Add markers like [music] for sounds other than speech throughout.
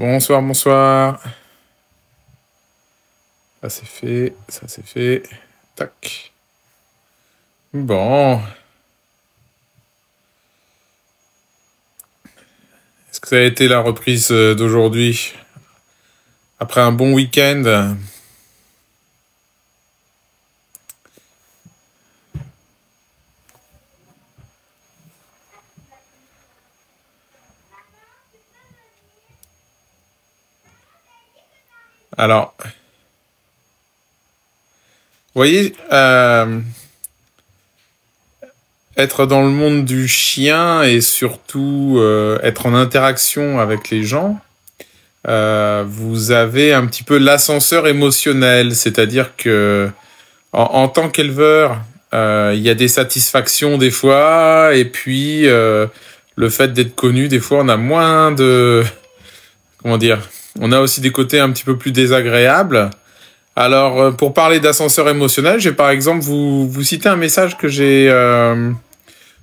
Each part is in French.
Bonsoir, bonsoir. Ça c'est fait, ça c'est fait. Tac. Bon. Est-ce que ça a été la reprise euh, d'aujourd'hui Après un bon week-end Alors, vous voyez, euh, être dans le monde du chien et surtout euh, être en interaction avec les gens, euh, vous avez un petit peu l'ascenseur émotionnel, c'est-à-dire que en, tant qu'éleveur, il y a des satisfactions des fois, et puis le fait d'être connu, des fois, on a moins de comment dire on a aussi des côtés un petit peu plus désagréables. Alors, euh, pour parler d'ascenseur émotionnel, j'ai par exemple vous, citer un message euh,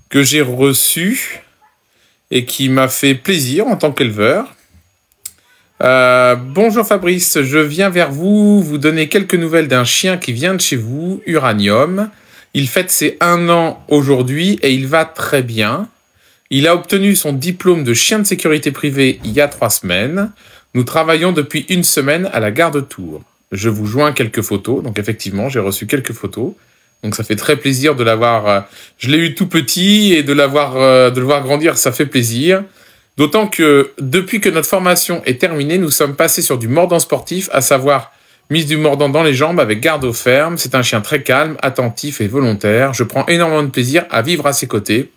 que j'ai reçu et qui m'a fait plaisir en tant qu'éleveur. Euh, bonjour Fabrice, je viens vers vous, vous donner quelques nouvelles d'un chien qui vient de chez vous, Uranium. Il fête ses un an aujourd'hui et il va très bien. Il a obtenu son diplôme de chien de sécurité privée il y a trois semaines. Nous travaillons depuis une semaine à la gare de Tours. Je vous joins quelques photos. Donc effectivement, j'ai reçu quelques photos. Donc ça fait très plaisir de l'avoir. Euh, je l'ai eu tout petit et de l'avoir, euh, de le voir grandir, ça fait plaisir. D'autant que depuis que notre formation est terminée, nous sommes passés sur du mordant sportif, à savoir mise du mordant dans les jambes avec garde au ferme. C'est un chien très calme, attentif et volontaire. Je prends énormément de plaisir à vivre à ses côtés.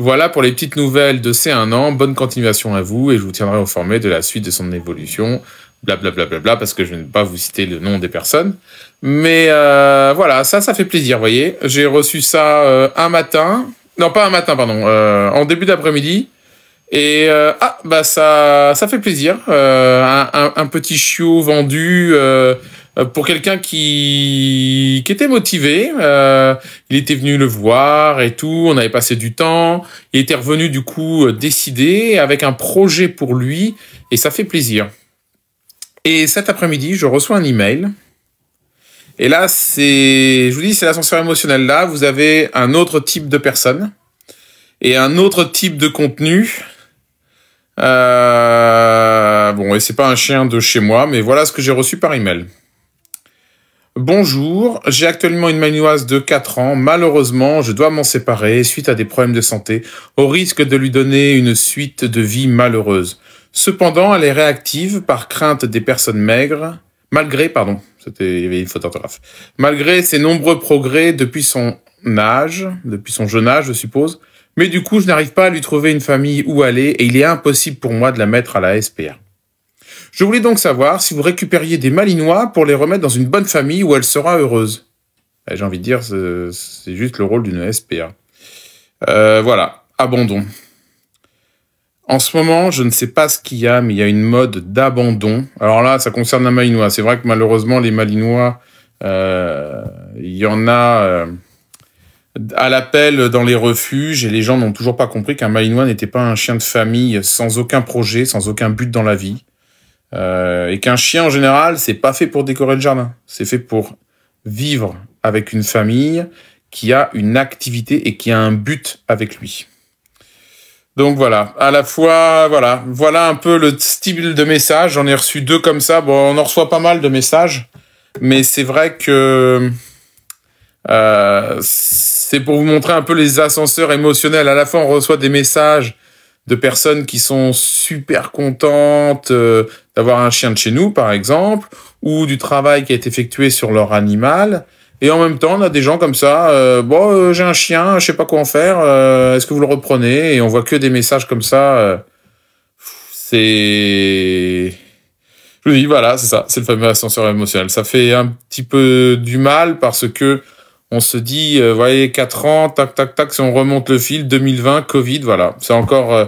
Voilà pour les petites nouvelles de c 1 an. Bonne continuation à vous et je vous tiendrai informé de la suite de son évolution. Blablabla, bla, bla, bla, parce que je ne vais pas vous citer le nom des personnes. Mais euh, voilà, ça, ça fait plaisir, voyez. J'ai reçu ça euh, un matin. Non, pas un matin, pardon. Euh, en début d'après-midi. Et euh, ah, bah ça, ça fait plaisir. Euh, un, petit chiot vendu euh, pour quelqu'un qui, était motivé. Euh, il était venu le voir et tout, on avait passé du temps. Il était revenu du coup euh, décidé avec un projet pour lui et ça fait plaisir. Et cet après-midi, je reçois un email. Et là, c'est, je vous dis, c'est l'ascenseur émotionnel. Là, vous avez un autre type de personne et un autre type de contenu. bon, et c'est pas un chien de chez moi, mais voilà ce que j'ai reçu par email. Bonjour, j'ai actuellement une malinoise de 4 ans. Malheureusement, je dois m'en séparer suite à des problèmes de santé, au risque de lui donner une suite de vie malheureuse. Cependant, elle est réactive par crainte des personnes maigres, malgré, pardon, c'était, une faute d'orthographe, malgré ses nombreux progrès depuis son âge, depuis son jeune âge, je suppose. Mais du coup, je n'arrive pas à lui trouver une famille où aller et il est impossible pour moi de la mettre à la SPA. Je voulais donc savoir si vous récupériez des malinois pour les remettre dans une bonne famille où elle sera heureuse. Eh, j'ai envie de dire, c'est juste le rôle d'une SPA. Euh, voilà, abandon. En ce moment, je ne sais pas ce qu'il y a, mais il y a une mode d'abandon. Alors là, ça concerne un Malinois. C'est vrai que malheureusement, les Malinois, euh, il y en a euh, à l'appel dans les refuges et les gens n'ont toujours pas compris qu'un Malinois n'était pas un chien de famille sans aucun projet, sans aucun but dans la vie. Euh, et qu'un chien en général, c'est pas fait pour décorer le jardin. C'est fait pour vivre avec une famille qui a une activité et qui a un but avec lui. Donc voilà, à la fois, voilà, voilà un peu le style de message. J'en ai reçu deux comme ça. Bon, on en reçoit pas mal de messages, mais c'est vrai que euh, c'est pour vous montrer un peu les ascenseurs émotionnels. À la fois, on reçoit des messages de personnes qui sont super contentes euh, d'avoir un chien de chez nous, par exemple, ou du travail qui a été effectué sur leur animal. Et en même temps, on a des gens comme ça, euh, bon, euh, j'ai un chien, je sais pas quoi en faire, est-ce que vous le reprenez Et on voit que des messages comme ça. c'est... Je vous dis, voilà, c'est ça, c'est le fameux ascenseur émotionnel. Ça fait un petit peu du mal parce que on se dit, euh, vous voyez, 4 ans, tac, tac, tac, si on remonte le fil, 2020, Covid, voilà. C'est encore euh,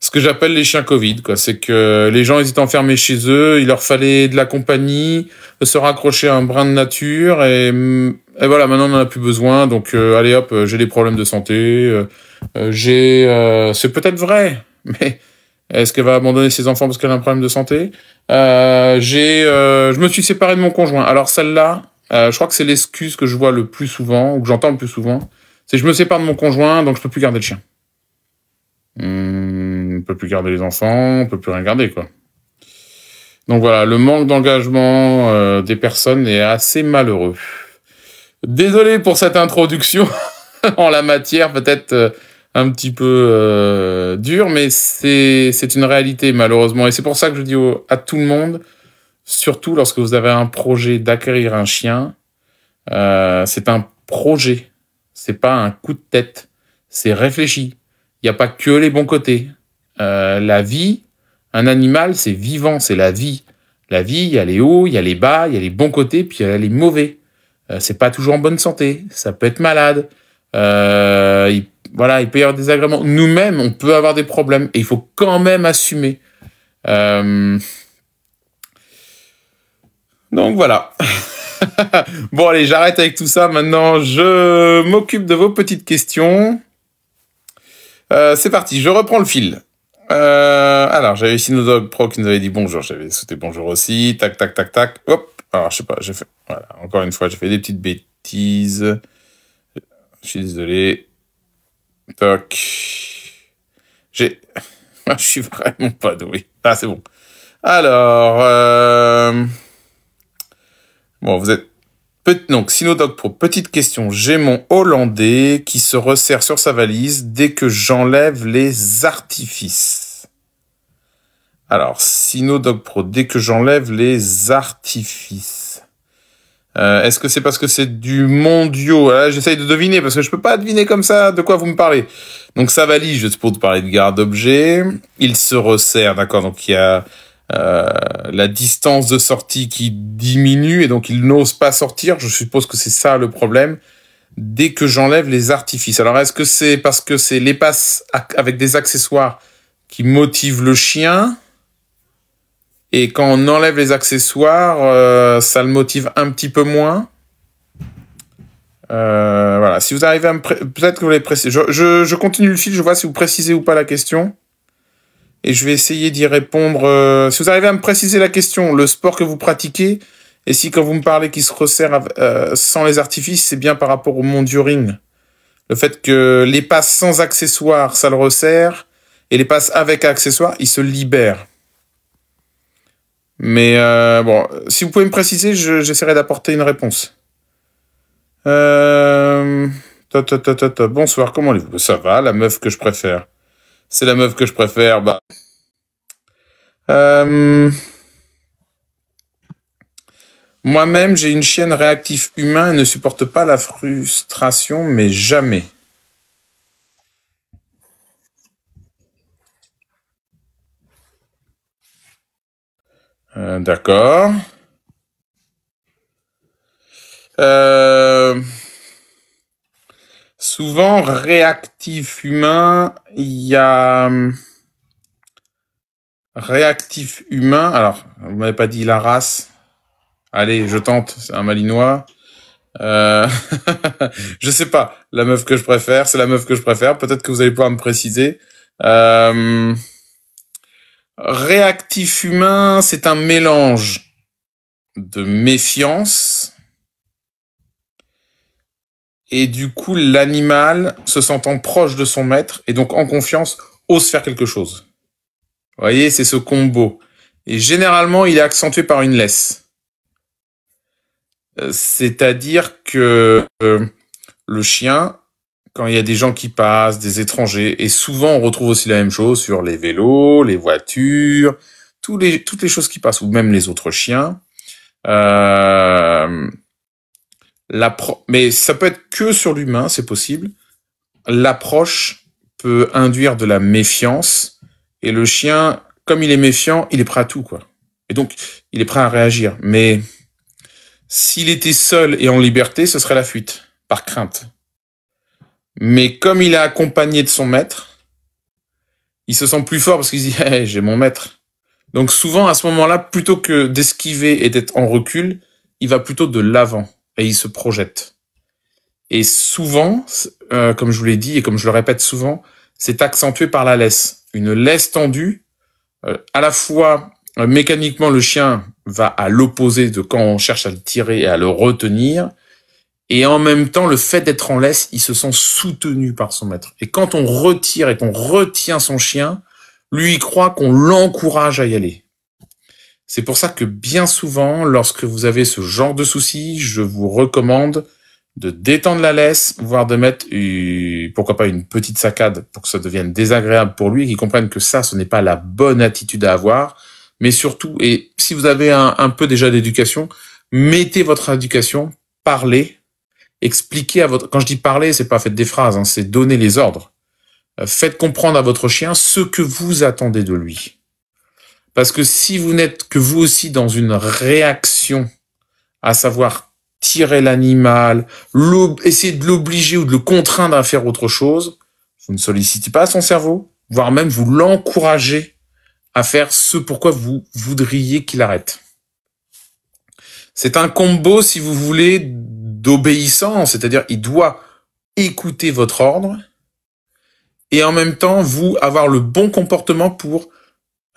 ce que j'appelle les chiens Covid, quoi. C'est que les gens, ils étaient enfermés chez eux, il leur fallait de la compagnie, euh, se raccrocher à un brin de nature, et, mm, voilà, maintenant, on n'en a plus besoin, donc allez hop, j'ai des problèmes de santé, j'ai... c'est peut-être vrai, [laughs] mais... Est-ce qu'elle va abandonner ses enfants parce qu'elle a un problème de santé J'ai, je me suis séparé de mon conjoint. Alors celle-là, euh, je crois que c'est l'excuse que je vois le plus souvent, ou que j'entends le plus souvent. C'est je me sépare de mon conjoint, donc je peux plus garder le chien. Hum, on peut plus garder les enfants, on peut plus rien garder, quoi. Donc voilà, le manque d'engagement euh, des personnes est assez malheureux. Désolé pour cette introduction [laughs] en la matière, peut-être euh, un petit peu dure, mais c'est une réalité malheureusement. Et c'est pour ça que je dis à tout le monde, surtout lorsque vous avez un projet d'acquérir un chien, euh, c'est un projet. C'est pas un coup de tête. C'est réfléchi. Il n'y a pas que les bons côtés. Euh, la vie, un animal, c'est vivant, c'est la vie. La vie, il y a les hauts, il y a les bas, il y a les bons côtés, puis il y a les mauvais. Euh, c'est pas toujours en bonne santé. Ça peut être malade. Euh, il, voilà, il peut y avoir des agréments. Nous-mêmes, on peut avoir des problèmes et il faut quand même assumer. Euh, donc voilà. [laughs] bon allez, j'arrête avec tout ça. Maintenant, je m'occupe de vos petites questions. Euh, c'est parti, je reprends le fil. Euh, alors, j'avais ici nos Pro qui nous avait dit bonjour, j'avais sauté bonjour aussi, tac, tac, tac, tac, hop. Alors, je sais pas, j'ai fait, voilà, encore une fois, j'ai fait des petites bêtises. Je suis désolé. Toc. J'ai, [laughs] je suis vraiment pas doué. Ah, c'est bon. Alors, euh, Bon, vous êtes donc Sinodoc Pro, petite question. J'ai mon hollandais qui se resserre sur sa valise dès que j'enlève les artifices. Alors Sinodoc Pro, dès que j'enlève les artifices. Euh, Est-ce que c'est parce que c'est du mondiaux Là, ah, j'essaye de deviner parce que je peux pas deviner comme ça de quoi vous me parlez. Donc sa valise, juste pour te parler de garde-objet, il se resserre, d'accord. Donc il y a euh, la distance de sortie qui diminue et donc il n'ose pas sortir. Je suppose que c'est ça le problème. Dès que j'enlève les artifices. Alors est-ce que c'est parce que c'est les passes avec des accessoires qui motivent le chien et quand on enlève les accessoires, euh, ça le motive un petit peu moins. Euh, voilà, si vous arrivez à me... Peut-être que vous voulez préciser... je, continue le fil, je vois si vous précisez ou pas la question et je vais essayer d'y répondre. Euh, si vous arrivez à me préciser la question, le sport que vous pratiquez, et si quand vous me parlez qu'il se resserre euh, sans les artifices, c'est bien par rapport au monde du ring. Le fait que les passes sans accessoires, ça le resserre, et les passes avec accessoires, il se libère. Mais euh, bon, si vous pouvez me préciser, j'essaierai d'apporter une réponse. Bonsoir, comment allez-vous Ça va, la meuf que je préfère c'est la meuf que je préfère, bah. Euh, moi-même, j'ai une chienne réactive humain et ne supporte pas la frustration, mais jamais. Euh, d'accord. Euh... Souvent, réactif humain, il y a hum, réactif humain. Alors, vous m'avez pas dit la race. Allez, je tente. C'est un Malinois. Euh... [laughs] je sais pas. La meuf que je préfère, c'est la meuf que je préfère. Peut-être que vous allez pouvoir me préciser. Euh, réactif humain, c'est un mélange de méfiance et du coup, l'animal, se sentant proche de son maître et donc en confiance, ose faire quelque chose. Vous voyez, c'est ce combo. Et généralement, il est accentué par une laisse. Euh, c'est-à-dire que euh, le chien, quand il y a des gens qui passent, des étrangers, et souvent on retrouve aussi la même chose sur les vélos, les voitures, tous les, toutes les choses qui passent, ou même les autres chiens, euh, mais ça peut être que sur l'humain, c'est possible. L'approche peut induire de la méfiance et le chien, comme il est méfiant, il est prêt à tout quoi. Et donc il est prêt à réagir. Mais s'il était seul et en liberté, ce serait la fuite par crainte. Mais comme il est accompagné de son maître, il se sent plus fort parce qu'il se dit [laughs] j'ai mon maître. Donc souvent à ce moment-là, plutôt que d'esquiver et d'être en recul, il va plutôt de l'avant et il se projette. Et souvent, euh, comme je vous l'ai dit et comme je le répète souvent, c'est accentué par la laisse. Une laisse tendue, euh, à la fois euh, mécaniquement le chien va à l'opposé de quand on cherche à le tirer et à le retenir, et en même temps le fait d'être en laisse, il se sent soutenu par son maître. Et quand on retire et qu'on retient son chien, lui il croit qu'on l'encourage à y aller. C'est pour ça que bien souvent, lorsque vous avez ce genre de souci, je vous recommande de détendre la laisse, voire de mettre, pourquoi pas, une petite saccade pour que ça devienne désagréable pour lui, qu'il comprenne que ça, ce n'est pas la bonne attitude à avoir. Mais surtout, et si vous avez un, peu déjà d'éducation, mettez votre éducation, parlez, expliquez à votre... Quand je dis parler, c'est pas faites des phrases, hein, c'est donner les ordres. Euh, faites comprendre à votre chien ce que vous attendez de lui. Parce que si vous n'êtes que vous aussi dans une réaction, à savoir tirer l'animal, essayer de l'obliger ou de le contraindre à faire autre chose, vous ne sollicitez pas son cerveau, voire même vous l'encouragez à faire ce pourquoi vous voudriez qu'il arrête. C'est un combo, si vous voulez, d'obéissance, c'est-à-dire il doit écouter votre ordre et en même temps, vous, avoir le bon comportement pour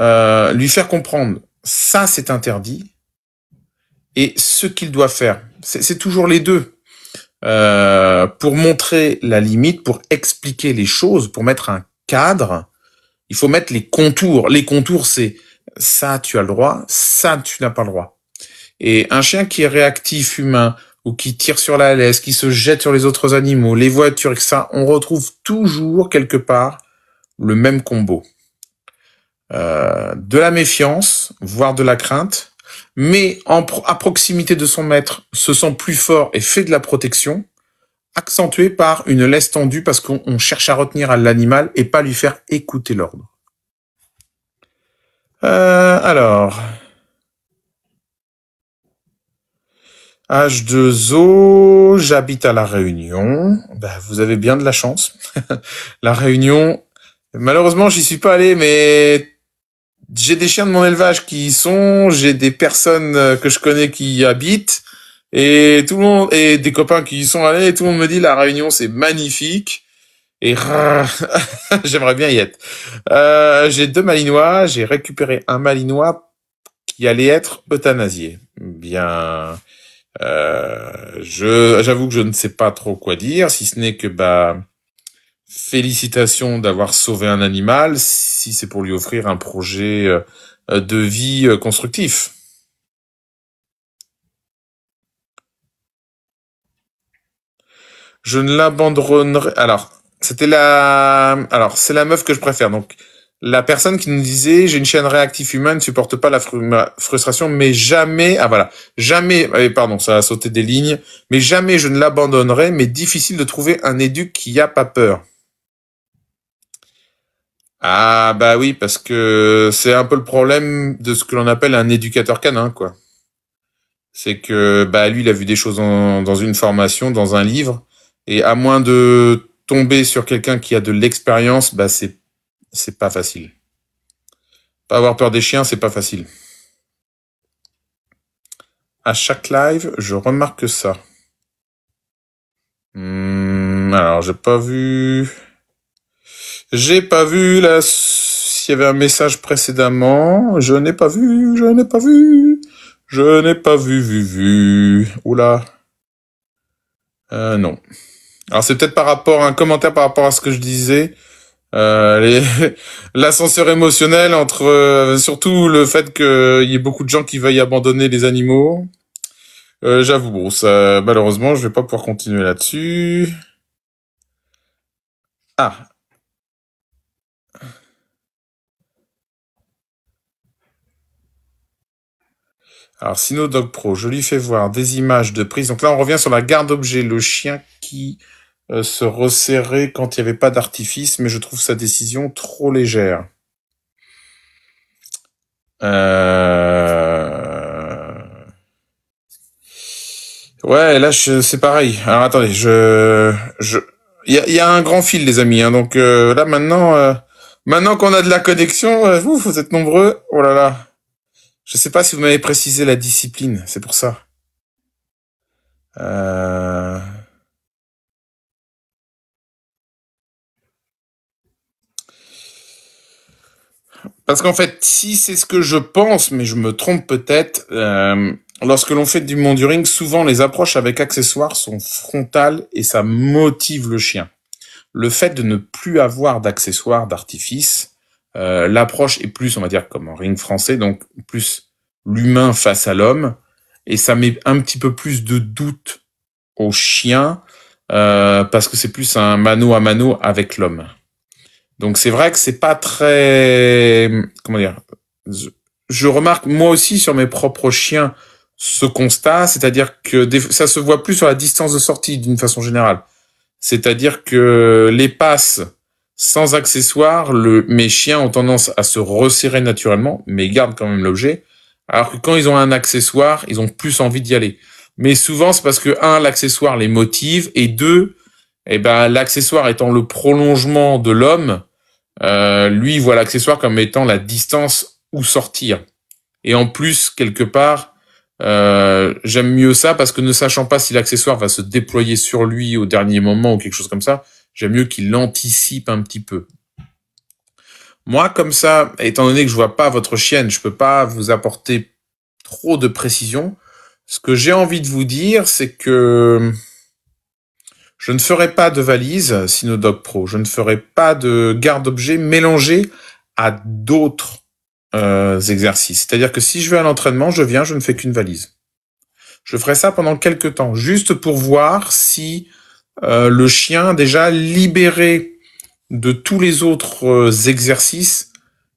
euh, lui faire comprendre ça c'est interdit et ce qu'il doit faire. C'est toujours les deux. Euh, pour montrer la limite, pour expliquer les choses, pour mettre un cadre, il faut mettre les contours. Les contours, c'est ça tu as le droit, ça tu n'as pas le droit. Et un chien qui est réactif humain ou qui tire sur la laisse, qui se jette sur les autres animaux, les voitures, ça, on retrouve toujours quelque part le même combo. Euh, de la méfiance, voire de la crainte, mais en à proximité de son maître se sent plus fort et fait de la protection, accentué par une laisse tendue parce qu'on cherche à retenir à l'animal et pas lui faire écouter l'ordre. Euh, alors... H2O, j'habite à La Réunion. Bah, vous avez bien de la chance. [laughs] la Réunion, malheureusement, j'y suis pas allé, mais j'ai des chiens de mon élevage qui y sont, j'ai des personnes euh, que je connais qui y habitent, et tout le monde, et des copains qui y sont allés, et tout le monde me dit la Réunion c'est magnifique, et [laughs] j'aimerais bien y être. Euh, j'ai deux Malinois, j'ai récupéré un Malinois qui allait être euthanasié. Bien, euh, je, j'avoue que je ne sais pas trop quoi dire, si ce n'est que bah félicitations d'avoir sauvé un animal si c'est pour lui offrir un projet euh, de vie euh, constructif. Je ne l'abandonnerai. Alors, c'était la. Alors, c'est la meuf que je préfère. Donc, la personne qui nous disait j'ai une chaîne réactive humaine, ne supporte pas la frustration, mais jamais. Ah voilà, jamais. Eh, pardon, ça a sauté des lignes. Mais jamais je ne l'abandonnerai. Mais difficile de trouver un éduc qui n'a pas peur. Ah bah oui, parce que c'est un peu le problème de ce que l'on appelle un éducateur canin, quoi. C'est que bah lui, il a vu des choses dans une formation, dans un livre, et à moins de tomber sur quelqu'un qui a de l'expérience, bah c'est c'est pas facile. Pas avoir peur des chiens, c'est pas facile. À chaque live, je remarque ça. Hmm, alors, j'ai pas vu. J'ai pas vu là s'il y avait un message précédemment. Je n'ai pas vu, je n'ai pas vu. Je n'ai pas vu, vu, vu. Oula. Euh, non. Alors c'est peut-être par rapport à un commentaire par rapport à ce que je disais. Euh, [laughs] l'ascenseur émotionnel entre euh, surtout le fait qu'il y ait beaucoup de gens qui veuillent abandonner les animaux. Euh, j'avoue, bon, ça, malheureusement, je vais pas pouvoir continuer là-dessus. Ah, Alors, Dog Pro, je lui fais voir des images de prise. Donc là, on revient sur la garde objet, le chien qui euh, se resserrait quand il n'y avait pas d'artifice, mais je trouve sa décision trop légère. Euh, ouais, là, c'est pareil. Alors, attendez, je... je... Il y a, un grand fil, les amis. Hein. donc euh, là, maintenant... Maintenant qu'on a de la connexion, vous, vous êtes nombreux. Oh là là. Je ne sais pas si vous m'avez précisé la discipline, c'est pour ça. Euh, parce qu'en fait, si c'est ce que je pense, mais je me trompe peut-être, euh, lorsque l'on fait du monduring, souvent les approches avec accessoires sont frontales et ça motive le chien. Le fait de ne plus avoir d'accessoires, d'artifice, euh, l'approche est plus, on va dire, comme en ring français, donc plus l'humain face à l'homme, et ça met un petit peu plus de doute au chien euh, parce que c'est plus un mano à mano avec l'homme. Donc c'est vrai que c'est pas très comment dire. Je remarque moi aussi sur mes propres chiens ce constat, c'est-à-dire que ça se voit plus sur la distance de sortie d'une façon générale. C'est-à-dire que les passes sans accessoire, le, mes chiens ont tendance à se resserrer naturellement, mais gardent quand même l'objet. Alors que quand ils ont un accessoire, ils ont plus envie d'y aller. Mais souvent, c'est parce que un, l'accessoire les motive, et deux, eh ben l'accessoire étant le prolongement de l'homme, euh, lui voit l'accessoire comme étant la distance où sortir. Et en plus, quelque part, euh, j'aime mieux ça parce que ne sachant pas si l'accessoire va se déployer sur lui au dernier moment ou quelque chose comme ça, J'aime mieux qu'il l'anticipe un petit peu. Moi, comme ça, étant donné que je vois pas votre chienne, je peux pas vous apporter trop de précision. Ce que j'ai envie de vous dire, c'est que je ne ferai pas de valise Synodoc Pro. Je ne ferai pas de garde-objet mélangé à d'autres euh, exercices. C'est-à-dire que si je vais à l'entraînement, je viens, je ne fais qu'une valise. Je ferai ça pendant quelques temps, juste pour voir si euh, le chien déjà libéré de tous les autres euh, exercices,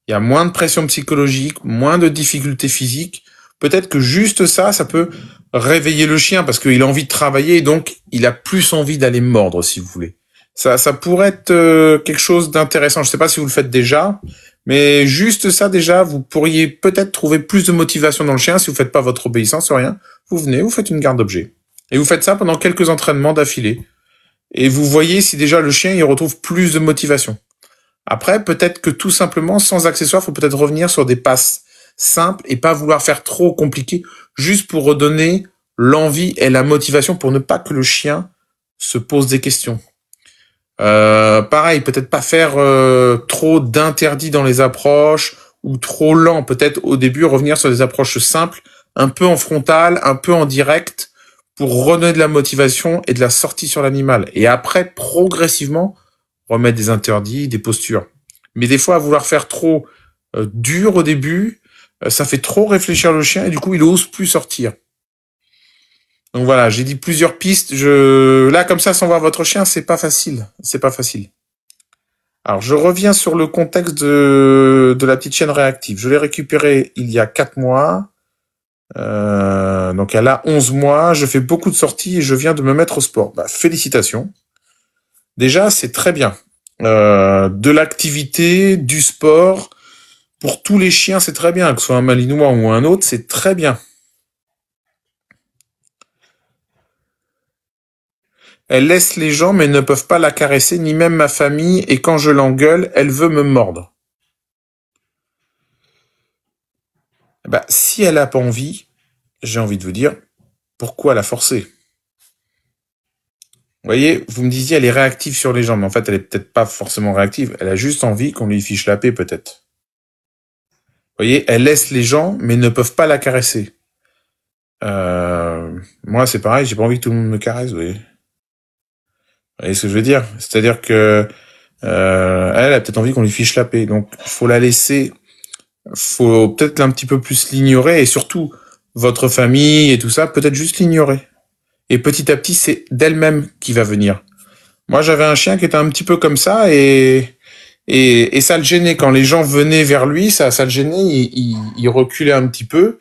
il y a moins de pression psychologique, moins de difficultés physiques. Peut-être que juste ça, ça peut réveiller le chien parce qu'il a envie de travailler et donc il a plus envie d'aller mordre, si vous voulez. Ça, ça pourrait être euh, quelque chose d'intéressant. Je ne sais pas si vous le faites déjà, mais juste ça déjà, vous pourriez peut-être trouver plus de motivation dans le chien si vous ne faites pas votre obéissance, rien. Vous venez, vous faites une garde d'objet. Et vous faites ça pendant quelques entraînements d'affilée. Et vous voyez si déjà le chien, il retrouve plus de motivation. Après, peut-être que tout simplement, sans accessoires, faut peut-être revenir sur des passes simples et pas vouloir faire trop compliqué, juste pour redonner l'envie et la motivation pour ne pas que le chien se pose des questions. Euh, pareil, peut-être pas faire euh, trop d'interdits dans les approches ou trop lent. Peut-être au début revenir sur des approches simples, un peu en frontal, un peu en direct, pour redonner de la motivation et de la sortie sur l'animal. Et après, progressivement, remettre des interdits, des postures. Mais des fois, à vouloir faire trop euh, dur au début, euh, ça fait trop réfléchir le chien et du coup, il ose plus sortir. Donc voilà, j'ai dit plusieurs pistes. Je... Là, comme ça, sans voir votre chien, c'est pas facile. C'est pas facile. Alors, je reviens sur le contexte de, de la petite chienne réactive. Je l'ai récupérée il y a quatre mois. Euh, donc elle a 11 mois, je fais beaucoup de sorties et je viens de me mettre au sport. Bah, félicitations. Déjà, c'est très bien. Euh, de l'activité, du sport, pour tous les chiens, c'est très bien. Que ce soit un malinois ou un autre, c'est très bien. Elle laisse les gens mais ne peuvent pas la caresser, ni même ma famille, et quand je l'engueule, elle veut me mordre. Eh ben, si elle n'a pas envie, j'ai envie de vous dire, pourquoi la forcer Vous voyez, vous me disiez, elle est réactive sur les gens, mais en fait, elle n'est peut-être pas forcément réactive. Elle a juste envie qu'on lui fiche la paix, peut-être. Vous voyez, elle laisse les gens, mais ne peuvent pas la caresser. Euh, moi, c'est pareil, j'ai pas envie que tout le monde me caresse, vous voyez. ce que je veux dire C'est-à-dire que euh, elle a peut-être envie qu'on lui fiche la paix, donc faut la laisser faut peut-être un petit peu plus l'ignorer et surtout votre famille et tout ça, peut-être juste l'ignorer. Et petit à petit, c'est d'elle-même qui va venir. Moi, j'avais un chien qui était un petit peu comme ça et et, ça le gênait quand les gens venaient vers lui, ça ça le gênait, il, reculait un petit peu.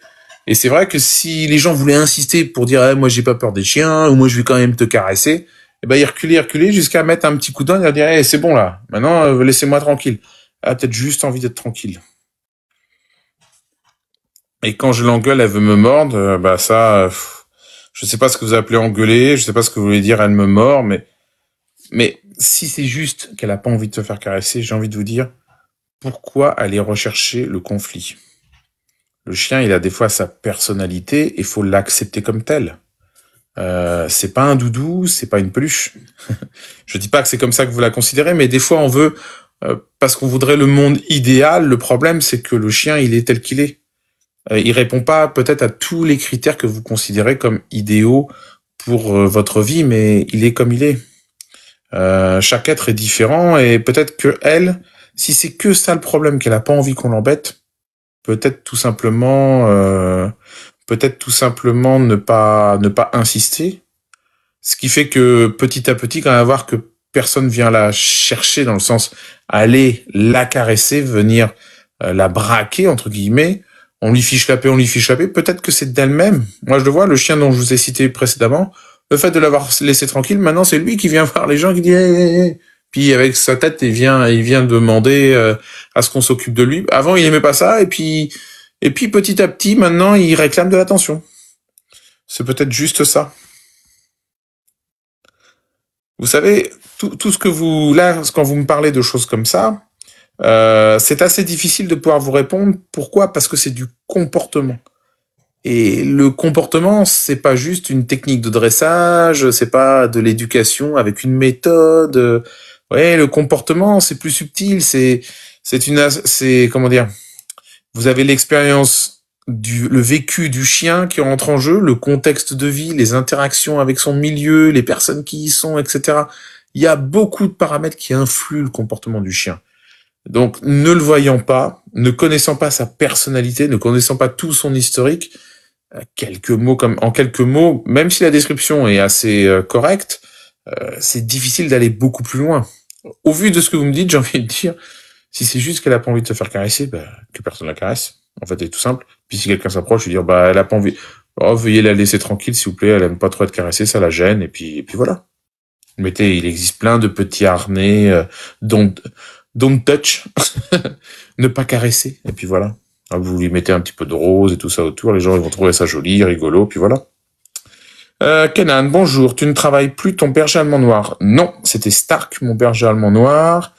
Et c'est vrai que si les gens voulaient insister pour dire eh, moi j'ai pas peur des chiens ou moi je vais quand même te caresser, eh ben il reculait, reculait jusqu'à mettre un petit coup d'œil et dire eh, c'est bon là, maintenant euh, laissez-moi tranquille. Ah peut-être juste envie d'être tranquille. Et quand je l'engueule, elle veut me mordre. Euh, bah ça, je sais pas ce que vous appelez engueuler, je sais pas ce que vous voulez dire. Elle me mord, mais mais si c'est juste qu'elle a pas envie de se faire caresser, j'ai envie de vous dire pourquoi aller rechercher le conflit. Le chien, il a des fois sa personnalité et faut l'accepter comme tel. Euh, c'est pas un doudou, c'est pas une peluche. [laughs] je dis pas que c'est comme ça que vous la considérez, mais des fois on veut euh, parce qu'on voudrait le monde idéal. Le problème, c'est que le chien, il est tel qu'il est. Euh, il répond pas peut-être à tous les critères que vous considérez comme idéaux pour euh, votre vie, mais il est comme il est. Euh, chaque être est différent et peut-être que elle, si c'est que ça le problème qu'elle a pas envie qu'on l'embête, peut-être tout simplement, peut-être tout simplement ne pas ne pas insister. Ce qui fait que petit à petit, quand va voir que personne vient la chercher dans le sens aller la caresser, venir la braquer entre guillemets, on lui fiche la paix, on lui fiche la paix, peut-être que c'est d'elle-même. Moi, je le vois, le chien dont je vous ai cité précédemment, le fait de l'avoir laissé tranquille, maintenant, c'est lui qui vient [laughs] voir les gens, qui dit Puis avec sa tête, il vient, il vient demander euh, à ce qu'on s'occupe de lui. Avant, il aimait pas ça, et puis, et puis petit à petit, maintenant, il réclame de l'attention. C'est peut-être juste ça. Vous savez, tout, tout ce que vous là, quand vous me parlez de choses comme ça, euh, c'est assez difficile de pouvoir vous répondre. Pourquoi Parce que c'est du comportement. Et le comportement, c'est pas juste une technique de dressage, c'est pas de l'éducation avec une méthode. Ouais, le comportement, c'est plus subtil. C'est, c'est une, c'est comment dire Vous avez l'expérience du, le vécu du chien qui rentre en jeu, le contexte de vie, les interactions avec son milieu, les personnes qui y sont, etc. Il y a beaucoup de paramètres qui influent le comportement du chien. Donc, ne le voyant pas, ne connaissant pas sa personnalité, ne connaissant pas tout son historique, euh, quelques mots comme en quelques mots, même si la description est assez euh, correcte, euh, c'est difficile d'aller beaucoup plus loin. Au vu de ce que vous me dites, j'ai envie de dire, si c'est juste qu'elle a pas envie de se faire caresser, bah, que personne la caresse. En fait, c'est tout simple. Puis si quelqu'un s'approche, je vais dire, bah, elle a pas envie. Oh, veuillez la laisser tranquille, s'il vous plaît. Elle aime pas trop être caressée, ça la gêne. Et puis, et puis voilà. Mettez, il existe plein de petits harnais dont Don't touch, [laughs] ne pas caresser. Et puis voilà. Ah, vous lui mettez un petit peu de rose et tout ça autour. Les gens vont trouver ça joli, rigolo. Puis voilà. Euh, Kenan, bonjour. Tu ne travailles plus ton berger allemand noir Non, c'était Stark, mon berger allemand noir.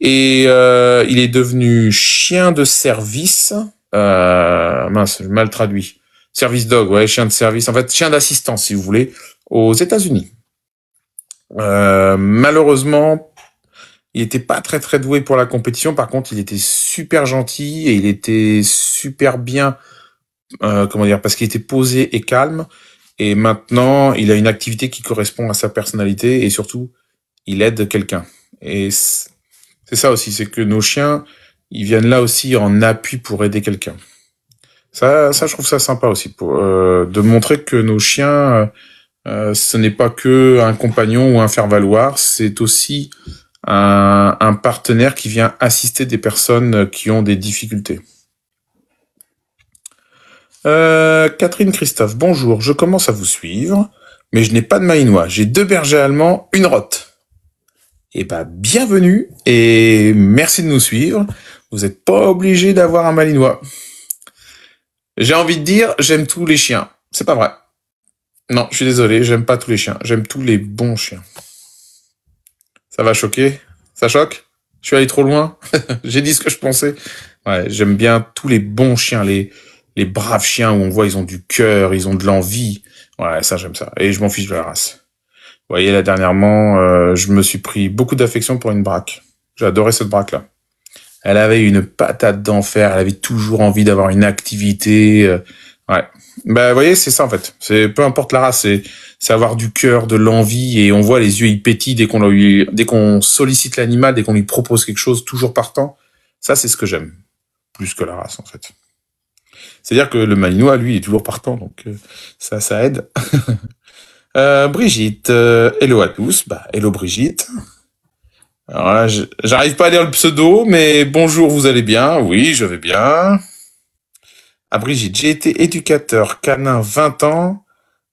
Et euh, il est devenu chien de service. Euh, mince, mal traduit. Service dog, ouais, chien de service. En fait, chien d'assistance, si vous voulez, aux États-Unis. Euh, malheureusement, il n'était pas très très doué pour la compétition, par contre, il était super gentil et il était super bien, euh, comment dire, parce qu'il était posé et calme. Et maintenant, il a une activité qui correspond à sa personnalité et surtout, il aide quelqu'un. Et c'est ça aussi, c'est que nos chiens, ils viennent là aussi en appui pour aider quelqu'un. Ça, ça, je trouve ça sympa aussi, pour, euh, de montrer que nos chiens, euh, euh ce n'est pas que un compagnon ou un faire-valoir, c'est aussi un, partenaire qui vient assister des personnes qui ont des difficultés. Euh, Catherine Christophe, bonjour, je commence à vous suivre, mais je n'ai pas de malinois. J'ai deux bergers allemands, une rotte. Eh bien, bienvenue et merci de nous suivre. Vous n'êtes pas obligé d'avoir un malinois. J'ai envie de dire, j'aime tous les chiens. C'est pas vrai. Non, je suis désolé, j'aime pas tous les chiens. J'aime tous les bons chiens. Ça va choquer. Ça choque Je suis allé trop loin [laughs] J'ai dit ce que je pensais. Ouais, j'aime bien tous les bons chiens, les, les braves chiens où on voit ils ont du cœur, ils ont de l'envie. Ouais, ça j'aime ça. Et je m'en fiche de la race. Vous voyez, là dernièrement, euh, je me suis pris beaucoup d'affection pour une braque. J'adorais cette braque-là. Elle avait une patate d'enfer, elle avait toujours envie d'avoir une activité. Euh, ouais, ben, vous voyez, c'est ça en fait. C'est peu importe la race, c'est avoir du cœur, de l'envie, et on voit les yeux ils pétillent dès qu'on dès qu'on sollicite l'animal, dès qu'on lui propose quelque chose, toujours partant. Ça, c'est ce que j'aime plus que la race en fait. C'est-à-dire que le Malinois, lui, est toujours partant, donc euh, ça, ça aide. [laughs] Euh, Brigitte, euh, hello à tous. Ben, hello Brigitte. Alors là, j'arrive pas à lire le pseudo, mais bonjour, vous allez bien Oui, je vais bien à Brigitte. J'ai été éducateur canin 20 ans,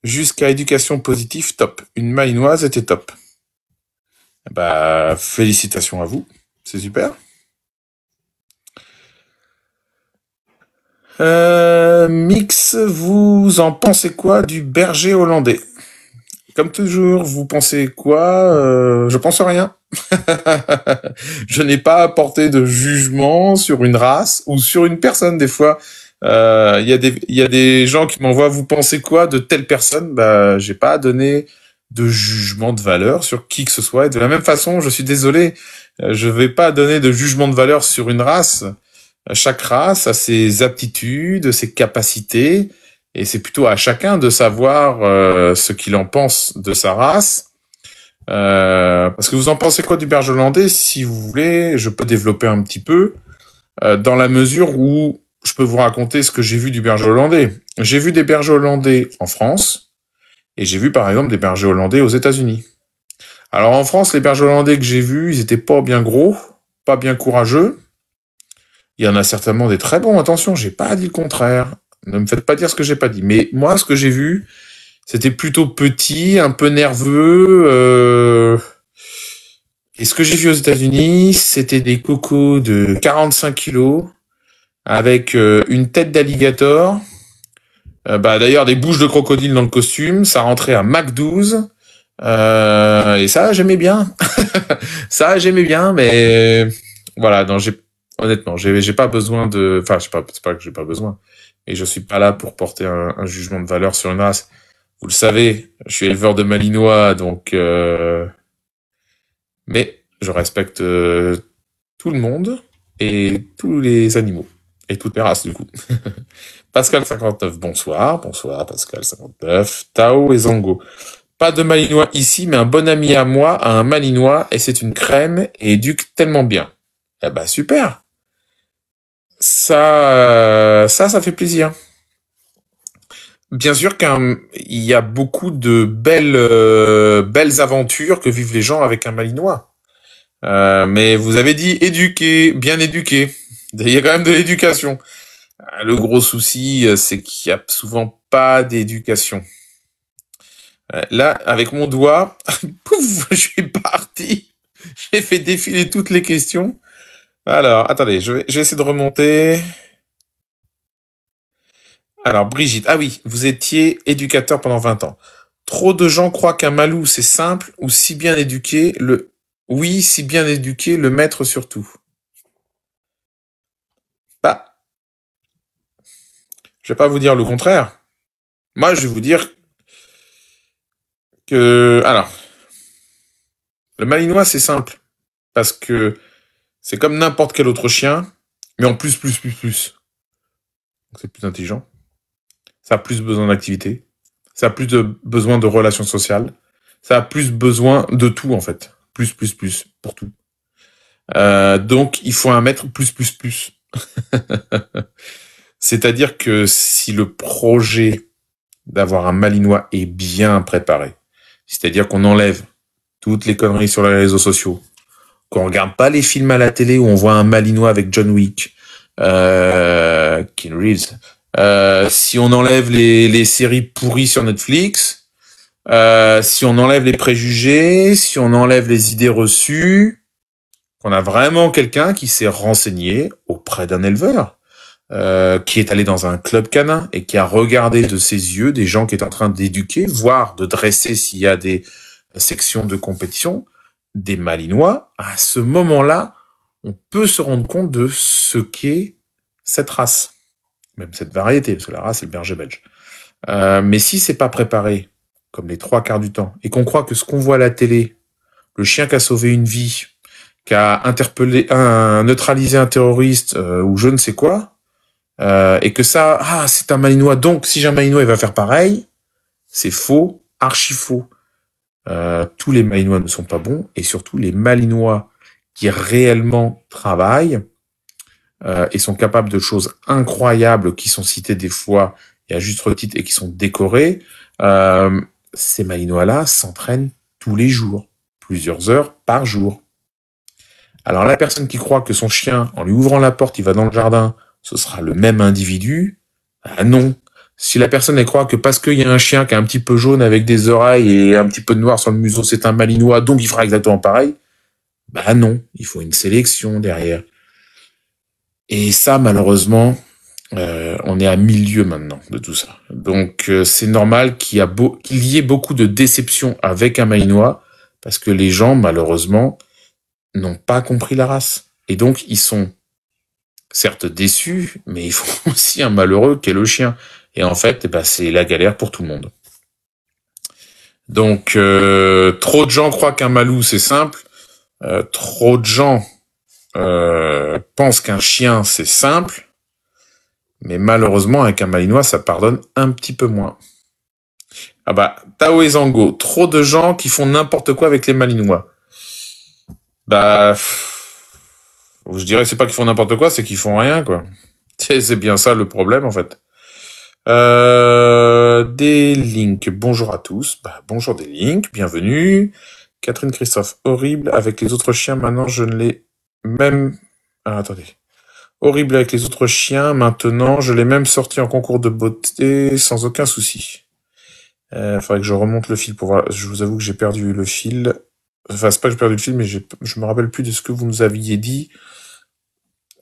jusqu'à éducation positive, top. Une malinoise était top. Bah, félicitations à vous. C'est super. Euh, Mix, vous en pensez quoi du berger hollandais Comme toujours, vous pensez quoi euh, Je pense rien. [laughs] je n'ai pas apporté de jugement sur une race ou sur une personne. Des fois, il euh, y, a des, y a des gens qui m'envoient vous pensez quoi de telle personne bah, J'ai pas à donner de jugement de valeur sur qui que ce soit. Et de la même façon, je suis désolé, euh, je vais pas donner de jugement de valeur sur une race. Chaque race a ses aptitudes, ses capacités, et c'est plutôt à chacun de savoir euh, ce qu'il en pense de sa race. Euh, parce que vous en pensez quoi du berge hollandais Si vous voulez, je peux développer un petit peu, euh, dans la mesure où je peux vous raconter ce que j'ai vu du berger hollandais. J'ai vu des bergers hollandais en France et j'ai vu par exemple des bergers hollandais aux États-Unis. Alors en France, les bergers hollandais que j'ai vus, ils étaient pas bien gros, pas bien courageux. Il y en a certainement des très bons. Attention, j'ai pas dit le contraire. Ne me faites pas dire ce que j'ai pas dit. Mais moi, ce que j'ai vu, c'était plutôt petit, un peu nerveux. Euh. Et ce que j'ai vu aux États-Unis, c'était des cocos de 45 kilos avec euh, une tête d'alligator, euh, bah, d'ailleurs des bouches de crocodile dans le costume, ça rentrait à Mac 12. Euh, et ça, j'aimais bien. [laughs] ça, j'aimais bien, mais euh, voilà, donc honnêtement, j'ai j'ai pas besoin de, enfin, je pas, c'est pas que j'ai pas besoin, et je suis pas là pour porter un, jugement de valeur sur une race. Vous le savez, je suis éleveur de malinois, donc, euh... mais je respecte tout le monde et tous les animaux et toutes les races, du coup. [laughs] Pascal59, bonsoir. Bonsoir, Pascal59. Tao et Zango. Pas de malinois ici, mais un bon ami à moi a un malinois et c'est une crème et éduque tellement bien. Eh ben, super. Ça, ça, ça fait plaisir. Bien sûr qu'il y a beaucoup de belles, euh, belles aventures que vivent les gens avec un malinois. Euh, mais vous avez dit éduquer, bien éduquer. [laughs] Il y a quand même de l'éducation. Euh, le gros souci, euh, c'est qu'il n'y a souvent pas d'éducation. Euh, là, avec mon doigt, [laughs] pouf, [laughs] je suis parti. J'ai fait défiler toutes les questions. Alors, attendez, je vais, essayer de remonter. Alors, Brigitte, ah oui, vous étiez éducateur pendant 20 ans. Trop de gens croient qu'un malou, c'est simple, ou si bien éduqué, le... Oui, si bien éduqué, le maître surtout. Bah, je vais pas vous dire le contraire. Moi, je vais vous dire que, alors, le malinois, c'est simple. Parce que c'est comme n'importe quel autre chien, mais en plus, plus, plus, plus. c'est plus intelligent. Ça a plus besoin d'activité. Ça a plus de besoin de relations sociales. Ça a plus besoin de tout, en fait. Plus, plus, plus, pour tout. Euh, donc, il faut un maître plus, plus, plus. [laughs] C'est-à-dire que si le projet d'avoir un Malinois est bien préparé, c'est-à-dire qu'on enlève toutes les conneries sur les réseaux sociaux, qu'on regarde pas les films à la télé où on voit un Malinois avec John Wick, euh, euh, si on enlève les, séries pourries sur Netflix, euh, si on enlève les préjugés, si on enlève les idées reçues, qu'on a vraiment quelqu'un qui s'est renseigné auprès d'un éleveur, euh, qui est allé dans un club canin et qui a regardé de ses yeux des gens qui est en train d'éduquer, voire de dresser s'il y a des sections de compétition des Malinois. À ce moment-là, on peut se rendre compte de ce qu'est cette race, même cette variété, parce que la race est le berger belge. Euh, mais si c'est pas préparé, comme les trois quarts du temps, et qu'on croit que ce qu'on voit à la télé, le chien qui a sauvé une vie, qui a interpellé, un, neutralisé un terroriste euh, ou je ne sais quoi, euh, et que ça, ah, c'est un Malinois, donc si j'ai un Malinois, il va faire pareil, c'est faux, archi faux. Euh, tous les Malinois ne sont pas bons, et surtout les Malinois qui réellement travaillent et sont capables de choses incroyables qui sont citées des fois et à juste titre et qui sont décorées, ces Malinois-là s'entraînent tous les jours, plusieurs heures par jour alors la personne qui croit que son chien, en lui ouvrant la porte, il va dans le jardin, ce sera le même individu, ah non. Si la personne croit que parce qu'il y a un chien qui a un petit peu jaune avec des oreilles et un petit peu noir sur le museau, c'est un malinois, donc il fera exactement pareil, bah non, il faut une sélection derrière. Et ça, malheureusement, euh, on est à milieu maintenant de tout ça. Donc euh, c'est normal qu'il y, y, ait beaucoup de déceptions avec un malinois, parce que les gens, malheureusement, n'ont pas compris la race. Et donc, ils sont certes déçus, mais ils font [laughs] aussi un malheureux qu'est le chien. Et en fait, eh ben, c'est la galère pour tout le monde. Donc, euh, trop de gens croient qu'un malou, c'est simple. Euh, trop de gens euh, pensent qu'un chien, c'est simple. Mais malheureusement, avec un malinois, ça pardonne un petit peu moins. Ah bah, Tao et Zango, trop de gens qui font n'importe quoi avec les malinois. Bah, je dirais c'est pas qu'ils font n'importe quoi, c'est qu'ils font rien quoi. [laughs] C'est bien ça le problème en fait. Euh, des links. Bonjour à tous. Bah, bonjour des links. Bienvenue. Catherine Christophe, horrible avec les autres chiens. Maintenant, je ne l'ai même. Ah, attendez. Horrible avec les autres chiens. Maintenant, je l'ai même sorti en concours de beauté sans aucun souci. Euh, faudrait que je remonte le fil pour voir. Je vous avoue que j'ai perdu le fil. Enfin, c'est pas que j'ai perdu le film, mais je me rappelle plus de ce que vous nous aviez dit.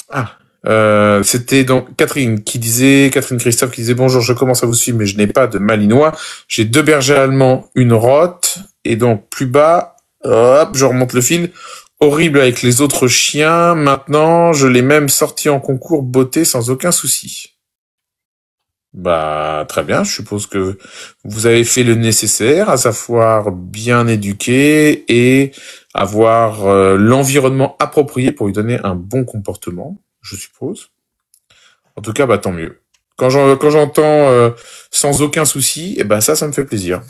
Ah, euh, c'était donc Catherine qui disait, Catherine Christophe qui disait bonjour, je commence à vous suivre, mais je n'ai pas de malinois. J'ai deux bergers allemands, une rote. » et donc plus bas, hop, je remonte le fil. Horrible avec les autres chiens. Maintenant, je l'ai même sorti en concours beauté sans aucun souci. Bah, très bien. Je suppose que vous avez fait le nécessaire, à savoir bien éduquer et avoir euh, l'environnement approprié pour lui donner un bon comportement, je suppose. En tout cas, bah, tant mieux. Quand j'entends euh, sans aucun souci, et eh ben ça, ça me fait plaisir.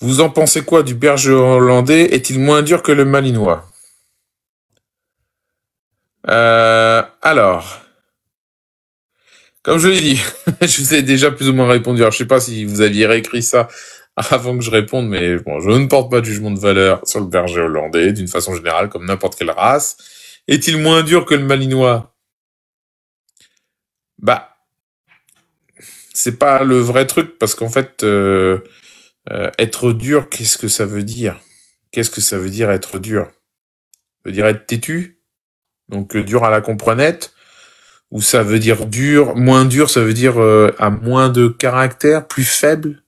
Vous en pensez quoi du berger hollandais Est-il moins dur que le malinois euh, alors, comme je l'ai dit, [laughs] je vous ai déjà plus ou moins répondu. Alors, je sais pas si vous aviez réécrit ça avant que je réponde, mais bon, je ne porte pas de jugement de valeur sur le berger hollandais, d'une façon générale, comme n'importe quelle race. Est-il moins dur que le malinois Bah, c'est pas le vrai truc, parce qu'en fait, euh, euh, être dur, qu'est-ce que ça veut dire Qu'est-ce que ça veut dire être dur Ça veut dire être têtu donc euh, dur à la comprenette, ou ça veut dire dur, moins dur, ça veut dire euh, à moins de caractère, plus faible.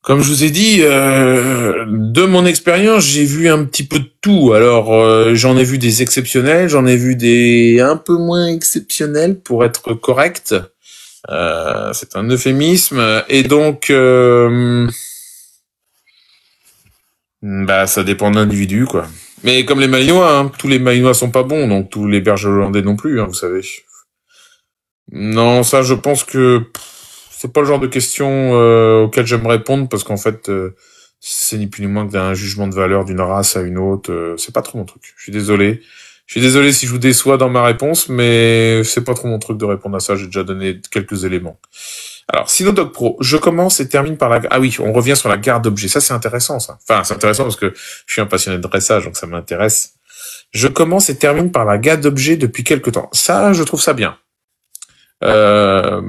Comme je vous ai dit, euh, de mon expérience, j'ai vu un petit peu de tout. Alors j'en ai vu des exceptionnels, j'en ai vu des un peu moins exceptionnels pour être correct. C'est un euphémisme. Et donc bah ça dépend de l'individu, quoi. Mais comme les Malinois, hein, tous les Malinois sont pas bons, donc tous les berges hollandais non plus, hein, vous savez. Non, ça, je pense que c'est pas le genre de question auxquelles euh, auquel j'aime répondre parce qu'en fait, euh, c'est ni plus ni moins que d'un jugement de valeur d'une race à une autre. Euh, c'est pas trop mon truc. Je suis désolé. Je suis désolé si je vous déçois dans ma réponse, mais c'est pas trop mon truc de répondre à ça. J'ai déjà donné quelques éléments. Alors, Synodog Pro, je commence et termine par la... Ah oui, on revient sur la garde d'objets. Ça, c'est intéressant, ça. Enfin, c'est intéressant parce que je suis un passionné de dressage, donc ça m'intéresse. Je commence et termine par la garde d'objets depuis quelque temps. Ça, je trouve ça bien. Euh,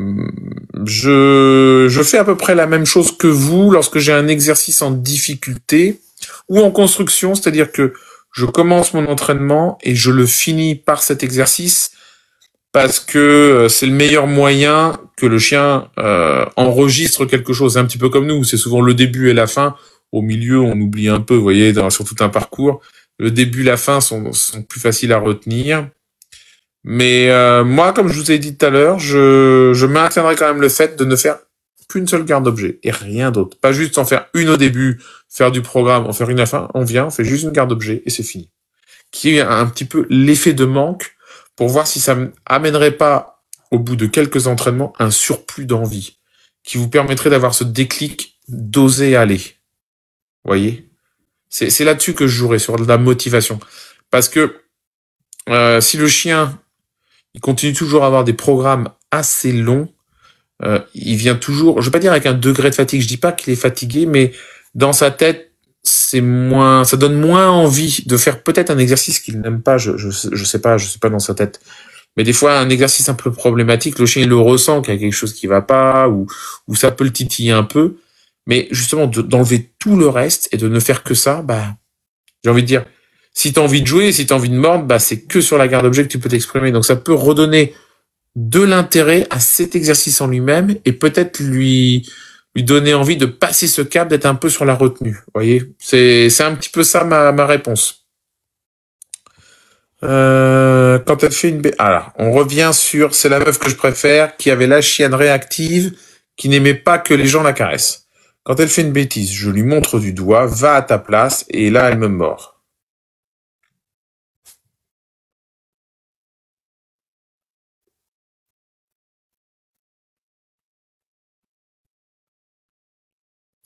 je, je fais à peu près la même chose que vous lorsque j'ai un exercice en difficulté ou en construction, c'est-à-dire que je commence mon entraînement et je le finis par cet exercice parce que euh, c'est le meilleur moyen que le chien euh, enregistre quelque chose. un petit peu comme nous, c'est souvent le début et la fin. Au milieu, on oublie un peu, vous voyez, sur tout un parcours. Le début, la fin sont, plus faciles à retenir. Mais euh, moi, comme je vous ai dit tout à l'heure, je, je maintiendrai quand même le fait de ne faire qu'une seule garde d'objet et rien d'autre. Pas juste en faire une au début, faire du programme, en faire une à la fin, on vient, on fait juste une garde d'objet et c'est fini. Qui a un petit peu l'effet de manque pour voir si ça amènerait pas, au bout de quelques entraînements, un surplus d'envie qui vous permettrait d'avoir ce déclic d'oser aller. Voyez C'est là-dessus que je jouerai, sur la motivation. Parce que euh, si le chien il continue toujours à avoir des programmes assez longs, euh, il vient toujours, je ne vais pas dire avec un degré de fatigue, je dis pas qu'il est fatigué, mais dans sa tête, c'est moins, ça donne moins envie de faire peut-être un exercice qu'il n'aime pas. Je, je, sais pas, je sais pas dans sa tête. Mais des fois, un exercice un peu problématique, le chien le ressent qu'il y a quelque chose qui va pas ou, ou ça peut le titiller un peu. Mais justement, d'enlever tout le reste et de ne faire que ça, bah, j'ai envie de dire, si tu as envie de jouer, si tu as envie de mordre, bah, c'est que sur la garde objet que tu peux t'exprimer. Donc ça peut redonner de l'intérêt à cet exercice en lui-même et peut-être lui lui donner envie de passer ce cap, d'être un peu sur la retenue. voyez, c'est c'est un petit peu ça ma, ma réponse. Euh, quand elle fait une b... alors on revient sur c'est la meuf que je préfère qui avait la chienne réactive qui n'aimait pas que les gens la caressent. Quand elle fait une bêtise, je lui montre du doigt, va à ta place et là elle me mord.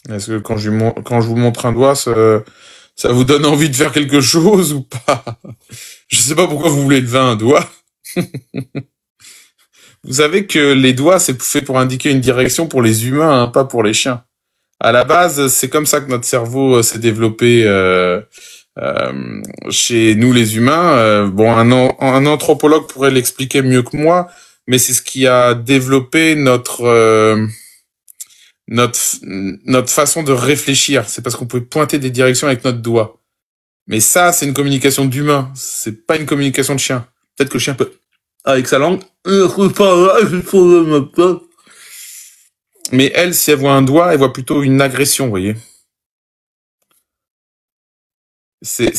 Est-ce que quand je, vous montre un doigt, ça, vous donne envie de faire quelque chose ou pas Je ne sais pas pourquoi vous voulez lever un doigt. [laughs] vous savez que les doigts, c'est fait pour indiquer une direction pour les humains, hein, pas pour les chiens. À la base, c'est comme ça que notre cerveau euh, s'est développé euh, euh, chez nous les humains. bon, un, anthropologue pourrait l'expliquer mieux que moi, mais c'est ce qui a développé notre notre, notre façon de réfléchir. C'est parce qu'on peut pointer des directions avec notre doigt. Mais ça, c'est une communication d'humain. C'est pas une communication de chien. Peut-être que le chien peut, avec sa langue, mais elle, si elle voit un doigt, elle voit plutôt une agression, vous voyez. C'est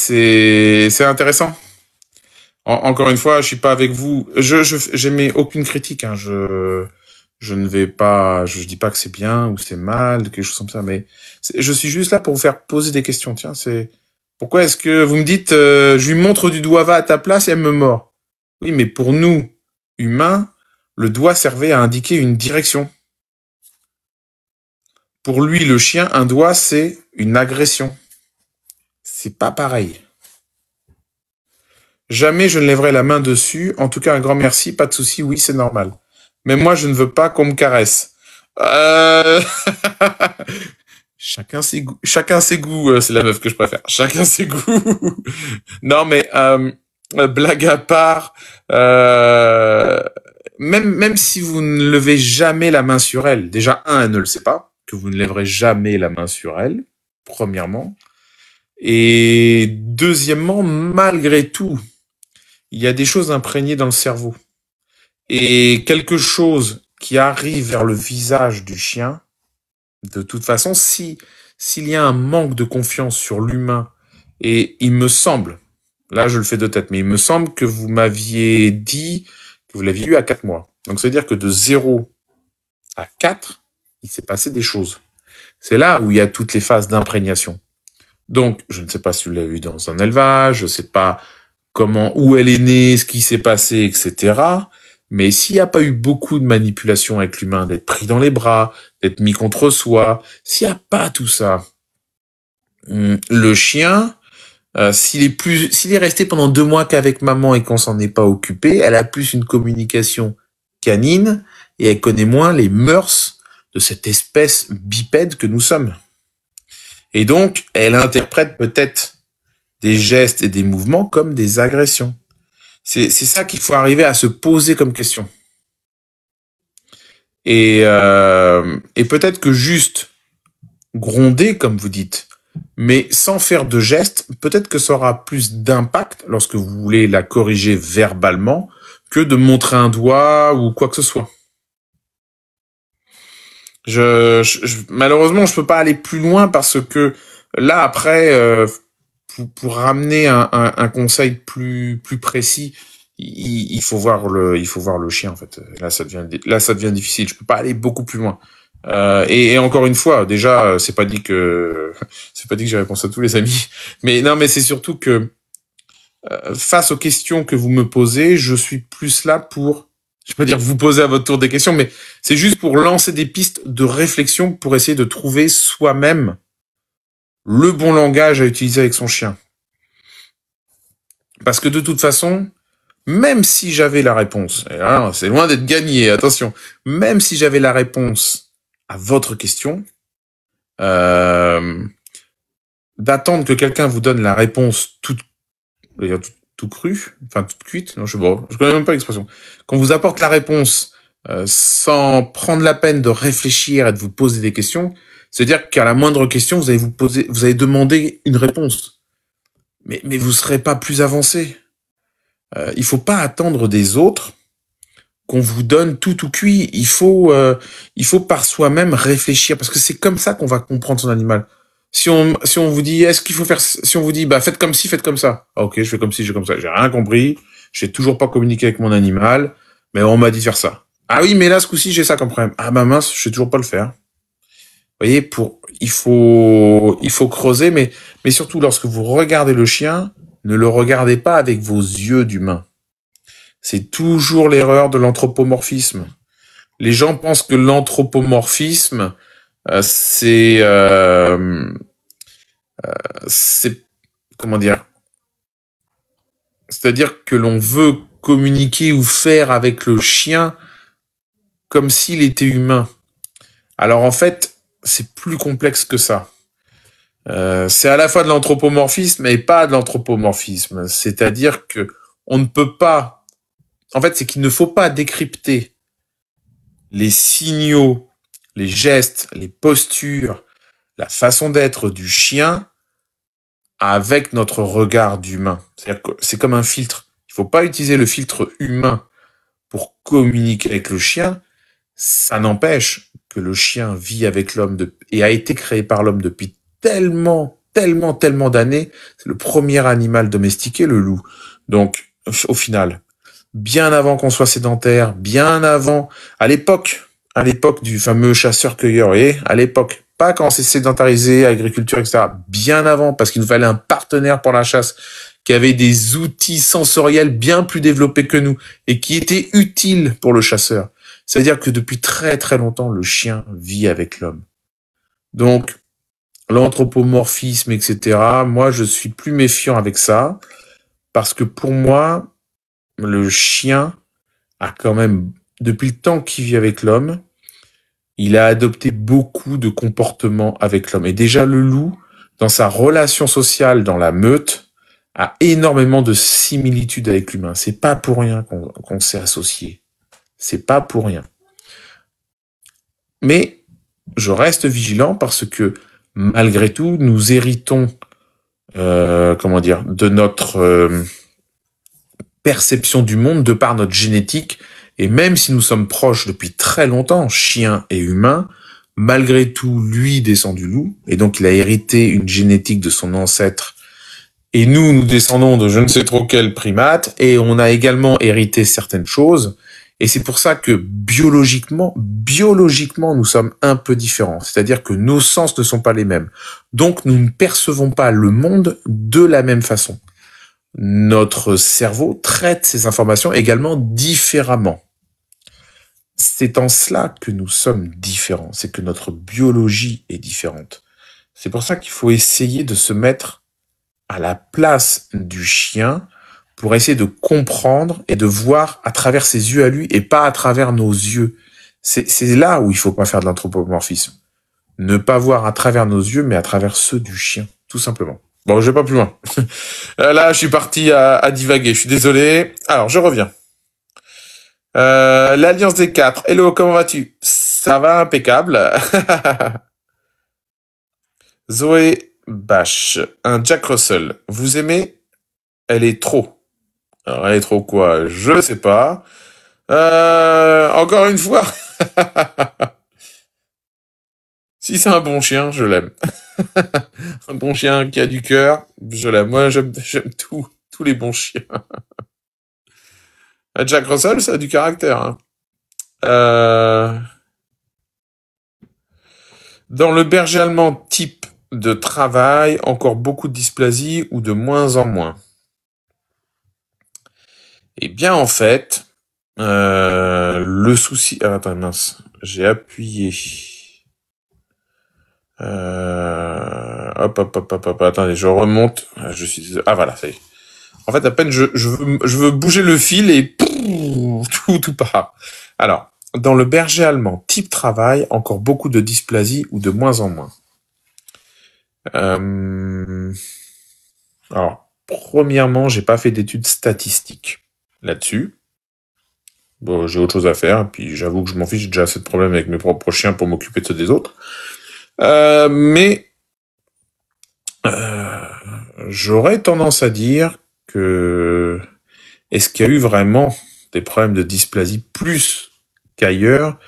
intéressant. encore une fois, je suis pas avec vous. Je, je, aucune critique. Hein. Je, je ne vais pas, je dis pas que c'est bien ou c'est mal, quelque chose comme ça, mais je suis juste là pour vous faire poser des questions. Tiens, c'est pourquoi est-ce que vous me dites, euh, je lui montre du doigt va à ta place et elle me mord. Oui, mais pour nous humains, le doigt servait à indiquer une direction. Pour lui, le chien, un doigt, c'est une agression. C'est pas pareil. Jamais je ne lèverai la main dessus. En tout cas, un grand merci, pas de souci, oui, c'est normal mais moi je ne veux pas qu'on me caresse. Euh... [laughs] chacun ses goûts. Chacun ses goûts. Euh, c'est la meuf que je préfère. Chacun ses goûts. [laughs] non, mais euh, blague à part, euh, même même si vous ne levez jamais la main sur elle, déjà un, elle ne le sait pas que vous ne lèverez jamais la main sur elle. Premièrement. Et deuxièmement, malgré tout, il y a des choses imprégnées dans le cerveau et quelque chose qui arrive vers le visage du chien, de toute façon, si s'il y a un manque de confiance sur l'humain, et il me semble, là je le fais de tête, mais il me semble que vous m'aviez dit que vous l'aviez eu à 4 mois. Donc ça veut dire que de 0 à 4, il s'est passé des choses. C'est là où il y a toutes les phases d'imprégnation. Donc, je ne sais pas si vous l'avez eu dans un élevage, je ne sais pas comment, où elle est née, ce qui s'est passé, etc. Mais s'il n'y a pas eu beaucoup de manipulation avec l'humain, d'être pris dans les bras, d'être mis contre soi, s'il n'y a pas tout ça, hmm, le chien, euh, s'il est plus, s'il est resté pendant deux mois qu'avec maman et qu'on s'en est pas occupé, elle a plus une communication canine et elle connaît moins les mœurs de cette espèce bipède que nous sommes. Et donc, elle interprète peut-être des gestes et des mouvements comme des agressions c'est ça qu'il faut arriver à se poser comme question. Et, euh, et peut-être que juste gronder, comme vous dites, mais sans faire de gestes, peut-être que ça aura plus d'impact lorsque vous voulez la corriger verbalement que de montrer un doigt ou quoi que ce soit. Je, je, je malheureusement, je peux pas aller plus loin parce que là après, euh, pour, ramener un, conseil plus précis, il, faut voir le chien en fait. Là ça devient difficile. Je ne peux pas aller beaucoup plus loin. Euh, et, encore une fois, déjà c'est pas dit que [laughs] c'est pas dit que j'ai réponse à tous les amis, mais non mais c'est surtout que euh, face aux questions que vous me posez, je suis plus là pour je dire vous poser à votre tour des questions, mais c'est juste pour lancer des pistes de réflexion pour essayer de trouver soi-même le bon langage à utiliser avec son chien. Parce que de toute façon, même si j'avais la réponse, c'est loin d'être gagné, attention, même si j'avais la réponse à votre question, euh, d'attendre que quelqu'un vous donne la réponse toute, tout, tout crue, enfin toute cuite, non, je ne connais même pas l'expression. Qu'on vous apporte la réponse euh, sans prendre la peine de réfléchir et de vous poser des questions, c'est-à-dire qu'à la moindre question, vous allez vous poser, vous allez demander une réponse. Mais, mais vous serez pas plus avancé. Euh, il faut pas attendre des autres qu'on vous donne tout tout cuit. Il faut, euh, il faut par soi-même réfléchir parce que c'est comme ça qu'on va comprendre son animal. Si on, si on vous dit, est-ce qu'il faut faire, si on vous dit, bah, faites comme si, faites comme ça. Ah, ok, je fais comme si, je fais comme ça. J'ai rien compris. J'ai toujours pas communiqué avec mon animal, mais on m'a dit de faire ça. Ah oui, mais là, ce coup-ci, j'ai ça comme problème. Ah bah mince, je sais toujours pas le faire. Vous voyez, pour, il faut, il faut creuser, mais, mais surtout lorsque vous regardez le chien, ne le regardez pas avec vos yeux d'humain. C'est toujours l'erreur de l'anthropomorphisme. Les gens pensent que l'anthropomorphisme, euh, c'est, euh, euh, c'est, comment dire, c'est-à-dire que l'on veut communiquer ou faire avec le chien comme s'il était humain. Alors en fait, c'est plus complexe que ça. Euh, c'est à la fois de l'anthropomorphisme et pas de l'anthropomorphisme. C'est-à-dire que on ne peut pas. En fait, c'est qu'il ne faut pas décrypter les signaux, les gestes, les postures, la façon d'être du chien avec notre regard d'humain. C'est-à-dire que c'est comme un filtre. Il ne faut pas utiliser le filtre humain pour communiquer avec le chien. Ça n'empêche que le chien vit avec l'homme et a été créé par l'homme depuis tellement, tellement, tellement d'années. C'est le premier animal domestiqué, le loup. Donc, au final, bien avant qu'on soit sédentaire, bien avant, à l'époque, à l'époque du fameux chasseur-cueilleur, et à l'époque, pas quand c'est sédentarisé, agriculture, etc., bien avant, parce qu'il nous fallait un partenaire pour la chasse qui avait des outils sensoriels bien plus développés que nous et qui étaient utiles pour le chasseur. C'est-à-dire que depuis très très longtemps, le chien vit avec l'homme. Donc, l'anthropomorphisme, etc., moi, je suis plus méfiant avec ça, parce que pour moi, le chien a quand même, depuis le temps qu'il vit avec l'homme, il a adopté beaucoup de comportements avec l'homme. Et déjà, le loup, dans sa relation sociale, dans la meute, a énormément de similitudes avec l'humain. C'est pas pour rien qu'on s'est associé. C'est pas pour rien. Mais je reste vigilant parce que malgré tout, nous héritons, euh, comment dire, de notre euh, perception du monde de par notre génétique. Et même si nous sommes proches depuis très longtemps, chien et humain, malgré tout, lui descend du loup, et donc il a hérité une génétique de son ancêtre. Et nous, nous descendons de je ne sais trop quel primate, et on a également hérité certaines choses. Et c'est pour ça que biologiquement, biologiquement, nous sommes un peu différents. C'est-à-dire que nos sens ne sont pas les mêmes. Donc, nous ne percevons pas le monde de la même façon. Notre cerveau traite ces informations également différemment. C'est en cela que nous sommes différents. C'est que notre biologie est différente. C'est pour ça qu'il faut essayer de se mettre à la place du chien pour essayer de comprendre et de voir à travers ses yeux à lui et pas à travers nos yeux. C'est là où il faut pas faire de l'anthropomorphisme. Ne pas voir à travers nos yeux, mais à travers ceux du chien, tout simplement. Bon, je vais pas plus loin. [laughs] Euh, là, je suis parti à, divaguer. Je suis désolé. Alors, je reviens. Euh, L'Alliance des quatre. Hello, comment vas-tu Ça va impeccable. [laughs] Zoé Bash, un Jack Russell. Vous aimez Elle est trop. Rétro quoi Je sais pas. Euh, encore une fois. [laughs] si c'est un bon chien, je l'aime. [laughs] un bon chien qui a du cœur, je l'aime. Moi, j'aime tout, tous les bons chiens. [laughs] Jack Russell, ça a du caractère. Hein. Euh, dans le berger allemand type de travail, encore beaucoup de dysplasie ou de moins en moins. Eh bien, en fait, euh, le souci. Ah, attends, mince, j'ai appuyé. Euh... Hop, hop, hop, hop, hop, attendez, je remonte. Ah, je suis. Ah voilà, ça y est. En fait, à peine je, je, veux, je veux bouger le fil et tout, tout part. Alors, dans le berger allemand, type travail, encore beaucoup de dysplasie ou de moins en moins. Euh... Alors, premièrement, j'ai pas fait d'études statistiques là-dessus. Bon, j'ai autre chose à faire, puis j'avoue que je m'en fiche, j'ai déjà assez de problèmes avec mes propres chiens pour m'occuper de ceux des autres. Euh, mais euh, j'aurais tendance à dire que est-ce qu'il y a eu vraiment des problèmes de dysplasie plus qu'ailleurs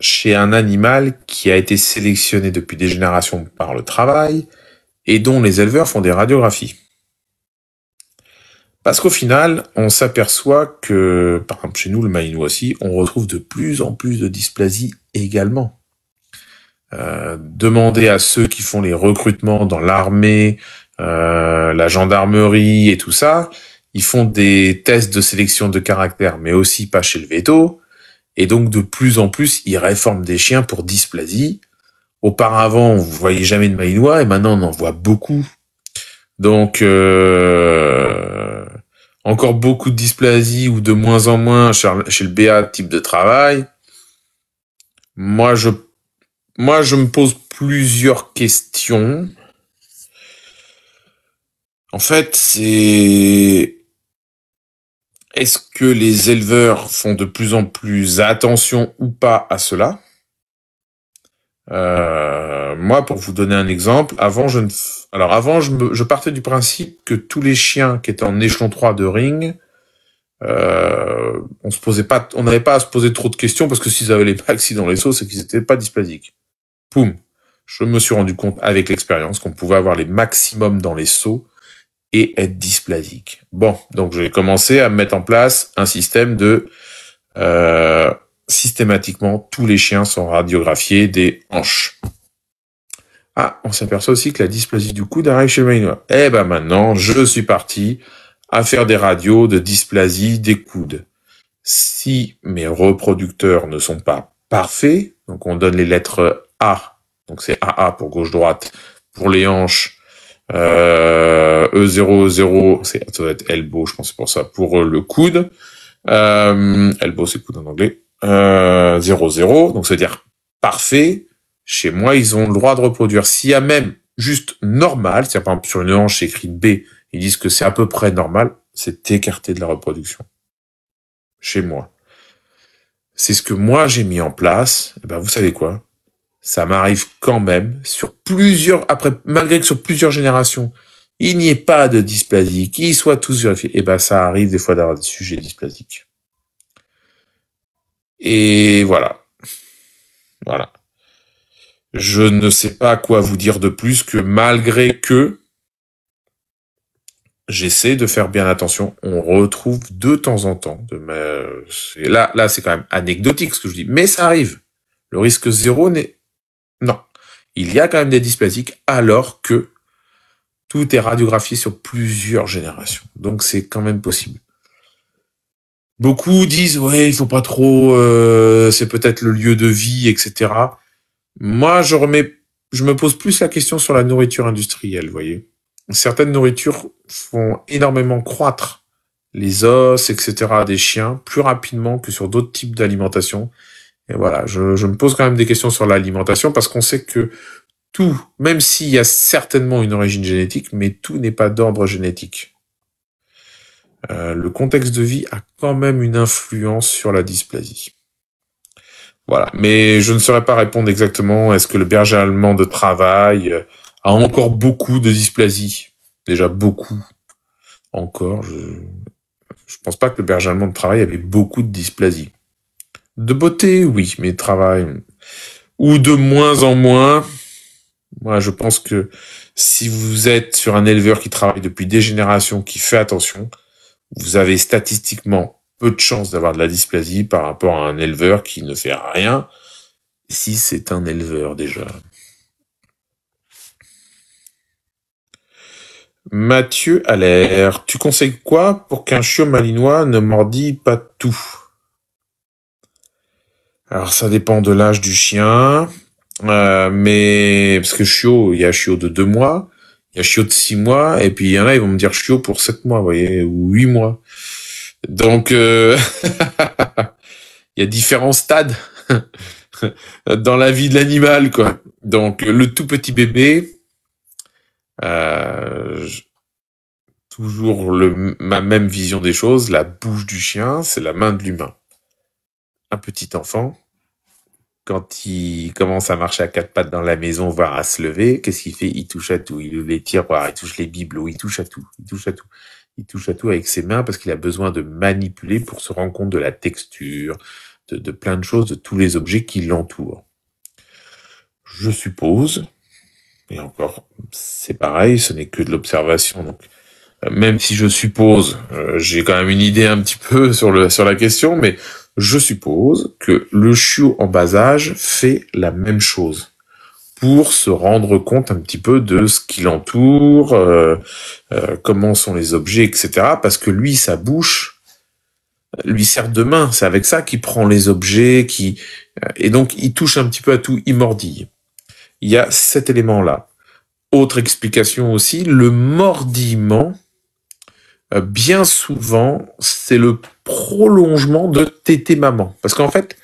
chez un animal qui a été sélectionné depuis des générations par le travail et dont les éleveurs font des radiographies parce qu'au final, on s'aperçoit que, par exemple chez nous, le maïnois aussi, on retrouve de plus en plus de dysplasie également. Euh, demandez à ceux qui font les recrutements dans l'armée, euh, la gendarmerie et tout ça, ils font des tests de sélection de caractère, mais aussi pas chez le veto. Et donc de plus en plus, ils réforment des chiens pour dysplasie. Auparavant, on ne voyait jamais de malinois, et maintenant on en voit beaucoup donc euh, encore beaucoup de dysplasie ou de moins en moins chez le BA type de travail. Moi je moi je me pose plusieurs questions. En fait, c'est est-ce que les éleveurs font de plus en plus attention ou pas à cela euh, moi, pour vous donner un exemple, avant, je ne... alors avant, je, je, partais du principe que tous les chiens qui étaient en échelon 3 de ring, euh, on se posait pas, on n'avait pas à se poser trop de questions parce que s'ils avaient les maxis [laughs] dans les seaux, c'est qu'ils n'étaient pas dysplasiques. Poum, je me suis rendu compte avec l'expérience qu'on pouvait avoir les maximums dans les seaux et être dysplasique. Bon, donc j'ai commencé à mettre en place un système de euh, systématiquement, tous les chiens sont radiographiés des hanches. Ah, on s'aperçoit aussi que la dysplasie du coude arrive chez le Eh ben maintenant, je suis parti à faire des radios de dysplasie des coudes. Si mes reproducteurs ne sont pas parfaits, donc on donne les lettres A, donc c'est AA pour gauche-droite, pour les hanches, euh, E00, c'est, ça doit être elbow, je pense, c'est pour ça, pour le coude, euh, elbow c'est coude en anglais, euh, 0-0, donc c'est-à-dire parfait, chez moi, ils ont le droit de reproduire. S'il y a même juste normal, c'est-à-dire par exemple sur une hanche écrit B, ils disent que c'est à peu près normal, c'est écarté de la reproduction. Chez moi. C'est ce que moi j'ai mis en place. Eh ben, vous savez quoi Ça m'arrive quand même sur plusieurs, après, malgré que sur plusieurs générations, il n'y ait pas de dysplasie, qu'ils soit tous vérifiés. Et eh ben, ça arrive des fois d'avoir des sujets dysplasiques. Et voilà. Voilà. Je ne sais pas quoi vous dire de plus que malgré que j'essaie de faire bien attention, on retrouve de temps en temps. De Là, là c'est quand même anecdotique ce que je dis, mais ça arrive. Le risque zéro n'est... Non. Il y a quand même des dysplasiques alors que tout est radiographié sur plusieurs générations. Donc c'est quand même possible. Beaucoup disent ouais, il faut pas trop, euh, c'est peut-être le lieu de vie, etc. Moi, je remets, je me pose plus la question sur la nourriture industrielle, voyez. Certaines nourritures font énormément croître les os, etc. des chiens plus rapidement que sur d'autres types d'alimentation. Et voilà, je, je me pose quand même des questions sur l'alimentation parce qu'on sait que tout, même s'il y a certainement une origine génétique, mais tout n'est pas d'ordre génétique. Euh, le contexte de vie a quand même une influence sur la dysplasie. Voilà, mais je ne saurais pas répondre exactement est-ce que le berger allemand de travail euh, a encore beaucoup de dysplasie Déjà beaucoup. Encore, je ne pense pas que le berger allemand de travail avait beaucoup de dysplasie. De beauté, oui, mais travail. Ou de moins en moins. Moi, je pense que si vous êtes sur un éleveur qui travaille depuis des générations, qui fait attention, vous avez statistiquement peu de chances d'avoir de la dysplasie par rapport à un éleveur qui ne fait rien, si c'est un éleveur déjà. Mathieu Allaire, tu conseilles quoi pour qu'un chiot malinois ne mordit pas tout Alors ça dépend de l'âge du chien, euh, mais parce que chiot, il y a chiot de deux mois, y a chiot de 6 mois, et puis il y en a, ils vont me dire chiot pour 7 mois, vous voyez, ou 8 mois. Donc, euh, [laughs] il y a différents stades [laughs] dans la vie de l'animal, quoi. Donc, le tout petit bébé, euh, toujours le, ma même vision des choses, la bouche du chien, c'est la main de l'humain. Un petit enfant, quand il commence à marcher à quatre pattes dans la maison, voire à se lever, qu'est-ce qu'il fait Il touche à tout. Il ouvre les tiroirs, il touche les bibelots, il touche à tout. Il touche à tout. Il touche à tout avec ses mains parce qu'il a besoin de manipuler pour se rendre compte de la texture, de, plein de choses, de tous les objets qui l'entourent. Je suppose, et encore, c'est pareil, ce n'est que de l'observation, donc euh, même si je suppose, euh, j'ai quand même une idée un petit peu [laughs] sur, le, sur la question, mais je suppose que le chiot en bas âge fait la même chose pour se rendre compte un petit peu de ce qui l'entoure, euh, euh, comment sont les objets, etc. Parce que lui, sa bouche euh, lui sert de main. C'est avec ça qu'il prend les objets, qui et donc il touche un petit peu à tout, il mordille. Il y a cet élément-là. Autre explication aussi, le mordillement, bien souvent, c'est le prolongement de tété maman. Parce qu'en fait,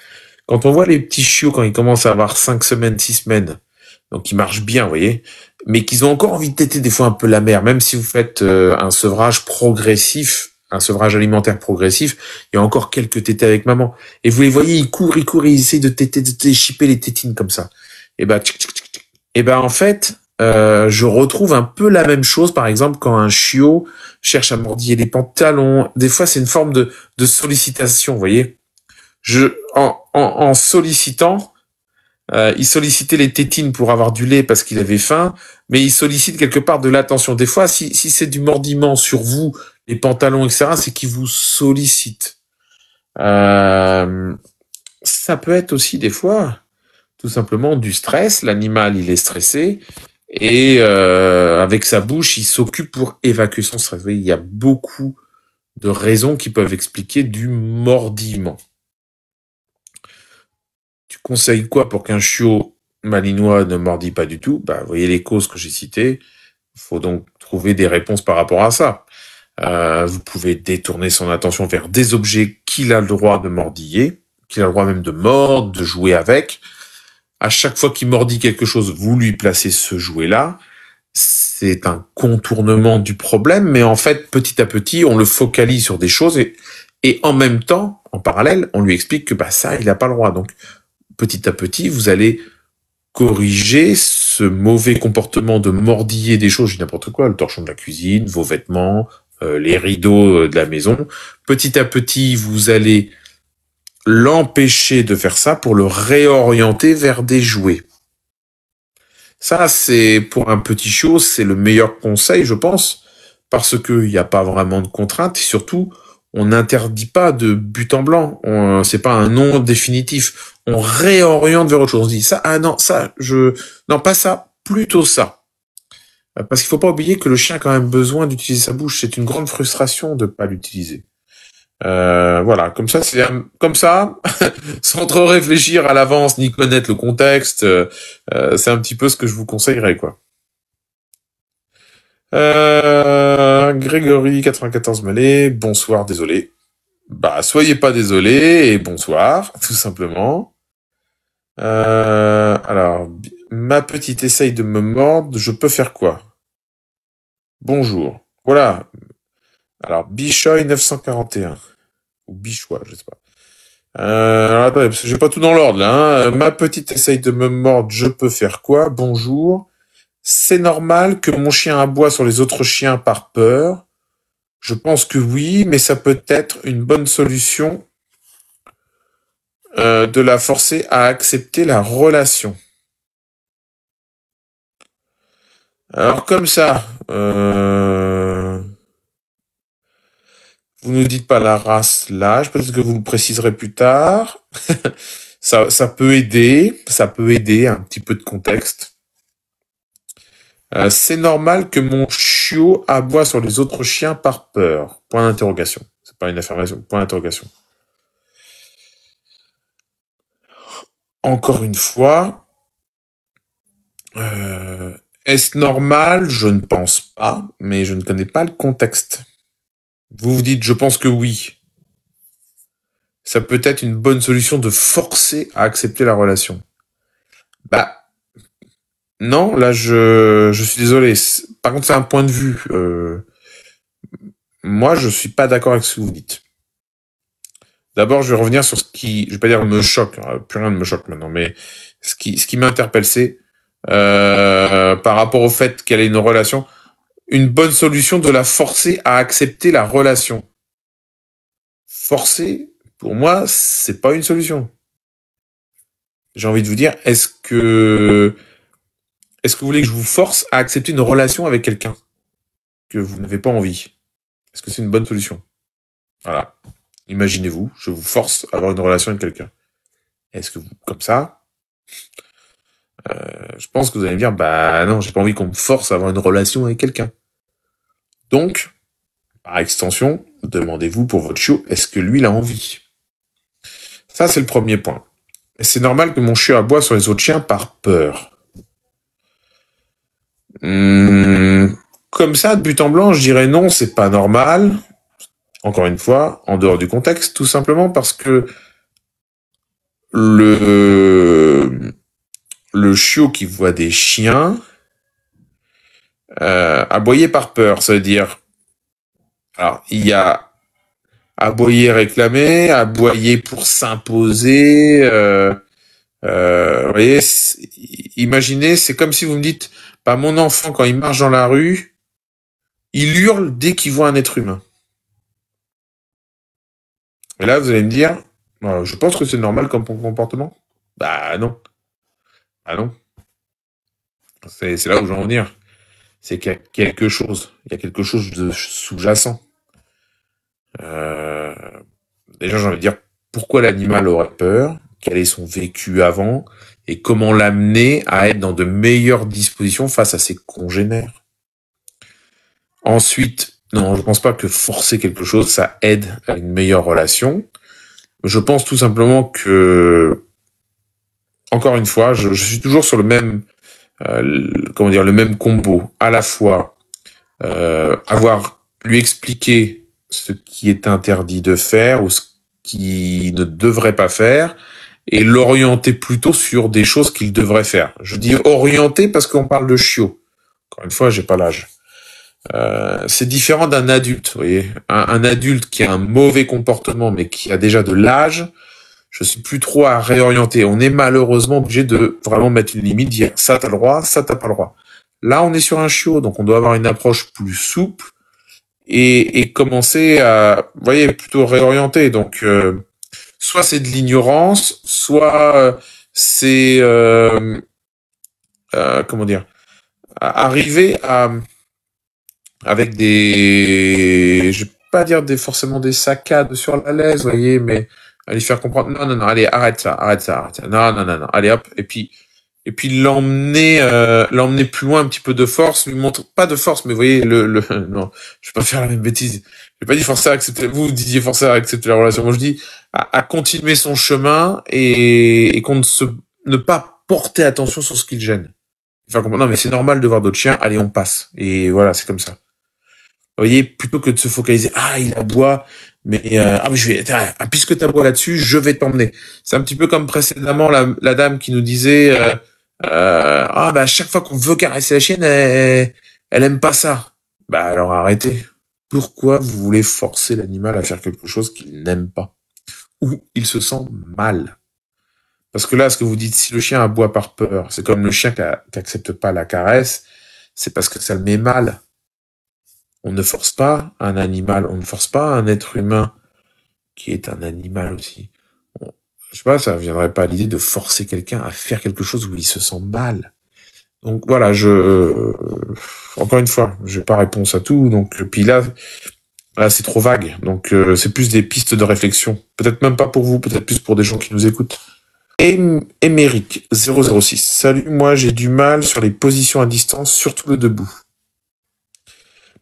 quand on voit les petits chiots, quand ils commencent à avoir 5 semaines, 6 semaines, donc ils marchent bien, vous voyez, mais qu'ils ont encore envie de téter des fois un peu la mère, même si vous faites euh, un sevrage progressif, un sevrage alimentaire progressif, il y a encore quelques tétés avec maman. Et vous les voyez, ils courent, ils courent, ils essayent de téter, de déchipper les tétines comme ça. Et ben, et ben en fait, euh, je retrouve un peu la même chose, par exemple, quand un chiot cherche à mordiller les pantalons. Des fois, c'est une forme de, sollicitation, vous voyez. en, sollicitant, euh, il sollicitait les tétines pour avoir du lait parce qu'il avait faim, mais il sollicite quelque part de l'attention. Des fois, si, c'est du mordiment sur vous, les pantalons, etc., c'est qu'il vous sollicite. Euh, ça peut être aussi des fois tout simplement du stress. L'animal, il est stressé, et euh, avec sa bouche, il s'occupe pour évacuer son cerveau. il y a beaucoup de raisons qui peuvent expliquer du mordillement. Tu conseilles quoi pour qu'un chiot malinois ne mordit pas du tout bah, Vous voyez les causes que j'ai citées. Il faut donc trouver des réponses par rapport à ça. Euh, vous pouvez détourner son attention vers des objets qu'il a le droit de mordiller, qu'il a le droit même de mordre, de jouer avec à chaque fois qu'il mordit quelque chose, vous lui placez ce jouet-là. C'est un contournement du problème, mais en fait, petit à petit, on le focalise sur des choses et, en même temps, en parallèle, on lui explique que bah, ça, il n'a pas le droit. Donc, petit à petit, vous allez corriger ce mauvais comportement de mordiller des choses, n'importe quoi, le torchon de la cuisine, vos vêtements, euh, les rideaux euh, de la maison. Petit à petit, vous allez l'empêcher de faire ça pour le réorienter vers des jouets. Ça, c'est pour un petit chiot, c'est le meilleur conseil, je pense, parce qu'il n'y a pas vraiment de contraintes surtout, on n'interdit pas de but en blanc. C'est pas un nom définitif. On réoriente vers autre chose. On dit ça, ah non, ça, je, non pas ça, plutôt ça. Parce qu'il faut pas oublier que le chien a quand même besoin d'utiliser sa bouche. C'est une grande frustration de ne pas l'utiliser. Euh, voilà, comme ça, c'est comme ça, [laughs] sans trop réfléchir à l'avance ni connaître le contexte, euh, euh, c'est un petit peu ce que je vous conseillerais, quoi. Euh, Grégory 94 Malais, bonsoir, désolé. Bah, soyez pas désolé et bonsoir, tout simplement. Euh, alors, ma petite essaye de me mordre, je peux faire quoi Bonjour. Voilà, alors, bichoy 941. Ou Bichoy, je sais pas. Euh, alors attendez, parce j'ai pas tout dans l'ordre là. Hein. Euh, ma petite essaye de me mordre, je peux faire quoi Bonjour. C'est normal que mon chien aboie sur les autres chiens par peur. Je pense que oui, mais ça peut être une bonne solution euh, de la forcer à accepter la relation. Alors comme ça. Euh, vous ne dites pas la race, l'âge, peut-être que vous le préciserez plus tard. [laughs] ça, peut aider, ça peut aider un petit peu de contexte. Euh, c'est normal que mon chiot aboie sur les autres chiens par peur. Point d'interrogation. C'est pas une affirmation. Point d'interrogation. Encore une fois, euh, est-ce normal Je ne pense pas, mais je ne connais pas le contexte. Vous vous dites, je pense que oui. Ça peut être une bonne solution de forcer à accepter la relation. Bah, non, là, je, je suis désolé. Par contre, c'est un point de vue. Euh, moi, je suis pas d'accord avec ce que vous dites. D'abord, je vais revenir sur ce qui, je vais pas dire me choque, hein, plus rien ne me choque maintenant, mais ce qui, ce qui m'interpelle, c'est euh, par rapport au fait qu'elle ait une relation une bonne solution de la forcer à accepter la relation. Forcer, pour moi, c'est pas une solution. J'ai envie de vous dire, est-ce que est-ce que vous voulez que je vous force à accepter une relation avec quelqu'un que vous n'avez pas envie Est-ce que c'est une bonne solution Voilà. Imaginez-vous, je vous force à avoir une relation avec quelqu'un. Est-ce que vous, comme ça, euh, je pense que vous allez me dire, bah non, j'ai pas envie qu'on me force à avoir une relation avec quelqu'un. Donc, par extension, demandez-vous pour votre chiot, est-ce que lui, il a envie Ça, c'est le premier point. C'est normal que mon chiot aboie sur les autres chiens par peur. Hmm, comme ça, de but en blanc, je dirais non, c'est pas normal. Encore une fois, en dehors du contexte, tout simplement parce que le le chiot qui voit des chiens euh, aboyer par peur, ça veut dire. Alors, il y a aboyer réclamer, aboyer pour s'imposer. Euh, euh, vous voyez, imaginez, c'est comme si vous me dites, bah, mon enfant, quand il marche dans la rue, il hurle dès qu'il voit un être humain. Et là, vous allez me dire, bah, je pense que c'est normal comme comportement. Bah non. Ah non C'est là où j'en veux venir. C'est qu'il y a quelque chose. Il y a quelque chose de sous-jacent. Euh, déjà, j'ai envie de dire pourquoi l'animal aurait peur, quel est son vécu avant, et comment l'amener à être dans de meilleures dispositions face à ses congénères. Ensuite, non, je pense pas que forcer quelque chose, ça aide à une meilleure relation. Je pense tout simplement que encore une fois, je, suis toujours sur le même, euh, comment dire, le même combo. À la fois euh, avoir lui expliquer ce qui est interdit de faire ou ce qu'il ne devrait pas faire et l'orienter plutôt sur des choses qu'il devrait faire. Je dis orienter parce qu'on parle de chiot. Encore une fois, j'ai pas l'âge. Euh, c'est différent d'un adulte, voyez. un, adulte qui a un mauvais comportement mais qui a déjà de l'âge, je suis plus trop à réorienter. On est malheureusement obligé de vraiment mettre une limite, dire ça t'as le droit, ça t'as pas le droit. Là, on est sur un chiot, donc on doit avoir une approche plus souple et, commencer à, vous voyez, plutôt réorienter. Donc, euh, soit c'est de l'ignorance, soit euh, c'est, euh, comment dire, arriver à, avec des, je vais pas dire des, forcément des saccades sur la laisse, vous voyez, mais Allez faire comprendre non non non allez arrête ça arrête ça arrête ça non non non non allez hop et puis et puis l'emmener euh, l'emmener plus loin un petit peu de force lui montre pas de force mais vous voyez le, le [laughs] non je vais pas faire la même bêtise j'ai pas dit forcer à accepter vous, disiez forcer à accepter la relation moi je dis à, continuer son chemin et, et qu'on ne se ne pas porter attention sur ce qui le gêne enfin, comprendre non mais c'est normal de voir d'autres chiens allez on passe et voilà c'est comme ça vous voyez plutôt que de se focaliser ah il aboie mais euh, ah je vais puisque t'as beau là-dessus je vais t'emmener c'est un petit peu comme précédemment la, dame qui nous disait euh, euh, ah bah chaque fois qu'on veut caresser la chienne elle, elle aime pas ça bah alors arrêtez pourquoi vous voulez forcer l'animal à faire quelque chose qu'il n'aime pas ou il se sent mal parce que là ce que vous dites si le chien aboie par peur c'est comme le chien qui n'accepte pas la caresse c'est parce que ça le met mal on ne force pas un animal, on ne force pas un être humain qui est un animal aussi. je sais pas, ça ne viendrait pas à l'idée de forcer quelqu'un à faire quelque chose où il se sent mal. Donc voilà, je euh, encore une fois, j'ai pas réponse à tout. Donc puis là, là c'est trop vague. Donc euh, c'est plus des pistes de réflexion. Peut-être même pas pour vous, peut-être plus pour des gens qui nous écoutent. Émeric 006. Salut, moi j'ai du mal sur les positions à distance, surtout le debout.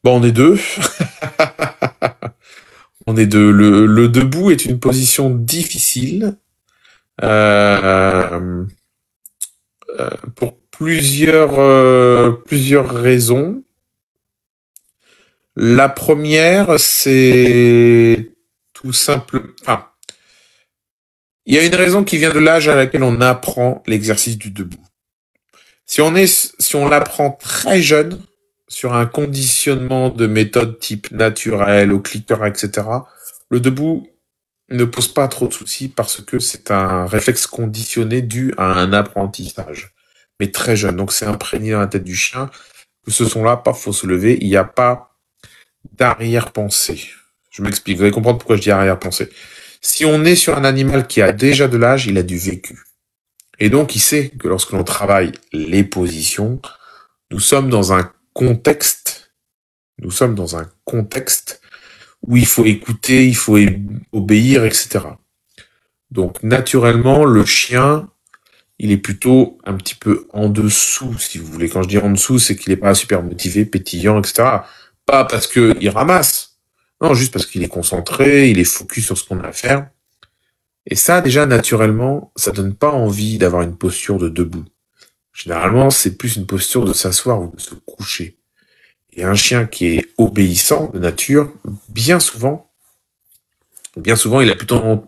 Bon, bah, on est deux. [laughs] on est deux. Le, debout est une position difficile. Euh, euh, pour plusieurs, euh, plusieurs raisons. La première, c'est tout simple. il y a une raison qui vient de l'âge à laquelle on apprend l'exercice du debout. Si on est, si on l'apprend très jeune, sur un conditionnement de méthode type naturel, au clicker, etc., le debout ne pose pas trop de soucis parce que c'est un réflexe conditionné dû à un apprentissage, mais très jeune. Donc c'est imprégné dans la tête du chien que ce sont là pas faut se lever, il n'y a pas d'arrière-pensée. Je m'explique, vous allez comprendre pourquoi je dis arrière-pensée. Si on est sur un animal qui a déjà de l'âge, il a du vécu. Et donc il sait que lorsque l'on travaille les positions, nous sommes dans un contexte. Nous sommes dans un contexte où il faut écouter, il faut obéir, etc. Donc naturellement, le chien, il est plutôt un petit peu en dessous, si vous voulez. Quand je dis en dessous, c'est qu'il n'est pas super motivé, pétillant, etc. Pas parce qu'il ramasse. Non, juste parce qu'il est concentré, il est focus sur ce qu'on a à faire. Et ça, déjà, naturellement, ça donne pas envie d'avoir une posture de debout. Généralement, c'est plus une posture de s'asseoir ou de se coucher. Et un chien qui est obéissant de nature, bien souvent, bien souvent, il a plutôt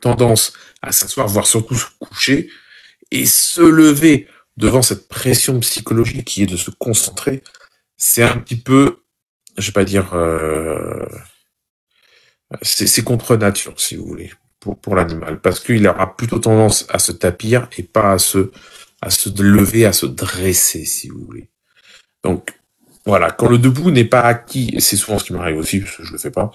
tendance à s'asseoir, voire surtout se coucher et se lever devant cette pression psychologique qui est de se concentrer. C'est un petit peu, je vais pas dire, euh, c'est contre nature, si vous voulez, pour l'animal, parce qu'il aura plutôt tendance à se tapir et pas à se à se lever, à se dresser, si vous voulez. Donc, voilà, quand le debout n'est pas acquis, et c'est souvent ce qui m'arrive aussi, parce que je le fais pas,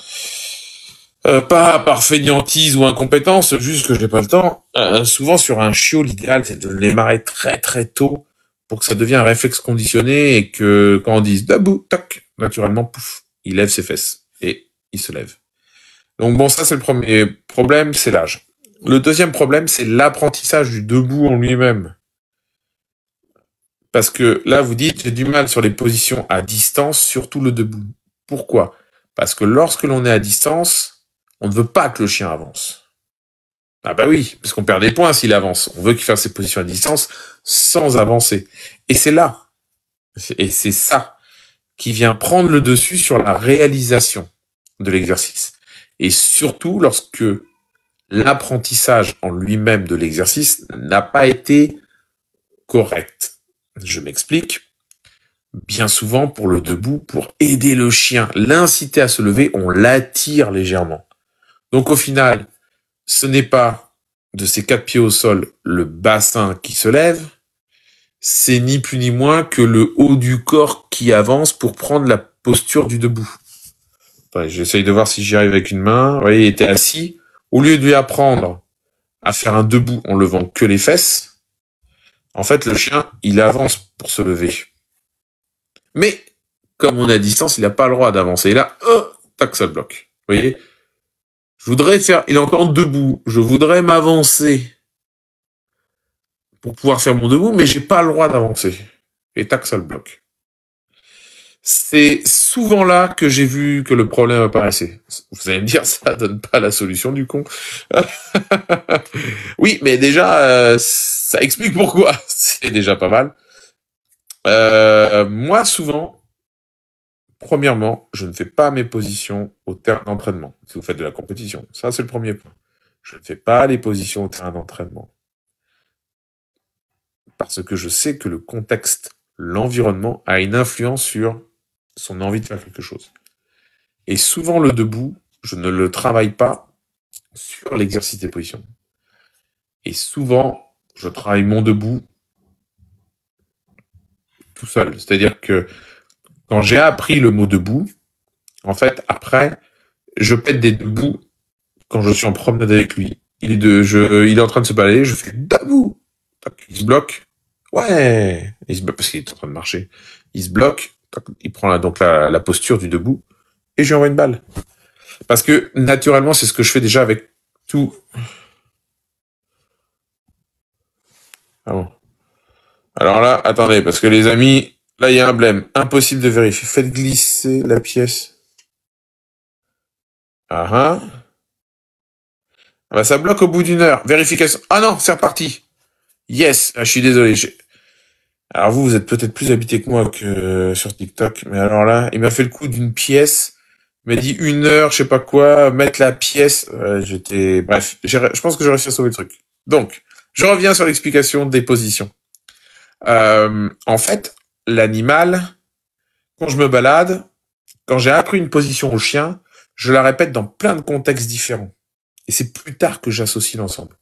euh, pas par fainéantise ou incompétence, juste que je n'ai pas le temps, euh, souvent sur un chiot, l'idéal, c'est de le démarrer très très tôt pour que ça devienne un réflexe conditionné et que quand on dit debout, toc, naturellement, pouf, il lève ses fesses et il se lève. Donc bon, ça c'est le premier problème, c'est l'âge. Le deuxième problème, c'est l'apprentissage du debout en lui-même. Parce que là, vous dites, j'ai du mal sur les positions à distance, surtout le debout. Pourquoi Parce que lorsque l'on est à distance, on ne veut pas que le chien avance. Ah bah oui, parce qu'on perd des points s'il avance. On veut qu'il fasse ses positions à distance sans avancer. Et c'est là, et c'est ça qui vient prendre le dessus sur la réalisation de l'exercice. Et surtout lorsque l'apprentissage en lui-même de l'exercice n'a pas été correct. Je m'explique. Bien souvent, pour le debout, pour aider le chien, l'inciter à se lever, on l'attire légèrement. Donc au final, ce n'est pas de ses quatre pieds au sol le bassin qui se lève, c'est ni plus ni moins que le haut du corps qui avance pour prendre la posture du debout. J'essaye de voir si j'y arrive avec une main. Vous voyez, il était assis. Au lieu de lui apprendre à faire un debout en levant que les fesses, en fait, le chien, il avance pour se lever. Mais, comme on est à distance, il n'a pas le droit d'avancer. Et là, oh, tac, ça le bloque. Vous voyez Je voudrais faire... Il est encore debout. Je voudrais m'avancer pour pouvoir faire mon debout, mais j'ai pas le droit d'avancer. Et tac, ça le bloque. C'est souvent là que j'ai vu que le problème apparaissait. Vous allez me dire, [laughs] ça donne pas la solution du con. [laughs] oui, mais déjà, euh, ça explique pourquoi. [laughs] C'est déjà pas mal. Euh, moi, souvent, premièrement, je ne fais pas mes positions au terrain d'entraînement. Si vous faites de la compétition, ça c'est le premier point. Je ne fais pas les positions au terrain d'entraînement. Parce que je sais que le contexte, l'environnement a une influence sur son envie de faire quelque chose. Et souvent, le debout, je ne le travaille pas sur l'exercice des positions. Et souvent, je travaille mon debout tout seul. C'est-à-dire que quand j'ai appris le mot debout, en fait, après, je pète des debouts » quand je suis en promenade avec lui. Il est, de, je, il est en train de se balader, je fais debout. Il se bloque. Ouais. Il se, parce qu'il est en train de marcher. Il se bloque il prend donc la, posture du debout et je lui une balle. Parce que naturellement, c'est ce que je fais déjà avec tout. Ah Alors là, attendez, parce que les amis, là, il y a un blème. Impossible de vérifier. Faites glisser la pièce. Ah ah. ah bah, ça bloque au bout d'une heure. Vérification. Ah non, c'est reparti. Yes, ah, je suis désolé. Alors vous, vous êtes peut-être plus habité que moi que euh, sur TikTok, mais alors là, il m'a fait le coup d'une pièce, m'a dit une heure, je sais pas quoi, mettre la pièce. Euh, j'étais, bref, je pense que j'ai réussi à sauver le truc. Donc, je reviens sur l'explication des positions. Euh, en fait, l'animal, quand je me balade, quand j'ai appris une position au chien, je la répète dans plein de contextes différents. Et c'est plus tard que j'associe l'ensemble.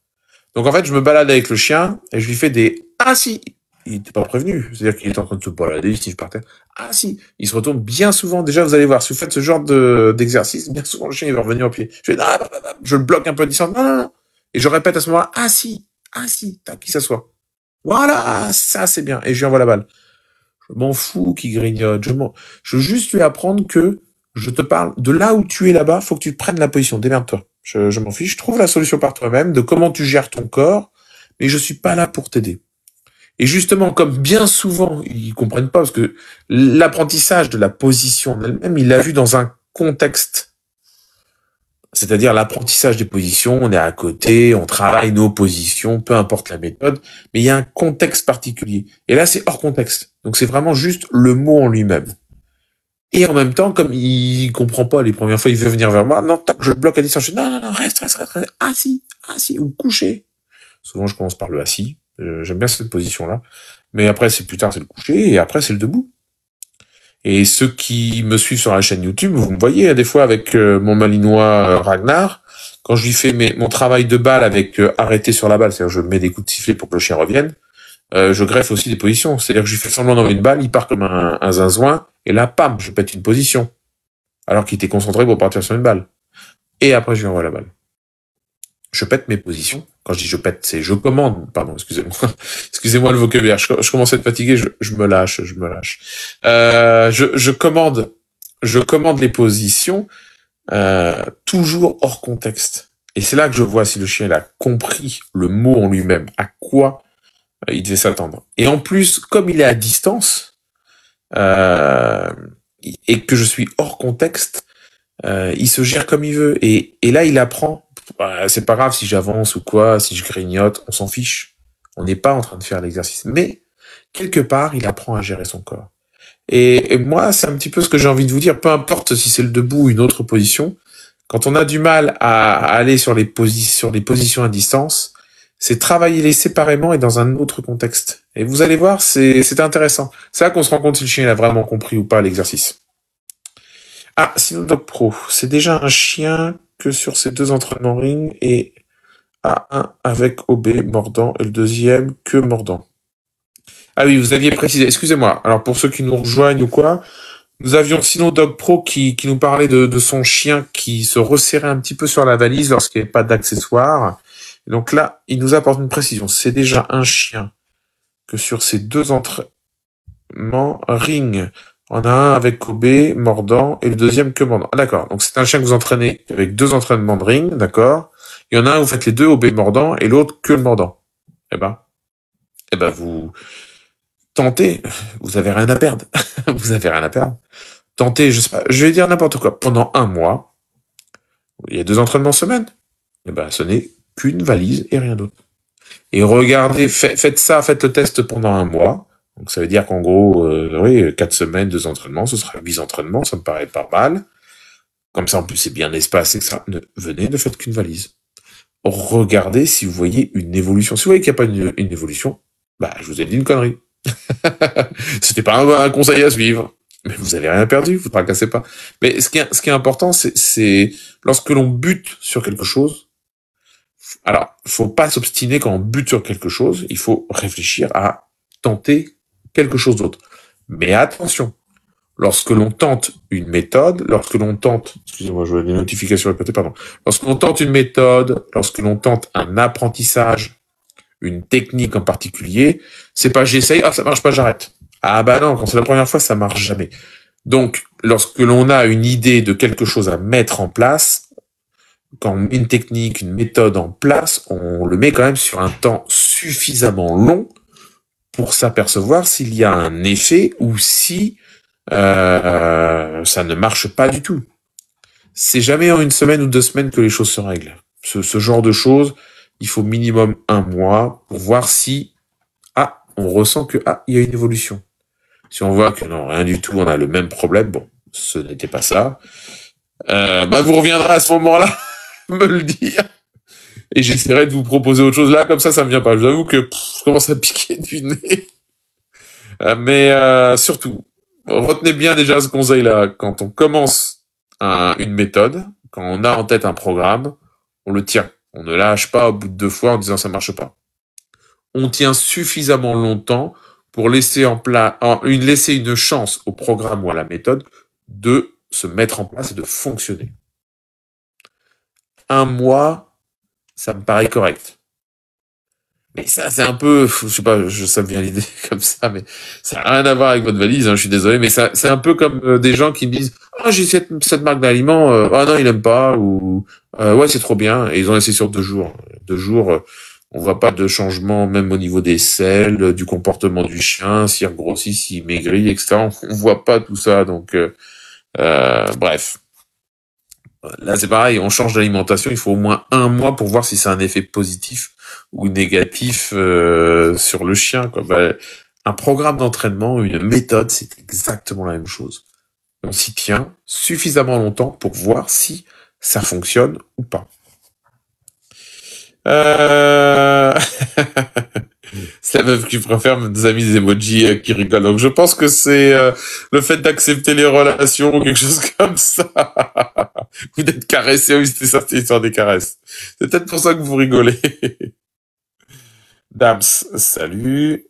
Donc en fait, je me balade avec le chien et je lui fais des ainsi, ah il n'était pas prévenu. C'est-à-dire qu'il est en train de se balader, il par terre. Ah si, il se retourne bien souvent. Déjà, vous allez voir, si vous faites ce genre d'exercice, bien souvent le chien il va revenir au pied. Je fais, ah, bah, bah, bah, je le bloque un peu à disant, Non, non, non. Et je répète à ce moment-là, ah si, ah si, tac, qu'il s'assoit. Voilà, ça c'est bien. Et je lui envoie la balle. Je m'en fous qui grignote. Je, je veux juste lui apprendre que je te parle de là où tu es là-bas, faut que tu prennes la position. Démerde-toi. Je, je m'en fiche. Je trouve la solution par toi-même de comment tu gères ton corps, mais je suis pas là pour t'aider. Et justement, comme bien souvent, ils comprennent pas, parce que l'apprentissage de la position en elle-même, il l'a vu dans un contexte. C'est-à-dire l'apprentissage des positions, on est à côté, on travaille nos positions, peu importe la méthode, mais il y a un contexte particulier. Et là, c'est hors contexte. Donc c'est vraiment juste le mot en lui-même. Et en même temps, comme il comprend pas les premières fois, il veut venir vers moi, non, je bloque à distance, je non, non, non, reste, reste, reste, reste, assis, assis, ou couché. Souvent, je commence par le assis, euh, j'aime bien cette position-là. Mais après, c'est plus tard, c'est le coucher, et après, c'est le debout. Et ceux qui me suivent sur la chaîne YouTube, vous me voyez hein, des fois avec euh, mon malinois euh, Ragnar, quand je lui fais mon travail de balle avec arrêter sur la balle, c'est-à-dire je mets des coups de sifflet pour que le chien revienne, je greffe aussi des positions. C'est-à-dire que je lui fais semblant d'envoyer une balle, il part comme un, un zinzouin, et là, pam, je pète une position. Alors qu'il était concentré pour partir sur une balle. Et après, je lui envoie la balle. Je pète mes positions, quand je dis je pète, c'est je commande, pardon, excusez-moi, [laughs] excusez-moi le vocabulaire, je, commence à être fatigué, je, me lâche, je me lâche. Euh, je, commande, je commande les positions euh, toujours hors contexte. Et c'est là que je vois si le chien a compris le mot en lui-même, à quoi euh, il devait s'attendre. Et en plus, comme il est à distance et que je suis hors contexte, il se gère comme il veut. et là, il apprend bah, c'est pas grave si j'avance ou quoi, si je grignote, on s'en fiche. On n'est pas en train de faire l'exercice. Mais quelque part, il apprend à gérer son corps. Et, moi, c'est un petit peu ce que j'ai envie de vous dire. Peu importe si c'est le debout ou une autre position, quand on a du mal à, aller sur les, sur les positions à distance, c'est travailler les séparément et dans un autre contexte. Et vous allez voir, c'est intéressant. C'est là qu'on se rend compte si le chien a vraiment compris ou pas l'exercice. Ah, le Pro, c'est déjà un chien que sur ces deux entraînements ring et à 1 avec OB mordant et le deuxième que mordant. Ah oui, vous aviez précisé, excusez-moi. Alors pour ceux qui nous rejoignent ou quoi, nous avions sinon Dog Pro qui, nous parlait de, son chien qui se resserrait un petit peu sur la valise lorsqu'il n'y avait pas d'accessoires. Donc là, il nous apporte une précision. C'est déjà un chien que sur ces deux entraînements ring on a un avec obé, mordant, et le deuxième que mordant. Ah, d'accord. Donc c'est un chien que vous entraînez avec deux entraînements de ring, d'accord. Il y en a un, vous faites les deux, obé, mordant, et l'autre que le mordant. Eh ben, eh ben, vous tentez, vous avez rien à perdre. [laughs] vous avez rien à perdre. Tentez, je sais pas, je vais dire n'importe quoi. Pendant un mois, il y a deux entraînements semaine. Eh ben, ce n'est qu'une valise et rien d'autre. Et regardez, faites ça, faites le test pendant un mois. Donc ça veut dire qu'en gros, euh, oui, quatre semaines, deux entraînements, ce sera huit entraînements, ça me paraît pas mal. Comme ça, en plus, c'est bien l'espace, etc. Ne, venez, ne faites qu'une valise. Regardez si vous voyez une évolution. Si vous voyez qu'il n'y a pas une, évolution, bah, je vous ai dit une connerie. [laughs] C'était pas un, conseil à suivre. Mais vous n'avez rien perdu, vous ne tracassez pas. Mais ce qui est, ce qui est important, c'est lorsque l'on bute sur quelque chose, alors, faut pas s'obstiner quand on bute sur quelque chose, il faut réfléchir à tenter quelque chose d'autre. Mais attention, lorsque l'on tente une méthode, lorsque l'on tente, excusez-moi, je vois les notifications répéter, pardon, lorsque l'on tente une méthode, lorsque l'on tente un apprentissage, une technique en particulier, c'est pas j'essaye, ah ça marche pas, j'arrête. Ah bah non, quand c'est la première fois, ça marche jamais. Donc, lorsque l'on a une idée de quelque chose à mettre en place, quand une technique, une méthode en place, on le met quand même sur un temps suffisamment long pour s'apercevoir s'il y a un effet ou si euh, ça ne marche pas du tout. C'est jamais en une semaine ou deux semaines que les choses se règlent. Ce, genre de choses, il faut minimum un mois pour voir si ah on ressent que ah, il y a une évolution. Si on voit que non rien du tout, on a le même problème. Bon, ce n'était pas ça. Euh, bah, vous reviendrez à ce moment-là [laughs] me le dire et j'essaierai de vous proposer autre chose. Là, comme ça, ça me vient pas. Je que je commence à [laughs] piquer du nez. Euh, mais euh, surtout, retenez bien déjà ce conseil-là. Quand on commence une méthode, quand on a en tête un programme, on le tient. On ne lâche pas au bout de deux fois en disant ça marche pas. On tient suffisamment longtemps pour laisser en place, une, laisser une chance au programme ou à la méthode de se mettre en place et de fonctionner. Un mois, ça me paraît correct. Mais ça, c'est un peu, je sais pas, je, ça me vient l'idée [laughs] comme ça, mais ça n'a rien à voir avec votre valise, hein, je suis désolé, mais ça, c'est un peu comme euh, des gens qui me disent, ah, j'ai cette, cette marque d'aliment, euh, ah non, il aime pas, ou, euh, ouais, c'est trop bien, et ils ont laissé sur deux jours. Deux jours, on voit pas de changement, même au niveau des selles, du comportement du chien, s'il grossit, s'il maigrit, etc. On, on voit pas tout ça, donc, bref. Là, c'est pareil, on change d'alimentation, il faut au moins un mois pour voir si c'est un effet positif ou négatif euh, sur le chien. Quoi. Bah, un programme d'entraînement, une méthode, c'est exactement la même chose. On s'y tient suffisamment longtemps pour voir si ça fonctionne ou pas. Euh, [laughs] c'est la meuf qui préfère mes amis des emojis euh, qui rigolent. Donc je pense que c'est euh, le fait d'accepter les relations ou quelque chose [laughs] comme ça. ou d'être caressé, oui, c'était ça, cette l'histoire des caresses. C'est peut-être pour ça que vous rigolez. [laughs] Dams, salut.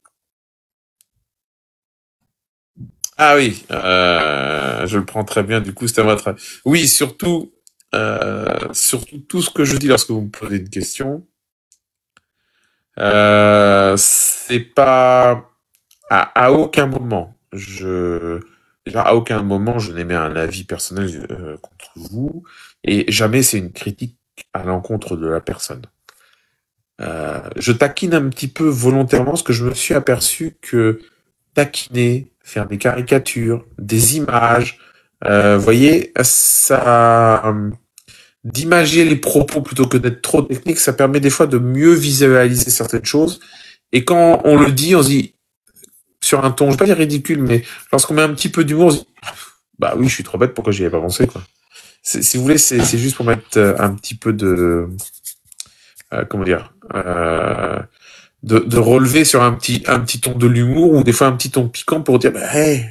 Ah oui, je le prends très bien, du coup, c'était ma Oui, surtout, euh, surtout tout ce que je dis lorsque vous me posez une question, euh, c'est pas à, à, aucun moment je n'ai à aucun moment je un avis personnel euh, contre vous et jamais c'est une critique à l'encontre de la personne. je taquine un petit peu volontairement parce que je me suis aperçu que taquiner, faire des caricatures, des images, vous voyez, ça d'imager les propos plutôt que d'être trop technique, ça permet des fois de mieux visualiser certaines choses. Et quand on le dit, on se dit, sur un ton, je vais pas dire ridicule, mais lorsqu'on met un petit peu d'humour, on se dit, bah oui, je suis trop bête, pourquoi j'y ai pas pensé, quoi. Si vous voulez, c'est juste pour mettre euh, un petit peu de, euh, comment dire, euh, de, relever sur un petit un petit ton de l'humour ou des fois un petit ton piquant pour dire bah,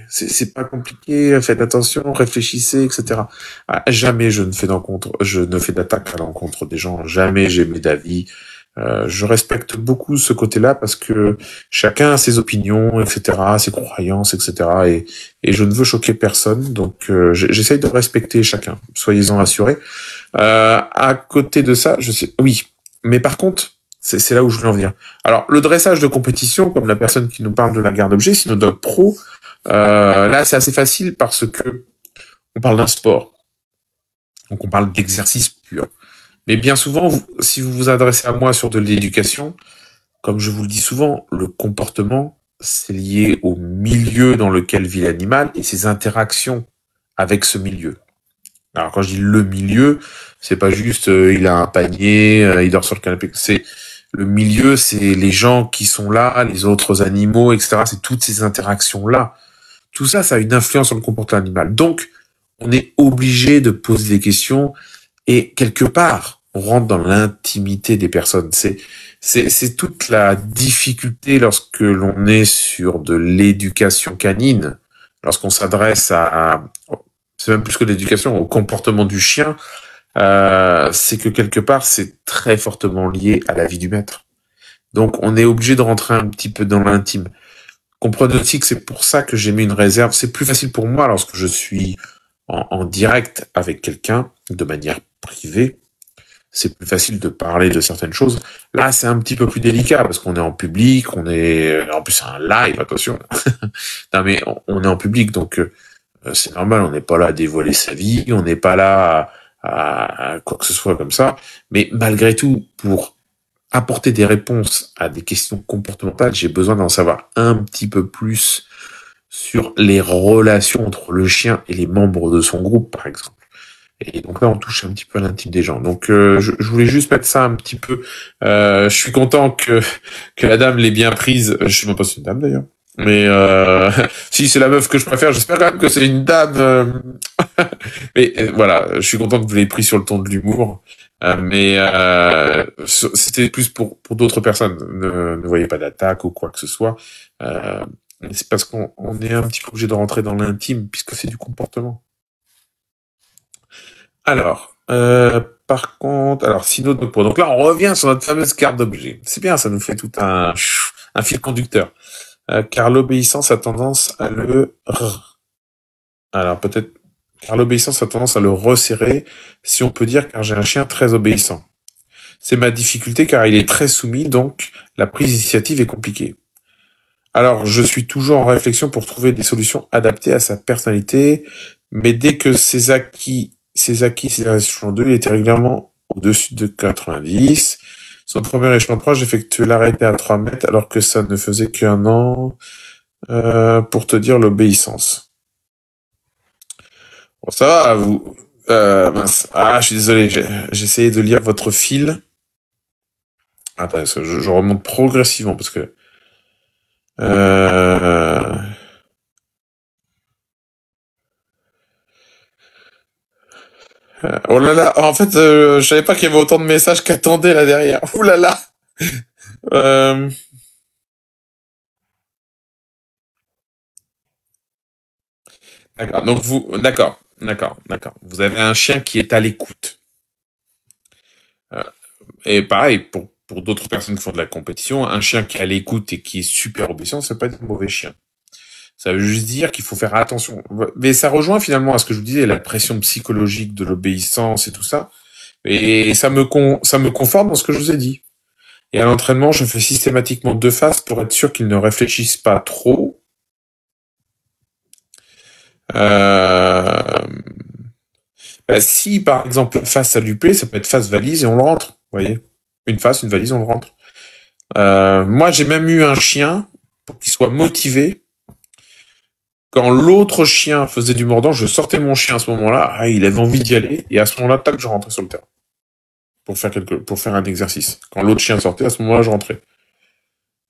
c'est pas compliqué faites attention réfléchissez etc ah, jamais je ne fais d'encontre je ne fais d'attaque à l'encontre des gens jamais j'ai mes d'avis euh, je respecte beaucoup ce côté-là parce que chacun a ses opinions, etc., ses croyances, etc. Et, et je ne veux choquer personne, donc euh, j'essaye de respecter chacun. Soyez-en assurés. Euh, à côté de ça, je sais, oui, mais par contre, c'est là où je veux en venir. Alors, le dressage de compétition, comme la personne qui nous parle de la garde objet, Synodog Pro, euh, là, c'est assez facile parce que on parle d'un sport. Donc, on parle d'exercice pur. Mais bien souvent, si vous vous adressez à moi sur de l'éducation, comme je vous le dis souvent, le comportement, c'est lié au milieu dans lequel vit l'animal et ses interactions avec ce milieu. Alors, quand je dis le milieu, c'est pas juste euh, il a un panier, euh, il dort sur le canapé. C'est le milieu, c'est les gens qui sont là, les autres animaux, etc. C'est toutes ces interactions-là. Tout ça, ça a une influence sur le comportement animal. Donc, on est obligé de poser des questions et quelque part, on rentre dans l'intimité des personnes. C'est, c'est, c'est toute la difficulté lorsque l'on est sur de l'éducation canine, lorsqu'on s'adresse à c'est même plus que l'éducation, au comportement du chien, euh, c'est que quelque part, c'est très fortement lié à la vie du maître. Donc, on est obligé de rentrer un petit peu dans l'intime. Comprenez aussi que c'est pour ça que j'ai mis une réserve. C'est plus facile pour moi lorsque je suis en, direct avec quelqu'un, de manière privée. C'est plus facile de parler de certaines choses. Là, c'est un petit peu plus délicat parce qu'on est en public, on est en plus c'est un live, attention. [laughs] non mais on, est en public, donc euh, c'est normal. On n'est pas là à dévoiler sa vie, on n'est pas là à à, quoi que ce soit comme ça. Mais malgré tout, pour apporter des réponses à des questions comportementales, j'ai besoin d'en savoir un petit peu plus sur les relations entre le chien et les membres de son groupe, par exemple. Et donc là, on touche un petit peu à l'intime des gens. Donc, euh, je, voulais juste mettre ça un petit peu. Euh, je suis content que que la dame l'ait bien prise. Je suis même pas une dame d'ailleurs. Mais euh, [laughs] si c'est la meuf que je préfère, j'espère quand même que c'est une dame. Euh. [laughs] mais euh, voilà, je suis content que vous l'ayez pris sur le ton de l'humour. Euh, mais euh, c'était plus pour, pour d'autres personnes. Ne, ne voyez pas d'attaque ou quoi que ce soit. Euh, c'est parce qu'on est un petit peu obligé de rentrer dans l'intime puisque c'est du comportement. Alors, euh, par contre, alors sinon donc, donc là on revient sur notre fameuse carte d'objet. C'est bien, ça nous fait tout un un fil conducteur. Euh, car l'obéissance a tendance à le... Alors peut-être... Car l'obéissance a tendance à le resserrer, si on peut dire, car j'ai un chien très obéissant. C'est ma difficulté car il est très soumis, donc la prise d'initiative est compliquée. Alors, je suis toujours en réflexion pour trouver des solutions adaptées à sa personnalité, mais dès que ses acquis, ses acquis, ses 2, il était régulièrement au-dessus de 90, son premier échelon j'ai effectué l'arrêté à 3 mètres, alors que ça ne faisait qu'un an euh, pour te dire l'obéissance. Bon, ça va, vous. Euh, ah, je suis désolé, j'essayais de lire votre fil. Attends, je, je remonte progressivement parce que. Euh... Euh, oh là là, en fait, euh, je savais pas qu'il y avait autant de messages qu'attendait là derrière. Oh là là. Euh, d'accord. Donc vous, d'accord, d'accord, d'accord. Vous avez un chien qui est à l'écoute. et pareil pour pour d'autres personnes qui font de la compétition, un chien qui est à l'écoute et qui est super obéissant, c'est pas être un mauvais chien. Ça veut juste dire qu'il faut faire attention. Mais ça rejoint finalement à ce que je vous disais, la pression psychologique de l'obéissance et tout ça. Et ça me, ça me conforme dans ce que je vous ai dit. Et à l'entraînement, je fais systématiquement deux faces pour être sûr qu'ils ne réfléchissent pas trop. Euh, bah, si par exemple face à l'UP, ça peut être face valise et on le rentre. Vous voyez Une face, une valise, on le rentre. Euh, moi, j'ai même eu un chien pour qu'il soit motivé quand l'autre chien faisait du mordant, je sortais mon chien à ce moment-là. Ah, il avait envie d'y aller. Et à ce moment-là, tac, je rentrais sur le terrain. Pour faire quelque, pour faire un exercice. Quand l'autre chien sortait, à ce moment-là, je rentrais.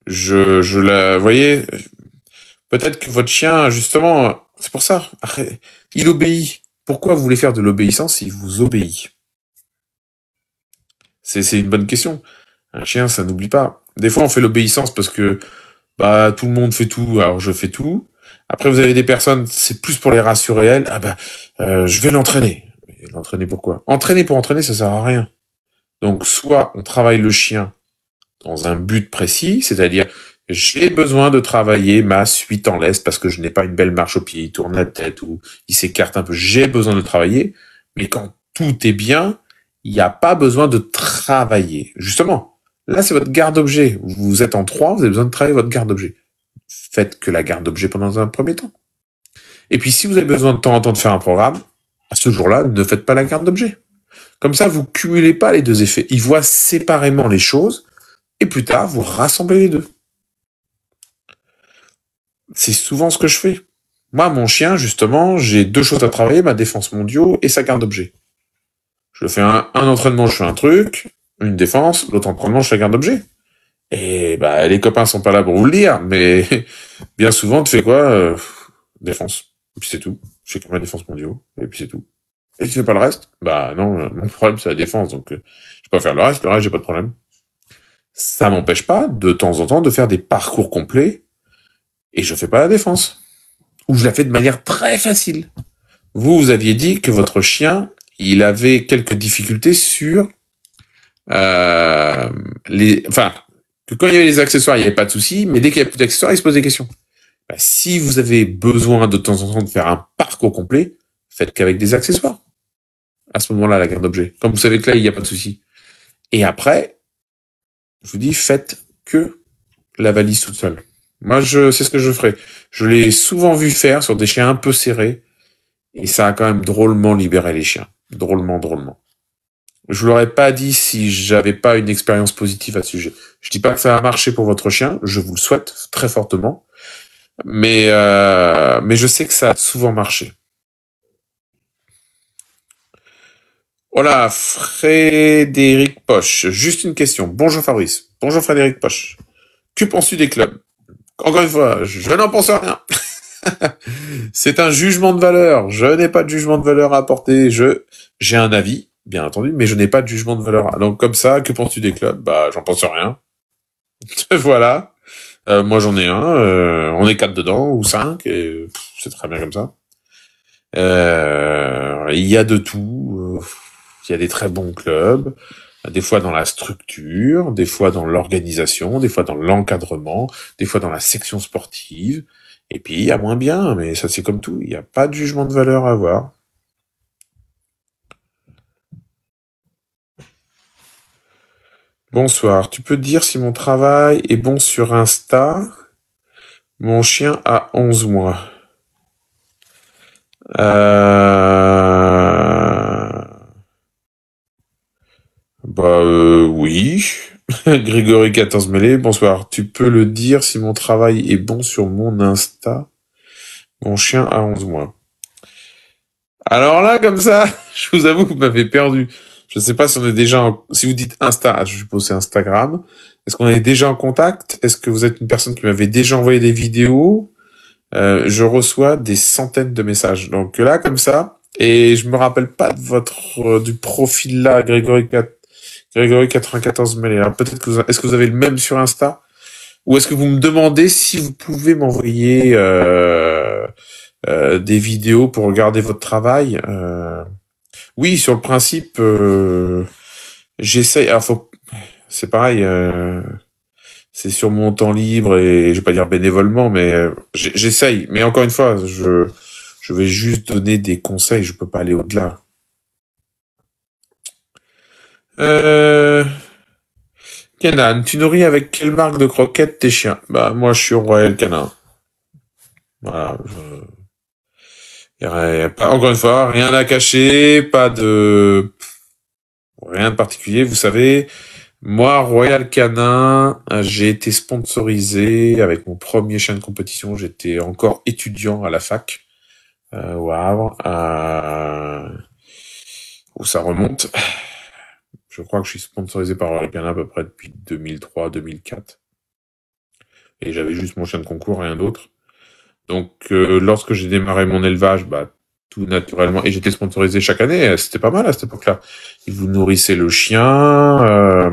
Je, je la, voyez, peut-être que votre chien, justement, c'est pour ça. Il obéit. Pourquoi vous voulez faire de l'obéissance s'il vous obéit? C'est une bonne question. Un chien, ça n'oublie pas. Des fois, on fait l'obéissance parce que bah tout le monde fait tout, alors je fais tout. Après, vous avez des personnes, c'est plus pour les rassurer elles. Ah ben, je vais l'entraîner. L'entraîner pourquoi Entraîner pour entraîner, ça sert à rien. Donc, soit on travaille le chien dans un but précis, c'est-à-dire j'ai besoin de travailler ma suite en laisse parce que je n'ai pas une belle marche au pied, il tourne la tête ou il s'écarte un peu. J'ai besoin de travailler. Mais quand tout est bien, il n'y a pas besoin de travailler. Justement, là, c'est votre garde-objet. Vous êtes en trois, vous avez besoin de travailler votre garde-objet faites que la garde d'objet pendant un premier temps. Et puis, si vous avez besoin de temps en temps de faire un programme, à ce jour-là, ne faites pas la garde d'objet Comme ça, vous cumulez pas les deux effets. Ils voient séparément les choses et plus tard, vous rassemblez les deux. C'est souvent ce que je fais. Moi, mon chien, justement, j'ai deux choses à travailler, ma défense mondiaux et sa garde d'objet Je fais un, entraînement, je fais un truc, une défense, l'autre entraînement, je fais la garde d'objet et bah les copains sont pas là pour vous le dire, mais [laughs] bien souvent tu fais quoi euh, Défense. Et puis c'est tout. Je fais comme la défense mondiale. Et puis c'est tout. Et tu fais pas le reste Bah non, euh, mon problème c'est la défense, donc euh, je peux pas faire le reste. Le reste j'ai pas de problème. Ça m'empêche pas de temps en temps de faire des parcours complets et je fais pas la défense. Ou je la fais de manière très facile. Vous, vous aviez dit que votre chien, il avait quelques difficultés sur euh, les, enfin, que quand il y avait les accessoires, il n'y avait pas de souci, mais dès qu'il n'y a plus d'accessoires, il se pose des questions. Bah, si vous avez besoin de temps en temps de faire un parcours complet, faites qu'avec des accessoires. À ce moment-là, la guerre d'objets. Comme vous savez que là, il n'y a pas de souci. Et après, je vous dis, faites que la valise toute seule. Moi, je, c'est ce que je ferai. Je l'ai souvent vu faire sur des chiens un peu serrés, et ça a quand même drôlement libéré les chiens. Drôlement, drôlement. Je vous ne l'aurais pas dit si j'avais pas une expérience positive à ce sujet. Je ne dis pas que ça a marché pour votre chien, je vous le souhaite très fortement, mais euh, mais je sais que ça a souvent marché. Voilà, Frédéric Poche. Juste une question. Bonjour Fabrice. Bonjour Frédéric Poche. Que penses-tu des clubs Encore une fois, je n'en pense rien. [laughs] C'est un jugement de valeur. Je n'ai pas de jugement de valeur à apporter. Je j'ai un avis bien entendu, mais je n'ai pas de jugement de valeur. Donc comme ça, que penses-tu des clubs Bah, j'en pense rien. [laughs] voilà. Euh, moi, j'en ai un. Euh, on est quatre dedans ou cinq, et c'est très bien comme ça. Euh, il y a de tout. Il y a des très bons clubs, des fois dans la structure, des fois dans l'organisation, des fois dans l'encadrement, des fois dans la section sportive. Et puis, il y a moins bien, mais ça, c'est comme tout. Il n'y a pas de jugement de valeur à avoir. Bonsoir, tu peux dire si mon travail est bon sur Insta Mon chien a 11 mois. Euh, bah euh, oui. [laughs] Grégory 14 mêlé, bonsoir. Tu peux le dire si mon travail est bon sur mon Insta Mon chien a 11 mois. Alors là, comme ça, [laughs] je vous avoue, que vous m'avez perdu. Je ne sais pas si on est déjà, si vous dites Insta, ah, je suppose c'est Instagram. Est-ce qu'on est déjà en contact Est-ce que vous êtes une personne qui m'avait déjà envoyé des vidéos euh, Je reçois des centaines de messages. Donc là, comme ça, et je me rappelle pas de votre euh, du profil là, Grégory Grégory 94 mais Alors peut-être que est-ce que vous avez le même sur Insta ou est-ce que vous me demandez si vous pouvez m'envoyer euh, des vidéos pour regarder votre travail oui, sur le principe, euh, j'essaye. c'est pareil. Euh, c'est sur mon temps libre et je vais pas dire bénévolement, mais euh, j'essaye. Mais encore une fois, je vais juste donner des conseils. Je peux pas aller au-delà. Euh... Canan, tu nourris avec quelle marque de croquettes tes chiens Bah moi, je suis Royal Canin. Voilà pas, encore une fois, rien à cacher, pas de rien de particulier. Vous savez, moi, Royal Canin, j'ai été sponsorisé avec mon premier chien de compétition. J'étais encore étudiant à la fac euh, au Havre, où ça remonte. Je crois que je suis sponsorisé par Royal Canin à peu près depuis 2003-2004. Et j'avais juste mon chien de concours, rien d'autre. Donc, euh, lorsque j'ai démarré mon élevage, bah, tout naturellement, et j'étais sponsorisé chaque année, euh, c'était pas mal à cette époque-là. Ils vous nourrissaient le chien, euh,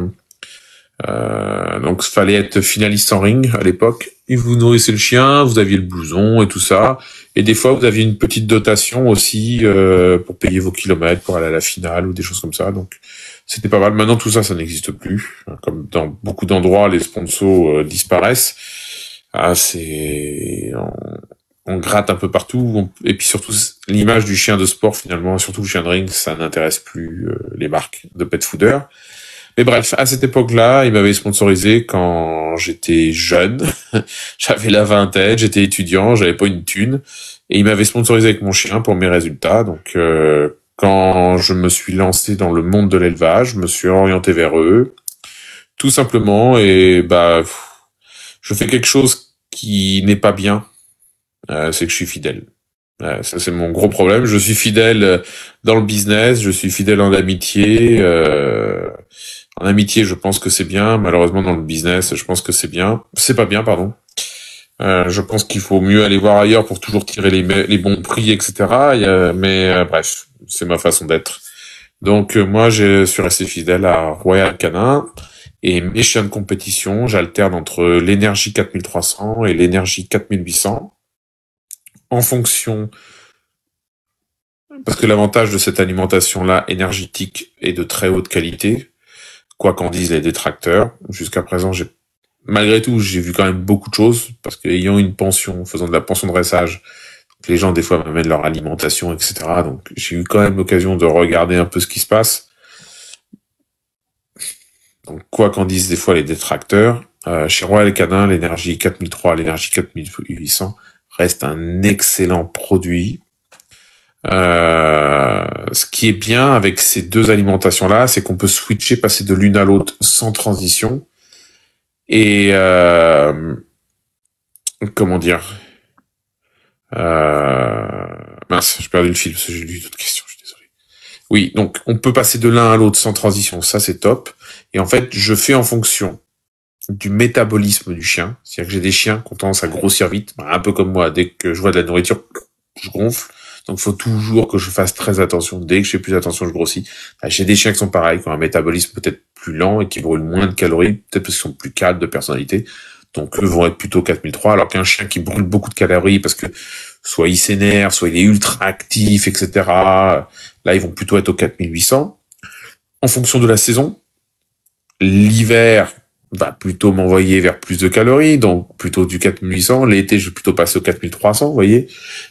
euh, donc fallait être finaliste en ring à l'époque. Ils vous nourrissaient le chien, vous aviez le blouson et tout ça, et des fois vous aviez une petite dotation aussi euh, pour payer vos kilomètres, pour aller à la finale ou des choses comme ça. Donc, c'était pas mal. Maintenant, tout ça, ça n'existe plus. Comme dans beaucoup d'endroits, les sponsors disparaissent. Ah, c'est on, gratte un peu partout. Et puis surtout, l'image du chien de sport finalement, surtout le chien de ring, ça n'intéresse plus euh, les marques de pet fooders. Mais bref, à cette époque-là, il m'avait sponsorisé quand j'étais jeune. [laughs] j'avais la vingtaine, j'étais étudiant, j'avais pas une thune, et il m'avait sponsorisé avec mon chien pour mes résultats. Donc euh, quand je me suis lancé dans le monde de l'élevage, je me suis orienté vers eux, tout simplement. Et bah je fais quelque chose qui n'est pas bien, euh, c'est que je suis fidèle. Euh, ça, c'est mon gros problème. Je suis fidèle euh, dans le business, je suis fidèle en amitié. en amitié, je pense que c'est bien. Malheureusement, dans le business, je pense que c'est bien. C'est pas bien, pardon. je pense qu'il faut mieux aller voir ailleurs pour toujours tirer les, bons prix, etc. mais bref, c'est ma façon d'être. Donc moi, je suis resté fidèle à Royal Canin. Et mes chiens de compétition, j'alterne entre l'énergie 4300 et l'énergie 4800 en fonction parce que l'avantage de cette alimentation-là énergétique est de très haute qualité, quoi qu'en disent les détracteurs. Jusqu'à présent, j'ai, malgré tout, j'ai vu quand même beaucoup de choses, parce qu'ayant une pension, faisant de la pension de dressage, les gens des fois m'amènent leur alimentation, etc. Donc j'ai eu quand même l'occasion de regarder un peu ce qui se passe quoi qu'en disent des fois les détracteurs, euh, chez Royal Canin, l'énergie 4003, l'énergie 4800 reste un excellent produit. Euh, ce qui est bien avec ces deux alimentations-là, c'est qu'on peut switcher, passer de l'une à l'autre sans transition. Et euh, comment dire Mince, j'ai perdu le fil parce que j'ai lu d'autres questions, je suis désolé. Oui, donc on peut passer de l'un à l'autre sans transition, ça c'est top. Et en fait, je fais en fonction du métabolisme du chien. C'est-à-dire que j'ai des chiens qui ont tendance à grossir vite, bah, un peu comme moi. Dès que je vois de la nourriture, je gonfle. Donc, il faut toujours que je fasse très attention. Dès que je fais plus attention, je grossis. Bah, j'ai des chiens qui sont pareils, qui ont un métabolisme peut-être plus lent et qui brûlent moins de calories, peut-être parce qu'ils sont plus calmes de personnalité. Donc, eux vont être plutôt 4003, alors qu'un chien qui brûle beaucoup de calories parce que soit il s'énerve, soit il est ultra actif, etc. Là, ils vont plutôt être au 4800. En fonction de la saison, L'hiver va plutôt m'envoyer vers plus de calories, donc plutôt du 4800. L'été, je vais plutôt passer au 4300, vous voyez.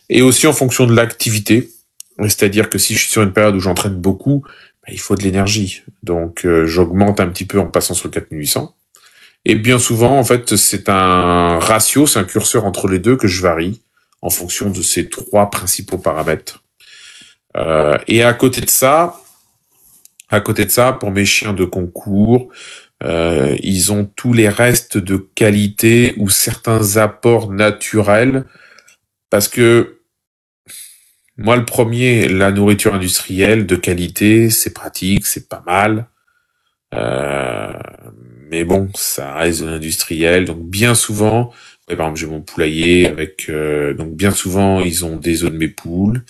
Et aussi en fonction de l'activité. C'est-à-dire que si je suis sur une période où j'entraîne beaucoup, bah, il faut de l'énergie. Donc euh, j'augmente un petit peu en passant sur le 4800. Et bien souvent, en fait, c'est un ratio, c'est un curseur entre les deux que je varie en fonction de ces trois principaux paramètres. Euh, et à côté de ça, à côté de ça, pour mes chiens de concours, euh, ils ont tous les restes de qualité ou certains apports naturels. Parce que moi, le premier, la nourriture industrielle de qualité, c'est pratique, c'est pas mal. Euh, mais bon, ça reste de l'industriel. Donc bien souvent, par exemple, j'ai mon poulailler avec... Euh, donc bien souvent, ils ont des zones de mes poules.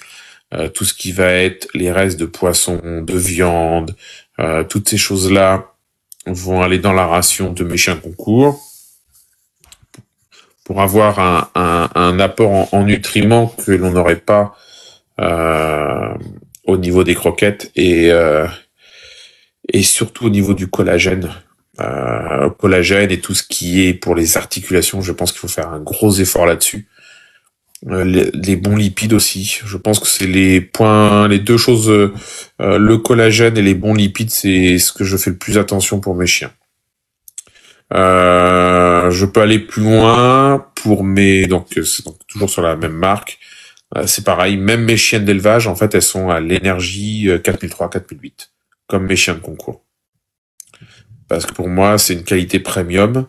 Euh, tout ce qui va être les restes de poisson, de viande, euh, toutes ces choses-là vont aller dans la ration de mes chiens concours pour avoir un, apport en, nutriments que l'on n'aurait pas euh, au niveau des croquettes et, et surtout au niveau du collagène. collagène et tout ce qui est pour les articulations, je pense qu'il faut faire un gros effort là-dessus euh, les, bons lipides aussi. Je pense que c'est les points, les deux choses, euh, euh, le collagène et les bons lipides, c'est ce que je fais le plus attention pour mes chiens. je peux aller plus loin pour mes donc c'est donc toujours sur la même marque. c'est pareil, même mes chiens d'élevage, en fait, elles sont à l'énergie 4003-4008, comme mes chiens de concours. Parce que pour moi, c'est une qualité premium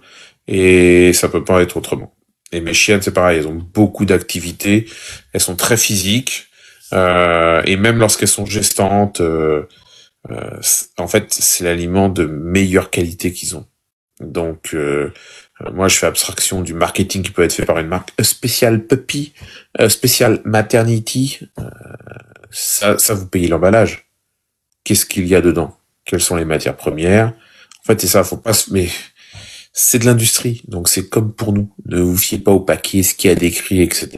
et ça peut pas être autrement. Et mes chiennes, c'est pareil, elles ont beaucoup d'activités, elles sont très physiques, euh, et même lorsqu'elles sont gestantes, euh, euh, en fait, c'est l'aliment de meilleure qualité qu'ils ont. Donc, moi, je fais abstraction du marketing qui peut être fait par une marque spéciale puppy, spéciale maternity. ça, ça vous paye l'emballage. Qu'est-ce qu'il y a dedans Quelles sont les matières premières En fait, et ça, faut pas se... Mais c'est de l'industrie. Donc c'est comme pour nous. Ne vous fiez pas au paquet, ce qu'il y a décrit, etc.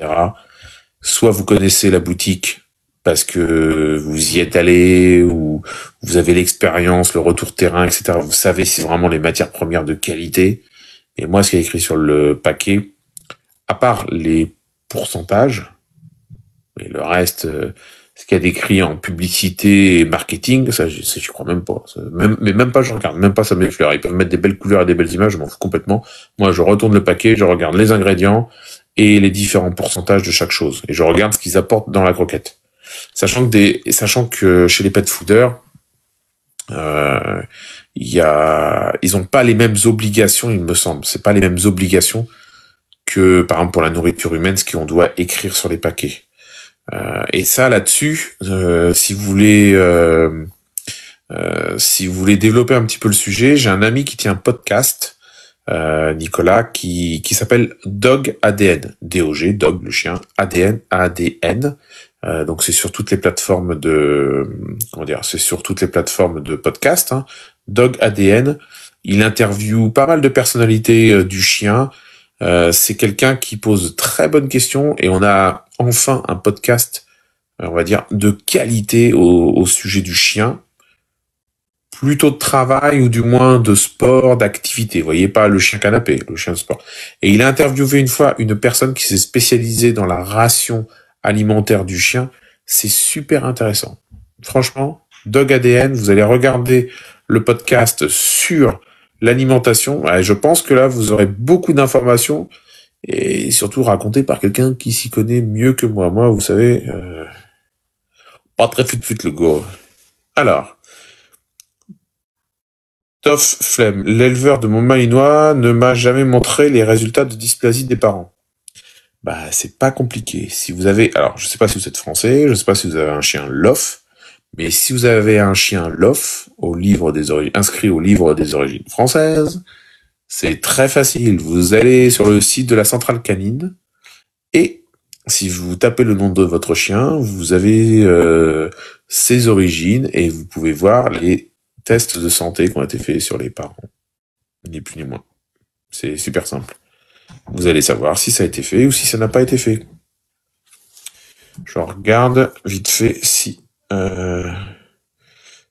Soit vous connaissez la boutique parce que vous y êtes allé ou vous avez l'expérience, le retour terrain, etc. Vous savez si c'est vraiment les matières premières de qualité. Et moi, ce qui est écrit sur le paquet, à part les pourcentages, et le reste, euh, ce qu'il y a décrit en publicité et marketing, ça, je, je crois même pas. mais même pas, je regarde, même pas ça m'éclaire. Ils peuvent mettre des belles couleurs et des belles images, je m'en fous complètement. Moi, je retourne le paquet, je regarde les ingrédients et les différents pourcentages de chaque chose. Et je regarde ce qu'ils apportent dans la croquette. Sachant que, des, sachant que chez les pet fooders, euh, y a, ils n'ont pas les mêmes obligations, il me semble. C'est pas les mêmes obligations que, par exemple, pour la nourriture humaine, ce qu'on doit écrire sur les paquets. Euh, et ça, là-dessus, euh, si vous voulez, euh, si vous voulez développer un petit peu le sujet, j'ai un ami qui tient un podcast, Nicolas, qui, qui s'appelle Dog ADN, g Dog le chien, ADN, ADN. donc c'est sur toutes les plateformes de, comment dire, c'est sur toutes les plateformes de podcast. Hein. Dog ADN. Il interviewe pas mal de personnalités du chien, euh, c'est quelqu'un qui pose très bonnes questions et on a enfin un podcast, euh, on va dire, de qualité au, sujet du chien, plutôt de travail ou du moins de sport, d'activité. Vous voyez pas le chien canapé, le chien de sport. Et il a interviewé une fois une personne qui s'est spécialisée dans la ration alimentaire du chien. C'est super intéressant. Franchement, Dog ADN, vous allez regarder le podcast sur l'alimentation. Je pense que là, vous aurez beaucoup d'informations et surtout racontées par quelqu'un qui s'y connaît mieux que moi. Moi, vous savez, euh, pas très fut fut le go. Alors, Toff Flemme, l'éleveur de mon malinois ne m'a jamais montré les résultats de dysplasie des parents. Bah, c'est pas compliqué. Si vous avez, alors, je sais pas si vous êtes français, je sais pas si vous avez un chien lof, mais si vous avez un chien Lof au livre des inscrit au livre des origines françaises, c'est très facile. Vous allez sur le site de la centrale canine et si vous tapez le nom de votre chien, vous avez euh, ses origines et vous pouvez voir les tests de santé qui ont été faits sur les parents. Ni plus ni moins. C'est super simple. Vous allez savoir si ça a été fait ou si ça n'a pas été fait. Je regarde vite fait si euh,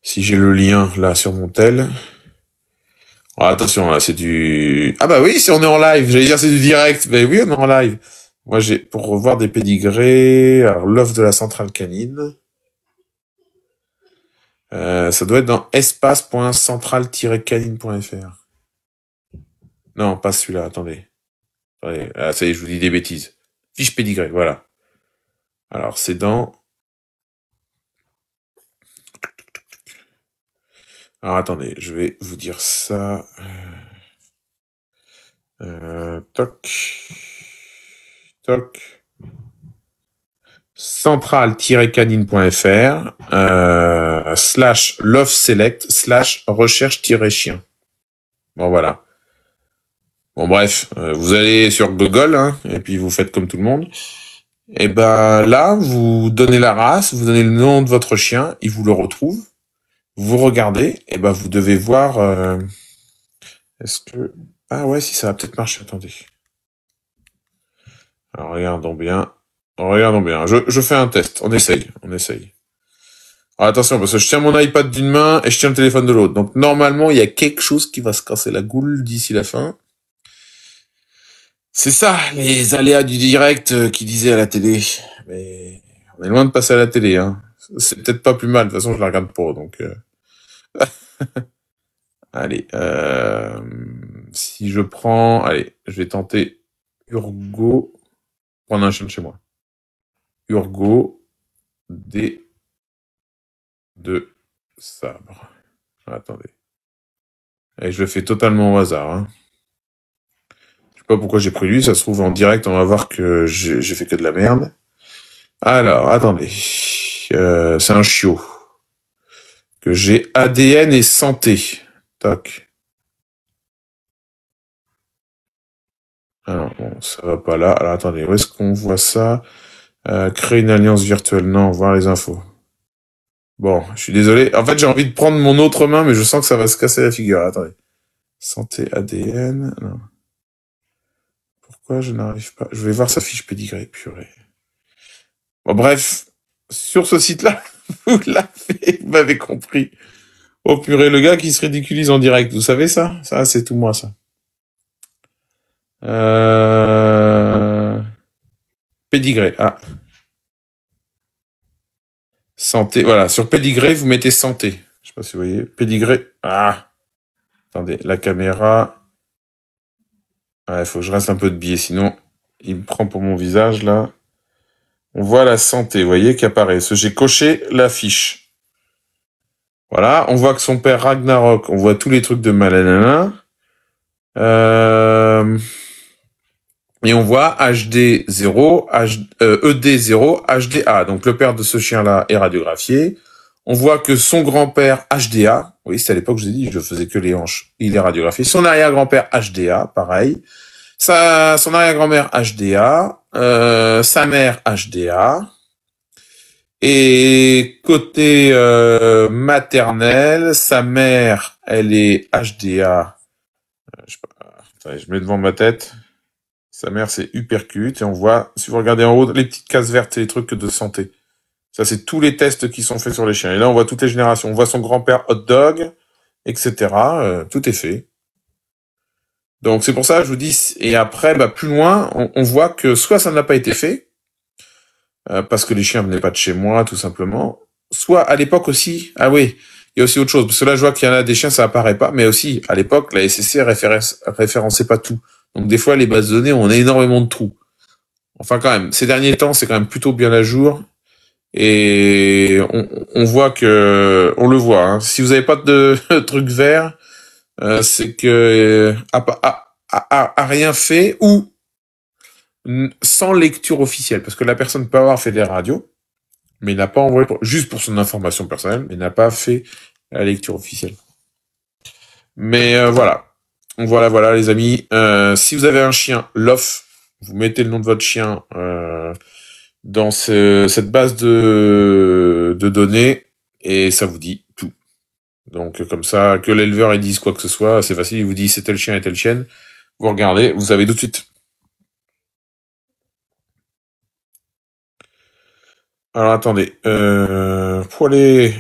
si j'ai le lien là sur mon tel. Ah, attention c'est du. Ah bah oui, si on est en live, j'allais dire c'est du direct, mais bah oui, on est en live. Moi j'ai pour revoir des pédigrés, alors l'offre de la centrale canine. Euh, ça doit être dans espace.centrale-canine.fr. Non, pas celui-là, attendez. Ah, ça y est, je vous dis des bêtises. Fiche pédigré, voilà. Alors, c'est dans Alors attendez, je vais vous dire ça. Euh, euh toc. Toc. Central-canine.fr euh, slash love select slash recherche-chien. Bon voilà. Bon bref, euh, vous allez sur Google hein, et puis vous faites comme tout le monde. Et eh ben là, vous donnez la race, vous donnez le nom de votre chien, il vous le retrouve vous regardez, et ben vous devez voir. Euh, est-ce que ah ouais, si ça va peut-être marcher. Attendez. Alors regardons bien, regardons bien. Je, je fais un test. On essaye, on essaye. Alors attention parce que je tiens mon iPad d'une main et je tiens le téléphone de l'autre. Donc normalement il y a quelque chose qui va se casser la goule d'ici la fin. C'est ça, les aléas du direct euh, qui disaient à la télé. Mais on est loin de passer à la télé, hein. C'est peut-être pas plus mal. De toute façon, je la regarde pas, donc. Euh. [laughs] allez, euh, si je prends, allez, je vais tenter Urgo. Prendre un chien de chez moi. Urgo D de sabre. Attendez. Et je le fais totalement au hasard. Je hein. Je sais pas pourquoi j'ai pris lui. Ça se trouve en direct, on va voir que j'ai fait que de la merde. Alors, attendez. Euh, c'est un chiot. Que j'ai ADN et santé. Tac. Alors, ah, bon, ça va pas là. Alors, attendez, où est-ce qu'on voit ça euh, Créer une alliance virtuelle. Non, voir les infos. Bon, je suis désolé. En fait, j'ai envie de prendre mon autre main, mais je sens que ça va se casser la figure. Attendez. Santé ADN. Pourquoi je n'arrive pas Je vais voir sa fiche pédigrée, purée. Bon, bref sur ce site-là, [laughs] vous l'avez, m'avez compris. Oh purée, le gars qui se ridiculise en direct, vous savez ça Ça, c'est tout moi, ça. Euh, Pédigré, ah. Santé, voilà, sur Pédigré, vous mettez santé. Je ne sais pas si vous voyez. Pédigré, ah. Attendez, la caméra. Ah, il faut que je reste un peu de biais, sinon il me prend pour mon visage, là. On voit la santé, vous voyez, qui apparaît. J'ai coché l'affiche. Voilà, on voit que son père Ragnarok, on voit tous les trucs de Malanana. Euh, et on voit HD0, H... ED0, HDA. Euh, e Donc le père de ce chien-là est radiographié. On voit que son grand-père HDA, oui, c'est à l'époque je vous ai dit, je faisais que les hanches, il est radiographié. Son arrière-grand-père HDA, pareil. Sa, son arrière-grand-mère HDA, euh, sa mère HDA. Et côté euh, maternel, sa mère, elle est HDA. Euh, je, mets devant ma tête. Sa mère, c'est Hypercute. Et on voit, si vous regardez en haut, les petites cases vertes, et les trucs de santé. Ça, c'est tous les tests qui sont faits sur les chiens. Et là, on voit toutes les générations. On voit son grand-père hot dog, etc. tout est fait. Donc c'est pour ça, je vous dis, et après, bah, plus loin, on, voit que soit ça n'a pas été fait, euh, parce que les chiens ne venaient pas de chez moi, tout simplement, soit à l'époque aussi, ah oui, il y a aussi autre chose, parce que là, je vois qu'il y en a des chiens, ça apparaît pas, mais aussi, à l'époque, la ne référençait pas tout. Donc des fois, les bases de données, on a énormément de trous. Enfin, quand même, ces derniers temps, c'est quand même plutôt bien à jour, et on, voit que, on le voit, hein. si vous n'avez pas de [laughs] truc vert, euh, c'est que euh, a, a, a, rien fait ou sans lecture officielle, parce que la personne peut avoir fait des radios, mais n'a pas envoyé juste pour son information personnelle, mais n'a pas fait la lecture officielle. Mais euh, voilà. Voilà, voilà, les amis. si vous avez un chien, l'off, vous mettez le nom de votre chien dans cette base de données et ça vous dit donc euh, comme ça, que l'éleveur dise quoi que ce soit, c'est facile, il vous dit c'est tel chien et tel chienne, vous regardez, vous savez tout de suite. Alors attendez, euh, pour aller...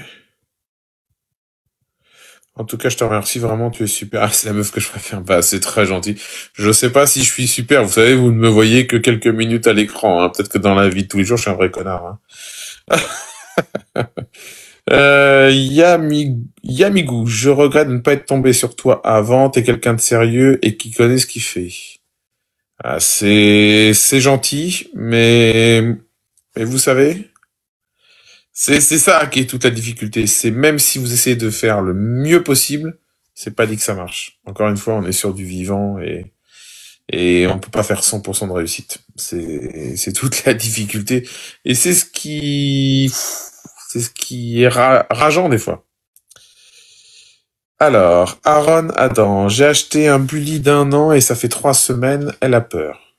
En tout cas, je te remercie vraiment, tu es super. Ah, c'est la meuf que je préfère. Bah, c'est très gentil. Je sais pas si je suis super. Vous savez, vous ne me voyez que quelques minutes à l'écran. Hein. Peut-être que dans la vie de tous les jours, je suis un vrai connard. Hein. [laughs] Euh, Yamigou, je regrette de ne pas être tombé sur toi avant. T'es quelqu'un de sérieux et qui connaît ce qu'il fait. Ah, c'est c'est gentil, mais mais vous savez, c'est c'est ça qui est toute la difficulté. C'est même si vous essayez de faire le mieux possible, c'est pas dit que ça marche. Encore une fois, on est sur du vivant et et on peut pas faire 100% de réussite. C'est c'est toute la difficulté et c'est ce qui c'est ce qui est rageant des fois. Alors, Aaron Adam, j'ai acheté un bully d'un an et ça fait trois semaines, elle a peur.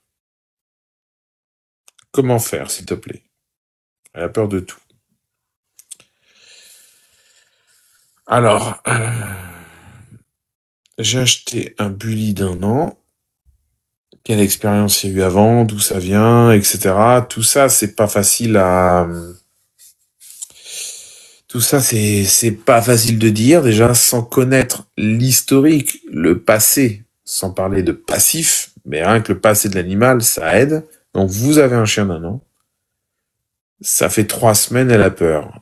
Comment faire, s'il te plaît Elle a peur de tout. Alors, euh, j'ai acheté un bully d'un an. Quelle expérience il y a eu avant, d'où ça vient, etc. Tout ça, c'est pas facile à, euh, tout ça, c'est, c'est pas facile de dire, déjà, sans connaître l'historique, le passé, sans parler de passif, mais rien que le passé de l'animal, ça aide. Donc, vous avez un chien d'un an. Ça fait trois semaines, elle a peur.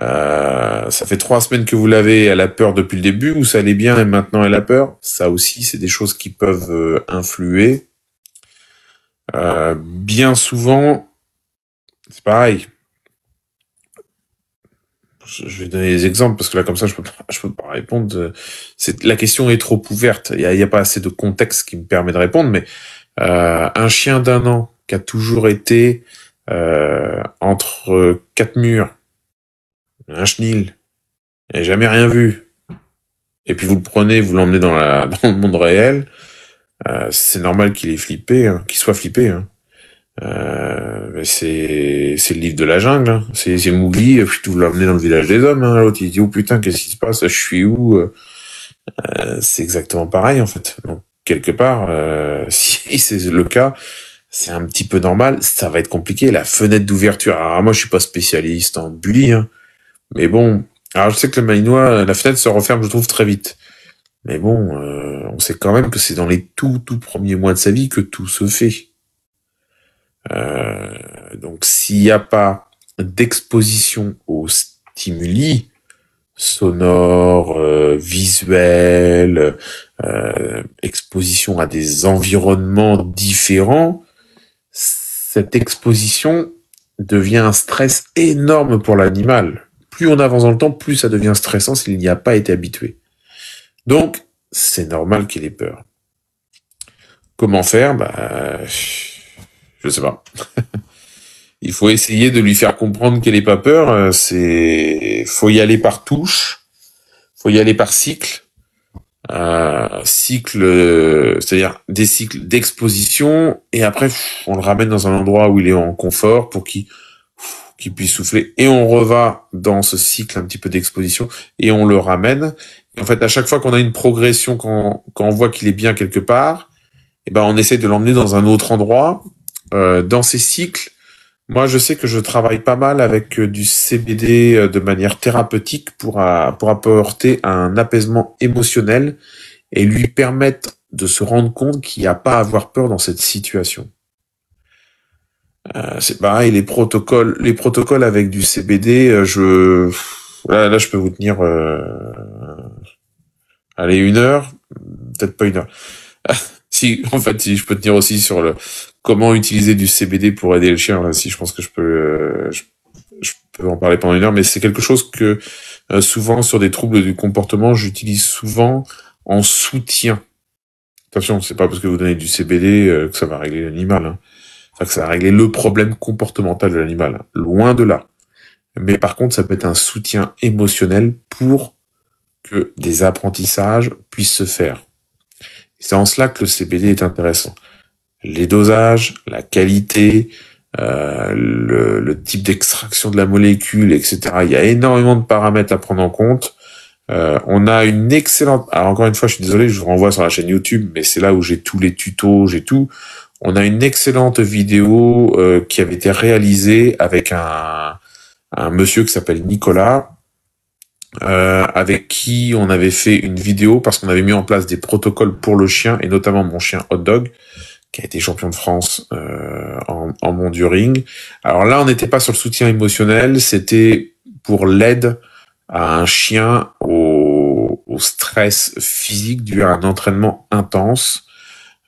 Euh, ça fait trois semaines que vous l'avez, elle a peur depuis le début, ou ça allait bien et maintenant elle a peur. Ça aussi, c'est des choses qui peuvent euh, influer. Euh, bien souvent, c'est pareil je vais donner des exemples parce que là comme ça je peux je peux pas répondre. Euh, la question est trop ouverte. Il y a, pas assez de contexte qui me permet de répondre. Mais euh, un chien d'un an qui a toujours été euh, entre quatre murs, un chenil, jamais rien vu. Et puis vous le prenez, vous l'emmenez dans, la, [laughs] le monde réel. c'est normal qu'il est flippé, hein, qu'il soit flippé. Hein. Euh, ben, c'est c'est le livre de la jungle. Hein. C'est c'est Mowgli. Euh, puis vous l'emmenez dans le village des hommes. Hein. L'autre il dit oh putain qu'est-ce qui se passe Je suis où euh, C'est exactement pareil en fait. Donc quelque part, euh, [laughs] si c'est le cas, c'est un petit peu normal. Ça va être compliqué. La fenêtre d'ouverture. Alors moi je suis pas spécialiste en bully, hein. mais bon. Alors je sais que le Malinois, la fenêtre se referme je trouve très vite. Mais bon, on sait quand même que c'est dans les tout tout premiers mois de sa vie que tout se fait. Euh, donc s'il n'y a pas d'exposition aux stimuli sonores, euh, visuels, euh, exposition à des environnements différents, cette exposition devient un stress énorme pour l'animal. Plus on avance dans le temps, plus ça devient stressant s'il n'y a pas été habitué. Donc, c'est normal qu'il ait peur. Comment faire bah, je sais pas. Il faut essayer de lui faire comprendre qu'elle n'est pas peur. Euh, c'est faut y aller par touche, faut y aller par cycle, euh, cycle, euh, c'est-à-dire des cycles d'exposition et après on le ramène dans un endroit où il est en confort pour qu'il puisse souffler et on reva dans ce cycle un petit peu d'exposition et on le ramène. en fait, à chaque fois qu'on a une progression, quand, quand on voit qu'il est bien quelque part, eh ben on essaie de l'emmener dans un autre endroit euh, dans ces cycles, moi, je sais que je travaille pas mal avec euh, du CBD euh, de manière thérapeutique pour, pour apporter un apaisement émotionnel et lui permettre de se rendre compte qu'il n'y a pas à avoir peur dans cette situation. Euh, c'est pareil, les protocoles, les protocoles avec du CBD, je là, je peux vous tenir euh... allez une heure, peut-être pas une heure. [laughs] si, [laughs] en fait, si je peux tenir aussi sur le comment utiliser du CBD pour aider le chien, si je pense que je peux, euh, je, peux en parler pendant une heure, mais c'est quelque chose que euh, souvent sur des troubles du comportement, j'utilise souvent en soutien. Attention, c'est pas parce que vous donnez du CBD euh, que ça va régler l'animal. Hein. que ça va régler le problème comportemental de l'animal. Hein. Loin de là. Mais par contre, ça peut être un soutien émotionnel pour que des apprentissages puissent se faire. C'est en cela que le CBD est intéressant. Les dosages, la qualité, euh, le, type d'extraction de la molécule, etc. Il y a énormément de paramètres à prendre en compte. Euh, on a une excellente. Alors encore une fois, je suis désolé, je vous renvoie sur la chaîne YouTube, mais c'est là où j'ai tous les tutos, j'ai tout. On a une excellente vidéo euh, qui avait été réalisée avec un, un monsieur qui s'appelle Nicolas, euh, avec qui on avait fait une vidéo parce qu'on avait mis en place des protocoles pour le chien et notamment mon chien Hot Dog qui a été champion de France euh, en, en monduring. Alors là, on n'était pas sur le soutien émotionnel, c'était pour l'aide à un chien au, au, stress physique dû à un entraînement intense.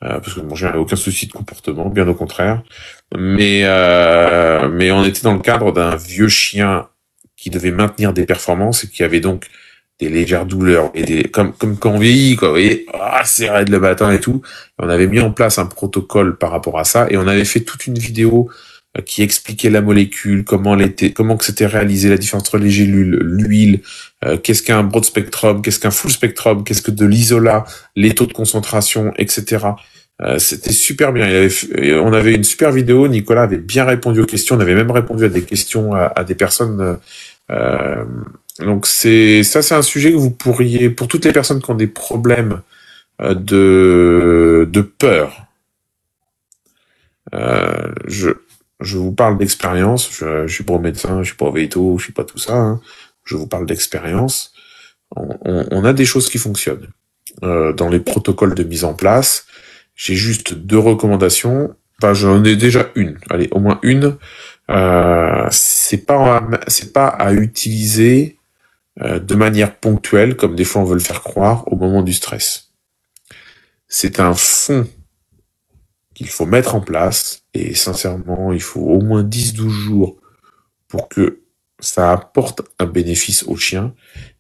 Euh, parce que mon chien n'avait aucun souci de comportement, bien au contraire. Mais, euh, mais on était dans le cadre d'un vieux chien qui devait maintenir des performances et qui avait donc des légères douleurs et des comme comme quand on vieillit quoi vous voyez ah c'est raide le matin et tout on avait mis en place un protocole par rapport à ça et on avait fait toute une vidéo euh, qui expliquait la molécule comment elle était comment que c'était réalisé la différence entre les gélules l'huile euh, qu'est-ce qu'un broad spectrum qu'est-ce qu'un full spectrum qu'est-ce que de l'isola les taux de concentration etc euh, c'était super bien. Il avait, on avait une super vidéo. Nicolas avait bien répondu aux questions. On avait même répondu à des questions à, des personnes. Euh, donc c'est ça, c'est un sujet que vous pourriez, pour toutes les personnes qui ont des problèmes euh, de, de peur. Euh, je, je vous parle d'expérience. Je, je suis pas médecin, je suis pas veto, je suis pas tout ça. Hein. Je vous parle d'expérience. On, on, on, a des choses qui fonctionnent euh, dans les protocoles de mise en place. J'ai juste deux recommandations. Enfin, j'en ai déjà une. Allez, au moins une. Euh, c'est pas c'est pas à utiliser euh, de manière ponctuelle, comme des fois on veut le faire croire, au moment du stress. C'est un fond qu'il faut mettre en place, et sincèrement, il faut au moins 10-12 jours pour que ça apporte un bénéfice au chien.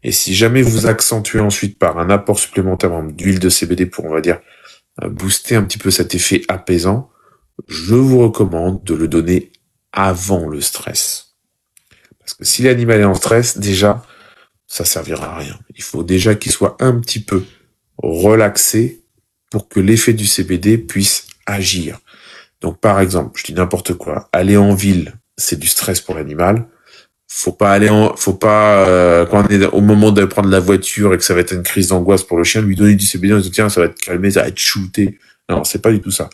Et si jamais vous accentuez ensuite par un apport supplémentaire d'huile de CBD pour, on va dire, booster un petit peu cet effet apaisant, je vous recommande de le donner avant le stress. Parce que si l'animal est en stress, déjà, ça servira à rien. Il faut déjà qu'il soit un petit peu relaxé pour que l'effet du CBD puisse agir. Donc par exemple, je dis n'importe quoi, aller en ville, c'est du stress pour l'animal faut pas aller faut pas euh, quand on est au moment de prendre la voiture et que ça va être une crise d'angoisse pour le chien, lui donner du CBD en dit tiens ça va être calmé, ça va être shooté. Non, c'est pas du tout ça.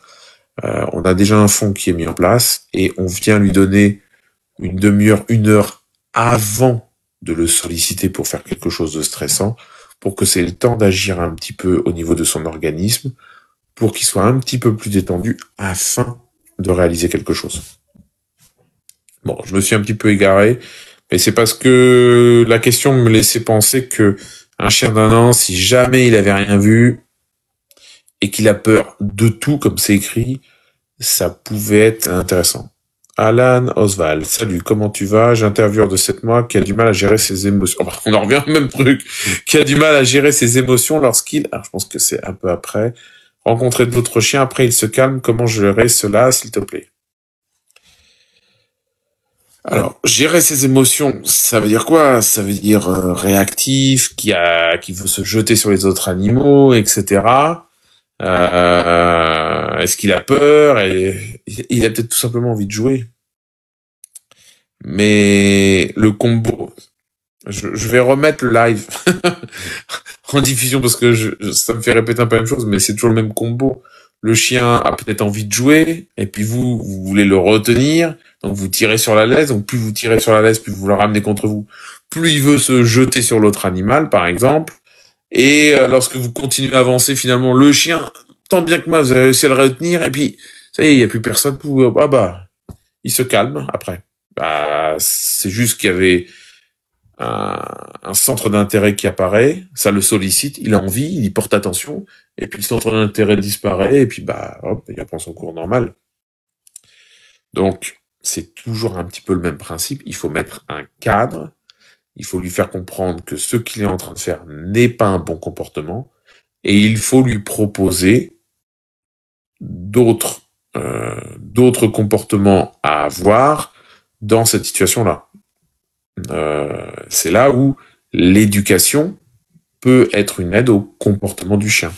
Euh, on a déjà un fond qui est mis en place et on vient lui donner une demi-heure, une heure avant de le solliciter pour faire quelque chose de stressant, pour que c'est le temps d'agir un petit peu au niveau de son organisme, pour qu'il soit un petit peu plus détendu afin de réaliser quelque chose. Bon, je me suis un petit peu égaré, mais c'est parce que la question me laissait penser que un chien d'un an, si jamais il avait rien vu et qu'il a peur de tout, comme c'est écrit, ça pouvait être intéressant. Alan Oswald, salut, comment tu vas J'interviewe de 7 mois qui a du mal à gérer ses émotions. on en revient au même truc. Qui a du mal à gérer ses émotions lorsqu'il... je pense que c'est un peu après. Rencontrer d'autres chiens, après il se calme. Comment gérer cela, s'il te plaît alors, gérer ses émotions, ça veut dire quoi Ça veut dire euh, réactif, qui a, qui veut se jeter sur les autres animaux, etc. Euh, est-ce qu'il a peur il a peut-être tout simplement envie de jouer. Mais le combo, je, vais remettre le live [laughs] en diffusion parce que ça me fait répéter un peu la même chose, mais c'est toujours le même combo. Le chien a peut-être envie de jouer, et puis vous, vous voulez le retenir donc vous tirez sur la laisse, donc plus vous tirez sur la laisse, plus vous le ramenez contre vous, plus il veut se jeter sur l'autre animal, par exemple. Et euh, lorsque vous continuez à avancer, finalement, le chien, tant bien que mal, vous avez réussi à le retenir, et puis, ça y est, il n'y a plus personne pour... Ah bah, il se calme après. Bah, c'est juste qu'il y avait un, centre d'intérêt qui apparaît, ça le sollicite, il a envie, il y porte attention, et puis le centre d'intérêt disparaît, et puis bah, hop, il apprend son cours normal. Donc, c'est toujours un petit peu le même principe. Il faut mettre un cadre. Il faut lui faire comprendre que ce qu'il est en train de faire n'est pas un bon comportement. Et il faut lui proposer d'autres euh, comportements à avoir dans cette situation-là. Euh, c'est là où l'éducation peut être une aide au comportement du chien.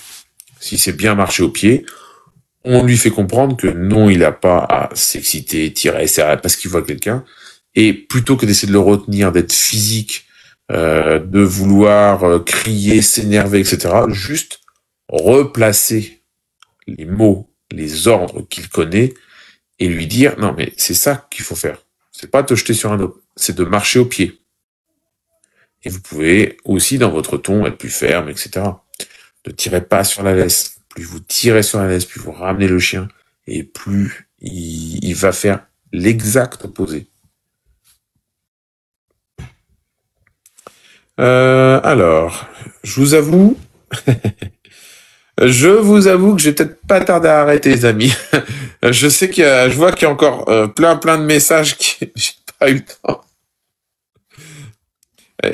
Si c'est bien marché au pied, on lui fait comprendre que non, il n'a pas à s'exciter, tirer, serrer, parce qu'il voit quelqu'un. Et plutôt que d'essayer de le retenir, d'être physique, euh, de vouloir euh, crier, s'énerver, etc., juste replacer les mots, les ordres qu'il connaît et lui dire non mais c'est ça qu'il faut faire. C'est pas te jeter sur un autre, c'est de marcher au pied. Et vous pouvez aussi dans votre ton être plus ferme, etc. Ne tirez pas sur la laisse plus vous tirez sur la laisse, plus vous ramenez le chien, et plus il, va faire l'exact opposé. Euh, alors, je vous avoue, [laughs] je vous avoue que vais peut-être pas tarder à arrêter, les amis. [laughs] je sais qu'il je vois qu'il y a encore euh, plein plein de messages qui [laughs] j'ai pas eu le temps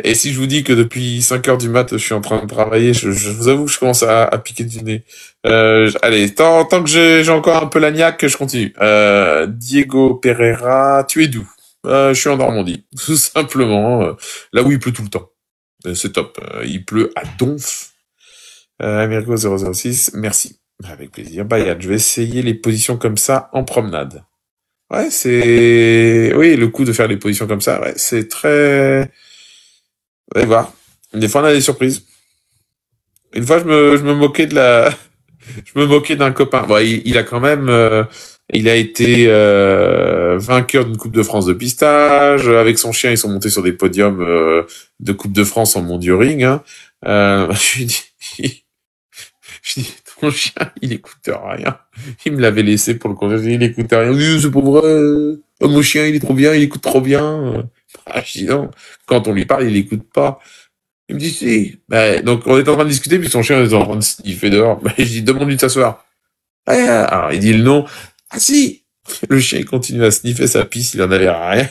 et si je vous dis que depuis 5 heures du mat, je suis en train de travailler, je, vous avoue que je commence à, piquer du nez. Euh, allez, tant, que j'ai encore un peu la niaque, je continue. Euh, Diego Pereira, tu es d'où euh, Je suis en Normandie, [laughs] tout simplement. là où il pleut tout le temps. C'est top. il pleut à Donf. Euh, 006, merci. Avec plaisir. Bayard, je vais essayer les positions comme ça en promenade. Ouais, c'est... Oui, le coup de faire les positions comme ça, c'est très... Vous allez voir. Des fois, on a des surprises. Une fois, je me, je me moquais de la, [laughs] je me moquais d'un copain. Bon, il, a quand même, euh, il a été euh, vainqueur d'une Coupe de France de pistage. Avec son chien, ils sont montés sur des podiums euh, de Coupe de France en Mondioring. Hein. [laughs] je lui dis, [laughs] je dis, ton chien, il écoute rien. Il me l'avait laissé pour le conduire. Il écoute rien. Oui, c'est Oh, mon chien, il est trop bien. Il écoute trop bien. Ah, quand on lui parle, il n'écoute pas. Il me dit si. Ben, donc on est en train de discuter, puis son chien est en train de sniffer dehors. Je je dis demande-lui de s'asseoir. Ah, ah, alors, il dit le nom. si Le chien continue à sniffer sa pisse, il en avait rien.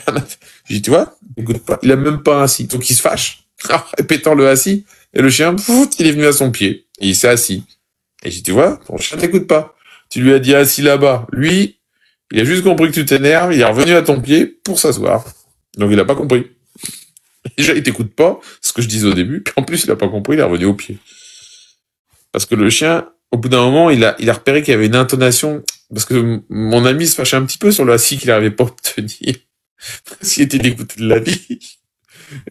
Je dis tu vois, il n'écoute pas, il a même pas assis. Donc il se fâche [laughs] répétant le assis. Et le chien, il est venu à son pied. Et il s'est assis. Et je dis tu vois, ton chien t'écoute pas. Tu lui as dit assis là-bas. Lui, il a juste compris que tu t'énerves, il est revenu à ton pied pour s'asseoir. Donc il n'a pas compris. Déjà, il t'écoute pas, ce que je disais au début, puis en plus, il n'a pas compris, il est revenu au pied. Parce que le chien, au bout d'un moment, il a, il a repéré qu'il y avait une intonation, parce que mon ami se fâchait un petit peu sur le assis qu'il n'arrivait pas à obtenir, parce qu'il était dégoûté de la vie.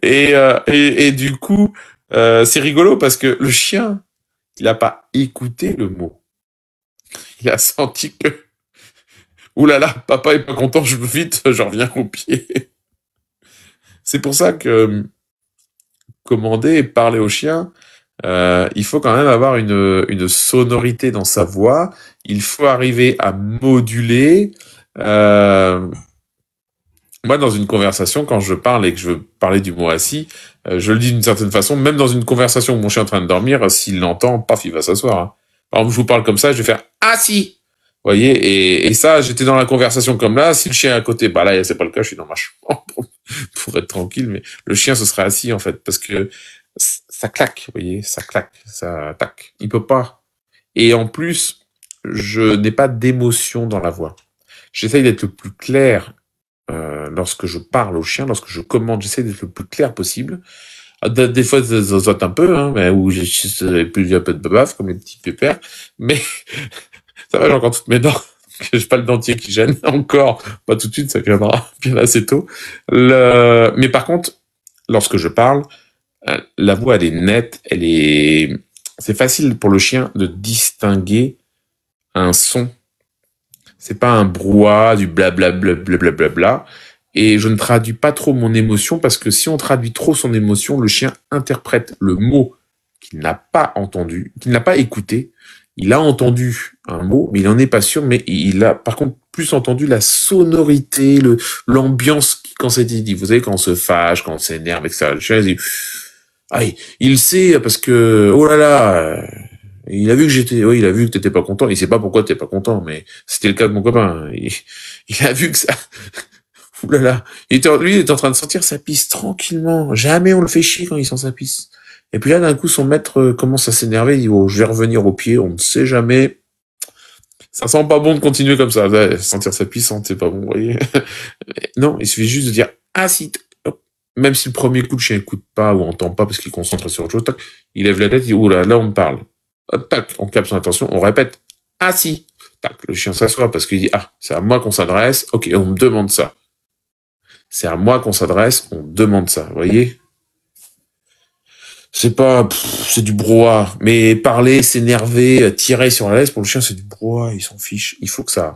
Et, euh, et, et, du coup, euh, c'est rigolo parce que le chien, il n'a pas écouté le mot. Il a senti que, Ouh là là, papa est pas content, je veux vite, je reviens au pied. C'est pour ça que euh, commander et parler au chien, euh, il faut quand même avoir une, sonorité dans sa voix. Il faut arriver à moduler. Euh, moi, dans une conversation, quand je parle et que je veux parler du mot assis, je le dis d'une certaine façon. Même dans une conversation où mon chien est en train de dormir, s'il l'entend, paf, il va s'asseoir. Hein. Par exemple, je vous parle comme ça, je vais faire assis. voyez, et, ça, j'étais dans la conversation comme là. Si le chien est à côté, bah là, c'est pas le cas, je suis dans ma [laughs] chambre. [laughs] pour être tranquille, mais le chien se serait assis en fait parce que ça claque, vous voyez, ça claque, ça attaque. Il peut pas. Et en plus, je n'ai pas d'émotion dans la voix. J'essaye d'être le plus clair euh, lorsque je parle au chien, lorsque je commande, j'essaye d'être le plus clair possible. Ah, des fois, ça saute un peu, hein, mais où j'ai plus un peu de babaf comme une petits pépères. Mais [laughs] ça va, j'ai encore toutes mes dents. [laughs] que j'ai pas le dentier qui gêne [laughs] encore, pas tout de suite, ça viendra [laughs] bien assez tôt. Mais par contre, lorsque je parle, euh, la voix elle est nette, elle est, c'est facile pour le chien de distinguer un son. C'est pas un brouhaha du blablabla Et je ne traduis pas trop mon émotion parce que si on traduit trop son émotion, le chien interprète le mot qu'il n'a pas entendu, qu'il n'a pas écouté, il a entendu un mot, mais il en est pas sûr, mais il a par contre plus entendu la sonorité, le l'ambiance quand c'était dit. Vous savez, quand on se fâche, quand on s'énerve, etc. Il, aïe, il sait parce que, oh là là, il a vu que j'étais, oui, il a vu que t'étais pas content. Il sait pas pourquoi t'es pas content, mais c'était le cas de mon copain. Il, a vu que ça, oh là là. Il lui, il est en train de sentir sa pisse tranquillement. Jamais on le fait chier quand il sent sa pisse. Et puis là, d'un coup, son maître euh, commence à s'énerver. Il dit, oh, je vais revenir au pied, on ne sait jamais. Ça sent pas bon de continuer comme ça. sentir sa puissance, c'est pas bon, vous voyez. [laughs] non, il suffit juste de dire, assis. Ah, même si le premier coup, le chien n'écoute pas ou entend pas parce qu'il concentre sur autre chose, il lève la tête, il dit, Oula, là, là, on me parle. tac, on capte son attention, on répète, assis. Ah, tac, le chien s'assoit parce qu'il dit, ah, c'est à moi qu'on s'adresse, ok, on me demande ça. C'est à moi qu'on s'adresse, on demande ça, vous voyez c'est pas c'est du brouhaha mais parler s'énerver euh, tirer sur la laisse pour le chien c'est du brouhaha il s'en fiche il faut que ça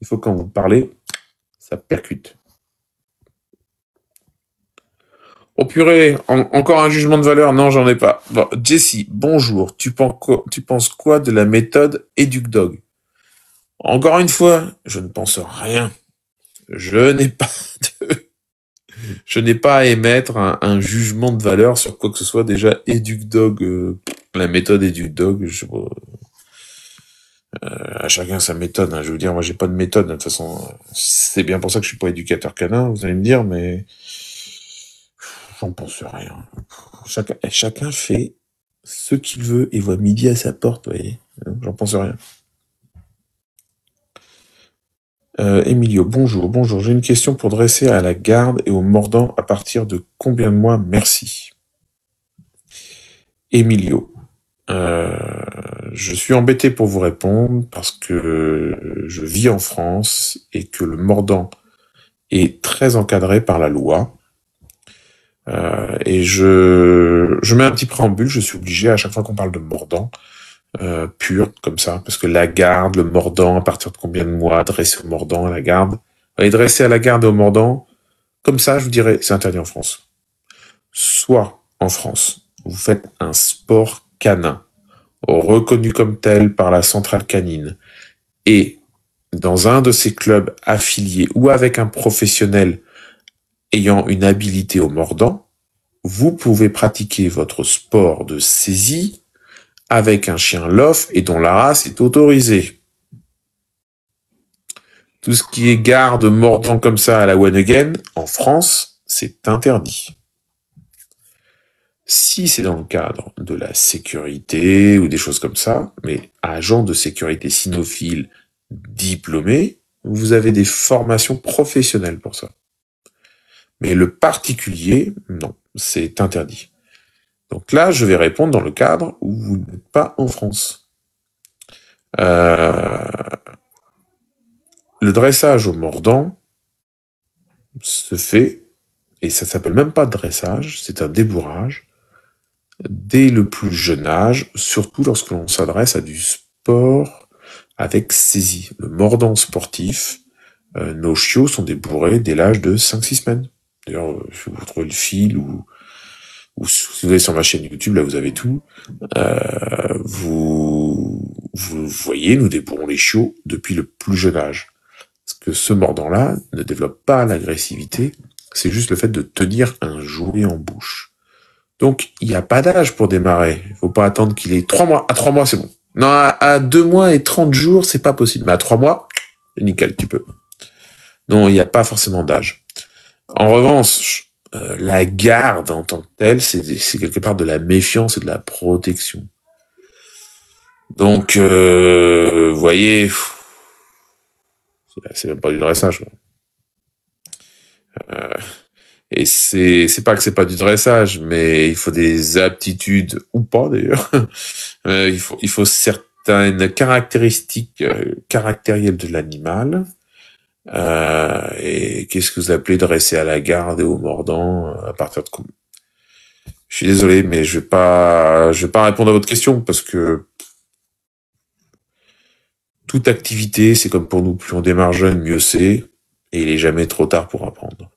il faut que quand vous parlez ça percute oh purée encore un jugement de valeur non j'en ai pas bon, Jessie bonjour tu penses quoi, de la méthode Educ Dog encore une fois je ne pense rien je n'ai pas [laughs] de je n'ai pas à émettre un, jugement de valeur sur quoi que ce soit. Déjà, Educ Dog, euh, la méthode Educ Dog, je, euh, euh, à chacun sa méthode. Hein. Je veux dire, moi, j'ai pas de méthode. De toute façon, c'est bien pour ça que je suis pas éducateur canin. Vous allez me dire, mais j'en pense rien. Chacun, eh, chacun fait ce qu'il veut et voit midi à sa porte. Vous voyez, hein. j'en pense rien. Euh, Emilio, bonjour, bonjour. J'ai une question pour dresser à la garde et au mordant à partir de combien de mois Merci. Emilio, euh, je suis embêté pour vous répondre parce que je vis en France et que le mordant est très encadré par la loi. Euh, et je, je mets un petit préambule, je suis obligé à chaque fois qu'on parle de mordant euh, pure, comme ça, parce que la garde, le mordant, à partir de combien de mois, dressé au mordant, à la garde. aller dressé à la garde au mordant, comme ça, je vous dirais, c'est interdit en France. Soit en France, vous faites un sport canin, reconnu comme tel par la centrale canine, et dans un de ces clubs affiliés ou avec un professionnel ayant une habilité au mordant, vous pouvez pratiquer votre sport de saisie avec un chien lof et dont la race est autorisée. Tout ce qui est garde mordant comme ça à la again, en France, c'est interdit. Si c'est dans le cadre de la sécurité ou des choses comme ça, mais agent de sécurité cynophile diplômé, vous avez des formations professionnelles pour ça. Mais le particulier, non, c'est interdit. Donc là, je vais répondre dans le cadre où vous n'êtes pas en France. Euh, le dressage au mordant se fait, et ça s'appelle même pas dressage, c'est un débourrage, dès le plus jeune âge, surtout lorsque l'on s'adresse à du sport avec saisie. Le mordant sportif, euh, nos chiots sont débourrés dès l'âge de 5-6 semaines. D'ailleurs, euh, si vous trouvez le fil ou ou si vous allez sur ma chaîne YouTube, là vous avez tout. Euh, vous, vous voyez, nous débourrons les chiots depuis le plus jeune âge. Parce que ce mordant-là ne développe pas l'agressivité, c'est juste le fait de tenir un jouet en bouche. Donc il n'y a pas d'âge pour démarrer. Il ne faut pas attendre qu'il ait trois mois. À trois mois, c'est bon. Non, à, deux mois et 30 jours, c'est pas possible. Mais à trois mois, nickel, tu peux. Non, il n'y a pas forcément d'âge. En revanche, euh, la garde en tant que telle, c'est quelque part de la méfiance et de la protection. Donc, euh, vous voyez, c'est même pas du dressage. Euh, et c'est pas que c'est pas du dressage, mais il faut des aptitudes ou pas d'ailleurs. [laughs] Euh, il faut il faut certaines caractéristiques caractérielles de l'animal euh, et qu'est-ce que vous appelez dresser à la garde et au mordant euh, à partir de Je suis désolé, mais je vais pas, je vais pas répondre à votre question parce que toute activité, c'est comme pour nous, plus on démarre jeune, mieux c'est, et il est jamais trop tard pour apprendre.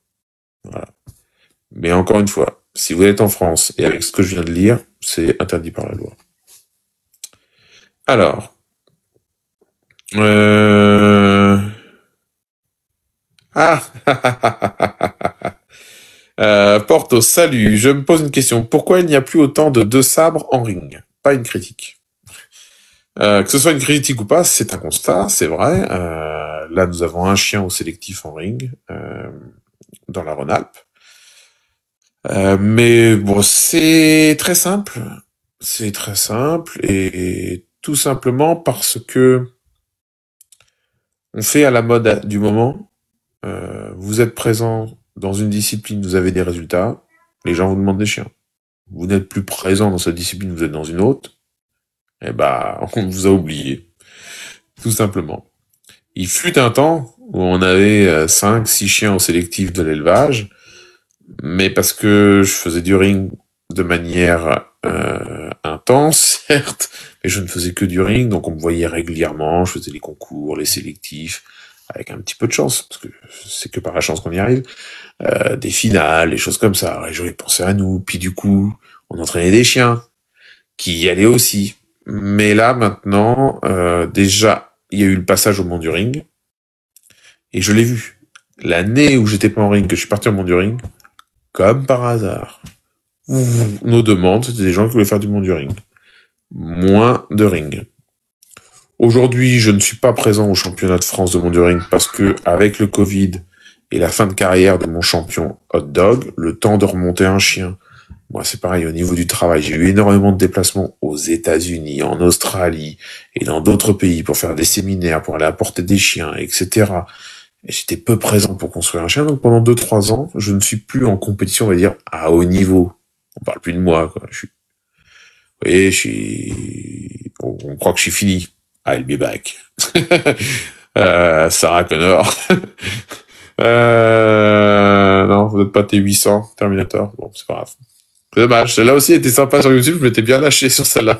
Voilà. Mais encore une fois, si vous êtes en France et avec ce que je viens de lire, c'est interdit par la loi. Alors, euh ah. [laughs] Euh, Porto, salut. Je me pose une question. Pourquoi il n'y a plus autant de deux sabres en ring Pas une critique. Euh, que ce soit une critique ou pas, c'est un constat, c'est vrai. Euh, là, nous avons un chien au sélectif en ring dans la Rhône-Alpes. mais bon, c'est très simple. C'est très simple et, et tout simplement parce que on fait à la mode du moment euh, vous êtes présent dans une discipline, vous avez des résultats, les gens vous demandent des chiens. Vous n'êtes plus présent dans cette discipline, vous êtes dans une autre, eh bah, [laughs] on vous a oublié. Tout simplement. Il fut un temps où on avait 5, euh, 6 chiens au sélectif de l'élevage, mais parce que je faisais du ring de manière euh, intense, [laughs] certes, et je ne faisais que du ring, donc on me voyait régulièrement, je faisais les concours, les sélectifs, avec un petit peu de chance, parce que c'est que par la chance qu'on y arrive, euh, des finales, des choses comme ça. Et je ils à nous. Puis du coup, on entraînait des chiens qui y allaient aussi. Mais là, maintenant, euh, déjà, il y a eu le passage au monde du ring. Et je l'ai vu. L'année où j'étais pas en ring, que je suis parti au monde du ring, comme par hasard, nos demandes, c'était des gens qui voulaient faire du monde du ring. Moins de ring. Aujourd'hui, je ne suis pas présent au championnat de France de monduring parce que, avec le Covid et la fin de carrière de mon champion hot dog, le temps de remonter un chien. Moi, c'est pareil au niveau du travail. J'ai eu énormément de déplacements aux États-Unis, en Australie et dans d'autres pays pour faire des séminaires, pour aller apporter des chiens, etc. j'étais peu présent pour construire un chien. Donc, pendant 2-3 ans, je ne suis plus en compétition, on va dire, à haut niveau. On parle plus de moi, quoi. Je suis, vous voyez, je suis, on croit que je suis fini. I'll be back. Sarah [laughs] euh, Connor. [laughs] euh, non, vous n'êtes pas T800, Terminator. Bon, c'est pas grave. dommage. Celle-là aussi était sympa sur YouTube. Je m'étais bien lâché sur celle-là.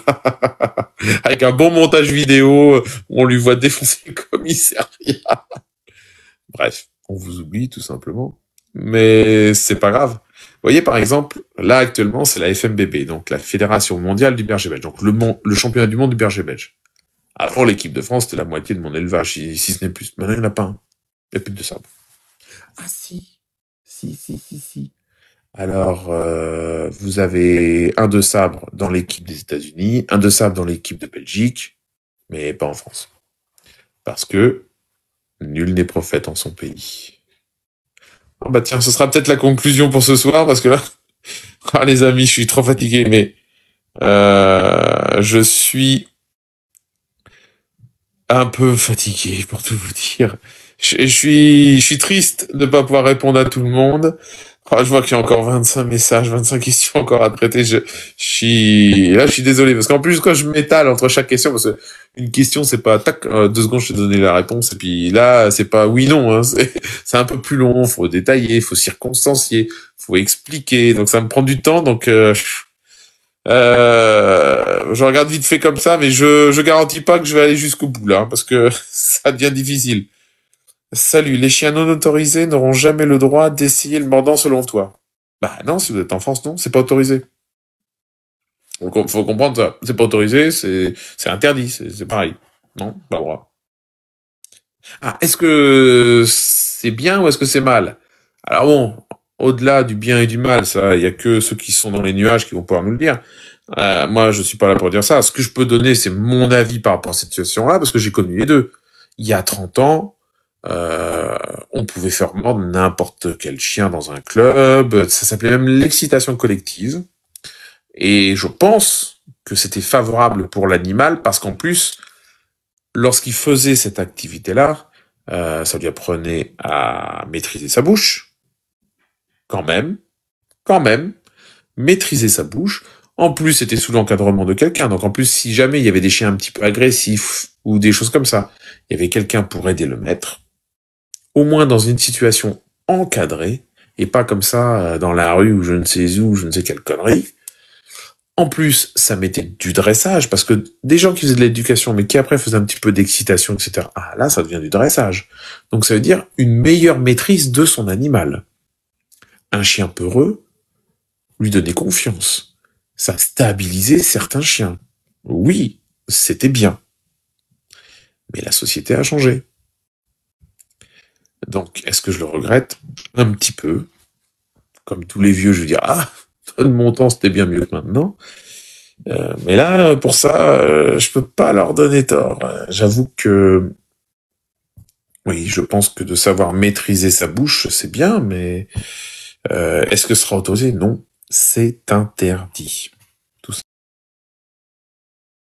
[laughs] Avec un bon montage vidéo, on lui voit défoncer le commissariat. Bref, on vous oublie tout simplement. Mais c'est pas grave. Vous voyez, par exemple, là, actuellement, c'est la FMBB, donc la Fédération Mondiale du Berger Belge, donc le championnat du monde du Berger Belge. Avant ah, l'équipe de France, c'était la moitié de mon élevage, si, ce n'est plus. Maintenant, il n'y en a pas un. Il n'y a plus de sabre. Ah si. Si, si, si, si. Alors, euh, vous avez un de sabre dans l'équipe des États-Unis, un de sabre dans l'équipe de Belgique, mais pas en France. Parce que nul n'est prophète en son pays. Ah bah tiens, ce sera peut-être la conclusion pour ce soir, parce que là, [laughs] ah, les amis, je suis trop fatigué, mais euh, je suis un peu fatigué pour tout vous dire. Je, suis, je suis triste de ne pas pouvoir répondre à tout le monde. Ah, je vois qu'il y a encore 25 messages, 25 [laughs] questions encore à traiter. Je, suis là, je suis désolé parce qu'en plus quand je m'étale entre chaque question parce que une question c'est pas tac euh, deux secondes je te donner la réponse et puis là c'est pas oui non hein, [laughs] c'est un peu plus long, faut détailler, faut circonstancier, faut expliquer donc ça me prend du temps donc euh, euh, je regarde vite fait comme ça, mais je je garantis pas que je vais aller jusqu'au bout là, hein, parce que [laughs] ça devient difficile. Salut, les chiens non autorisés n'auront jamais le droit d'essayer le mordant selon toi. Bah non, si vous êtes en France, non, c'est pas autorisé. Donc faut comprendre ça, c'est pas autorisé, c'est c'est interdit, c'est pareil, non, pas droit. Ah, est-ce que c'est bien ou est-ce que c'est mal Alors bon, au-delà du bien et du mal, ça, il y a que ceux qui sont dans les nuages qui vont pouvoir nous le dire. Euh, moi, je suis pas là pour dire ça. Ce que je peux donner, c'est mon avis par rapport à cette situation-là, parce que j'ai connu les deux. Il y a 30 ans, euh, on pouvait faire mordre n'importe quel chien dans un club. Ça s'appelait même l'excitation collective. Et je pense que c'était favorable pour l'animal, parce qu'en plus, lorsqu'il faisait cette activité-là, euh, ça lui apprenait à maîtriser sa bouche, quand même, quand même, maîtriser sa bouche. En plus, c'était sous l'encadrement de quelqu'un. Donc, en plus, si jamais il y avait des chiens un petit peu agressifs ou des choses comme ça, il y avait quelqu'un pour aider le maître. Au moins dans une situation encadrée et pas comme ça euh, dans la rue ou je ne sais où, je ne sais quelle connerie. En plus, ça mettait du dressage parce que des gens qui faisaient de l'éducation mais qui après faisaient un petit peu d'excitation, etc. Ah là, ça devient du dressage. Donc ça veut dire une meilleure maîtrise de son animal un chien peureux lui donnait confiance. Ça stabilisait certains chiens. Oui, c'était bien. Mais la société a changé. Donc, est-ce que je le regrette Un petit peu. Comme tous les vieux, je veux dire, ah, de mon temps, c'était bien mieux que maintenant. Euh, mais là, pour ça, je euh, je peux pas leur donner tort. J'avoue que oui, je pense que de savoir maîtriser sa bouche, c'est bien, mais euh, est-ce que ce sera autorisé Non, c'est interdit.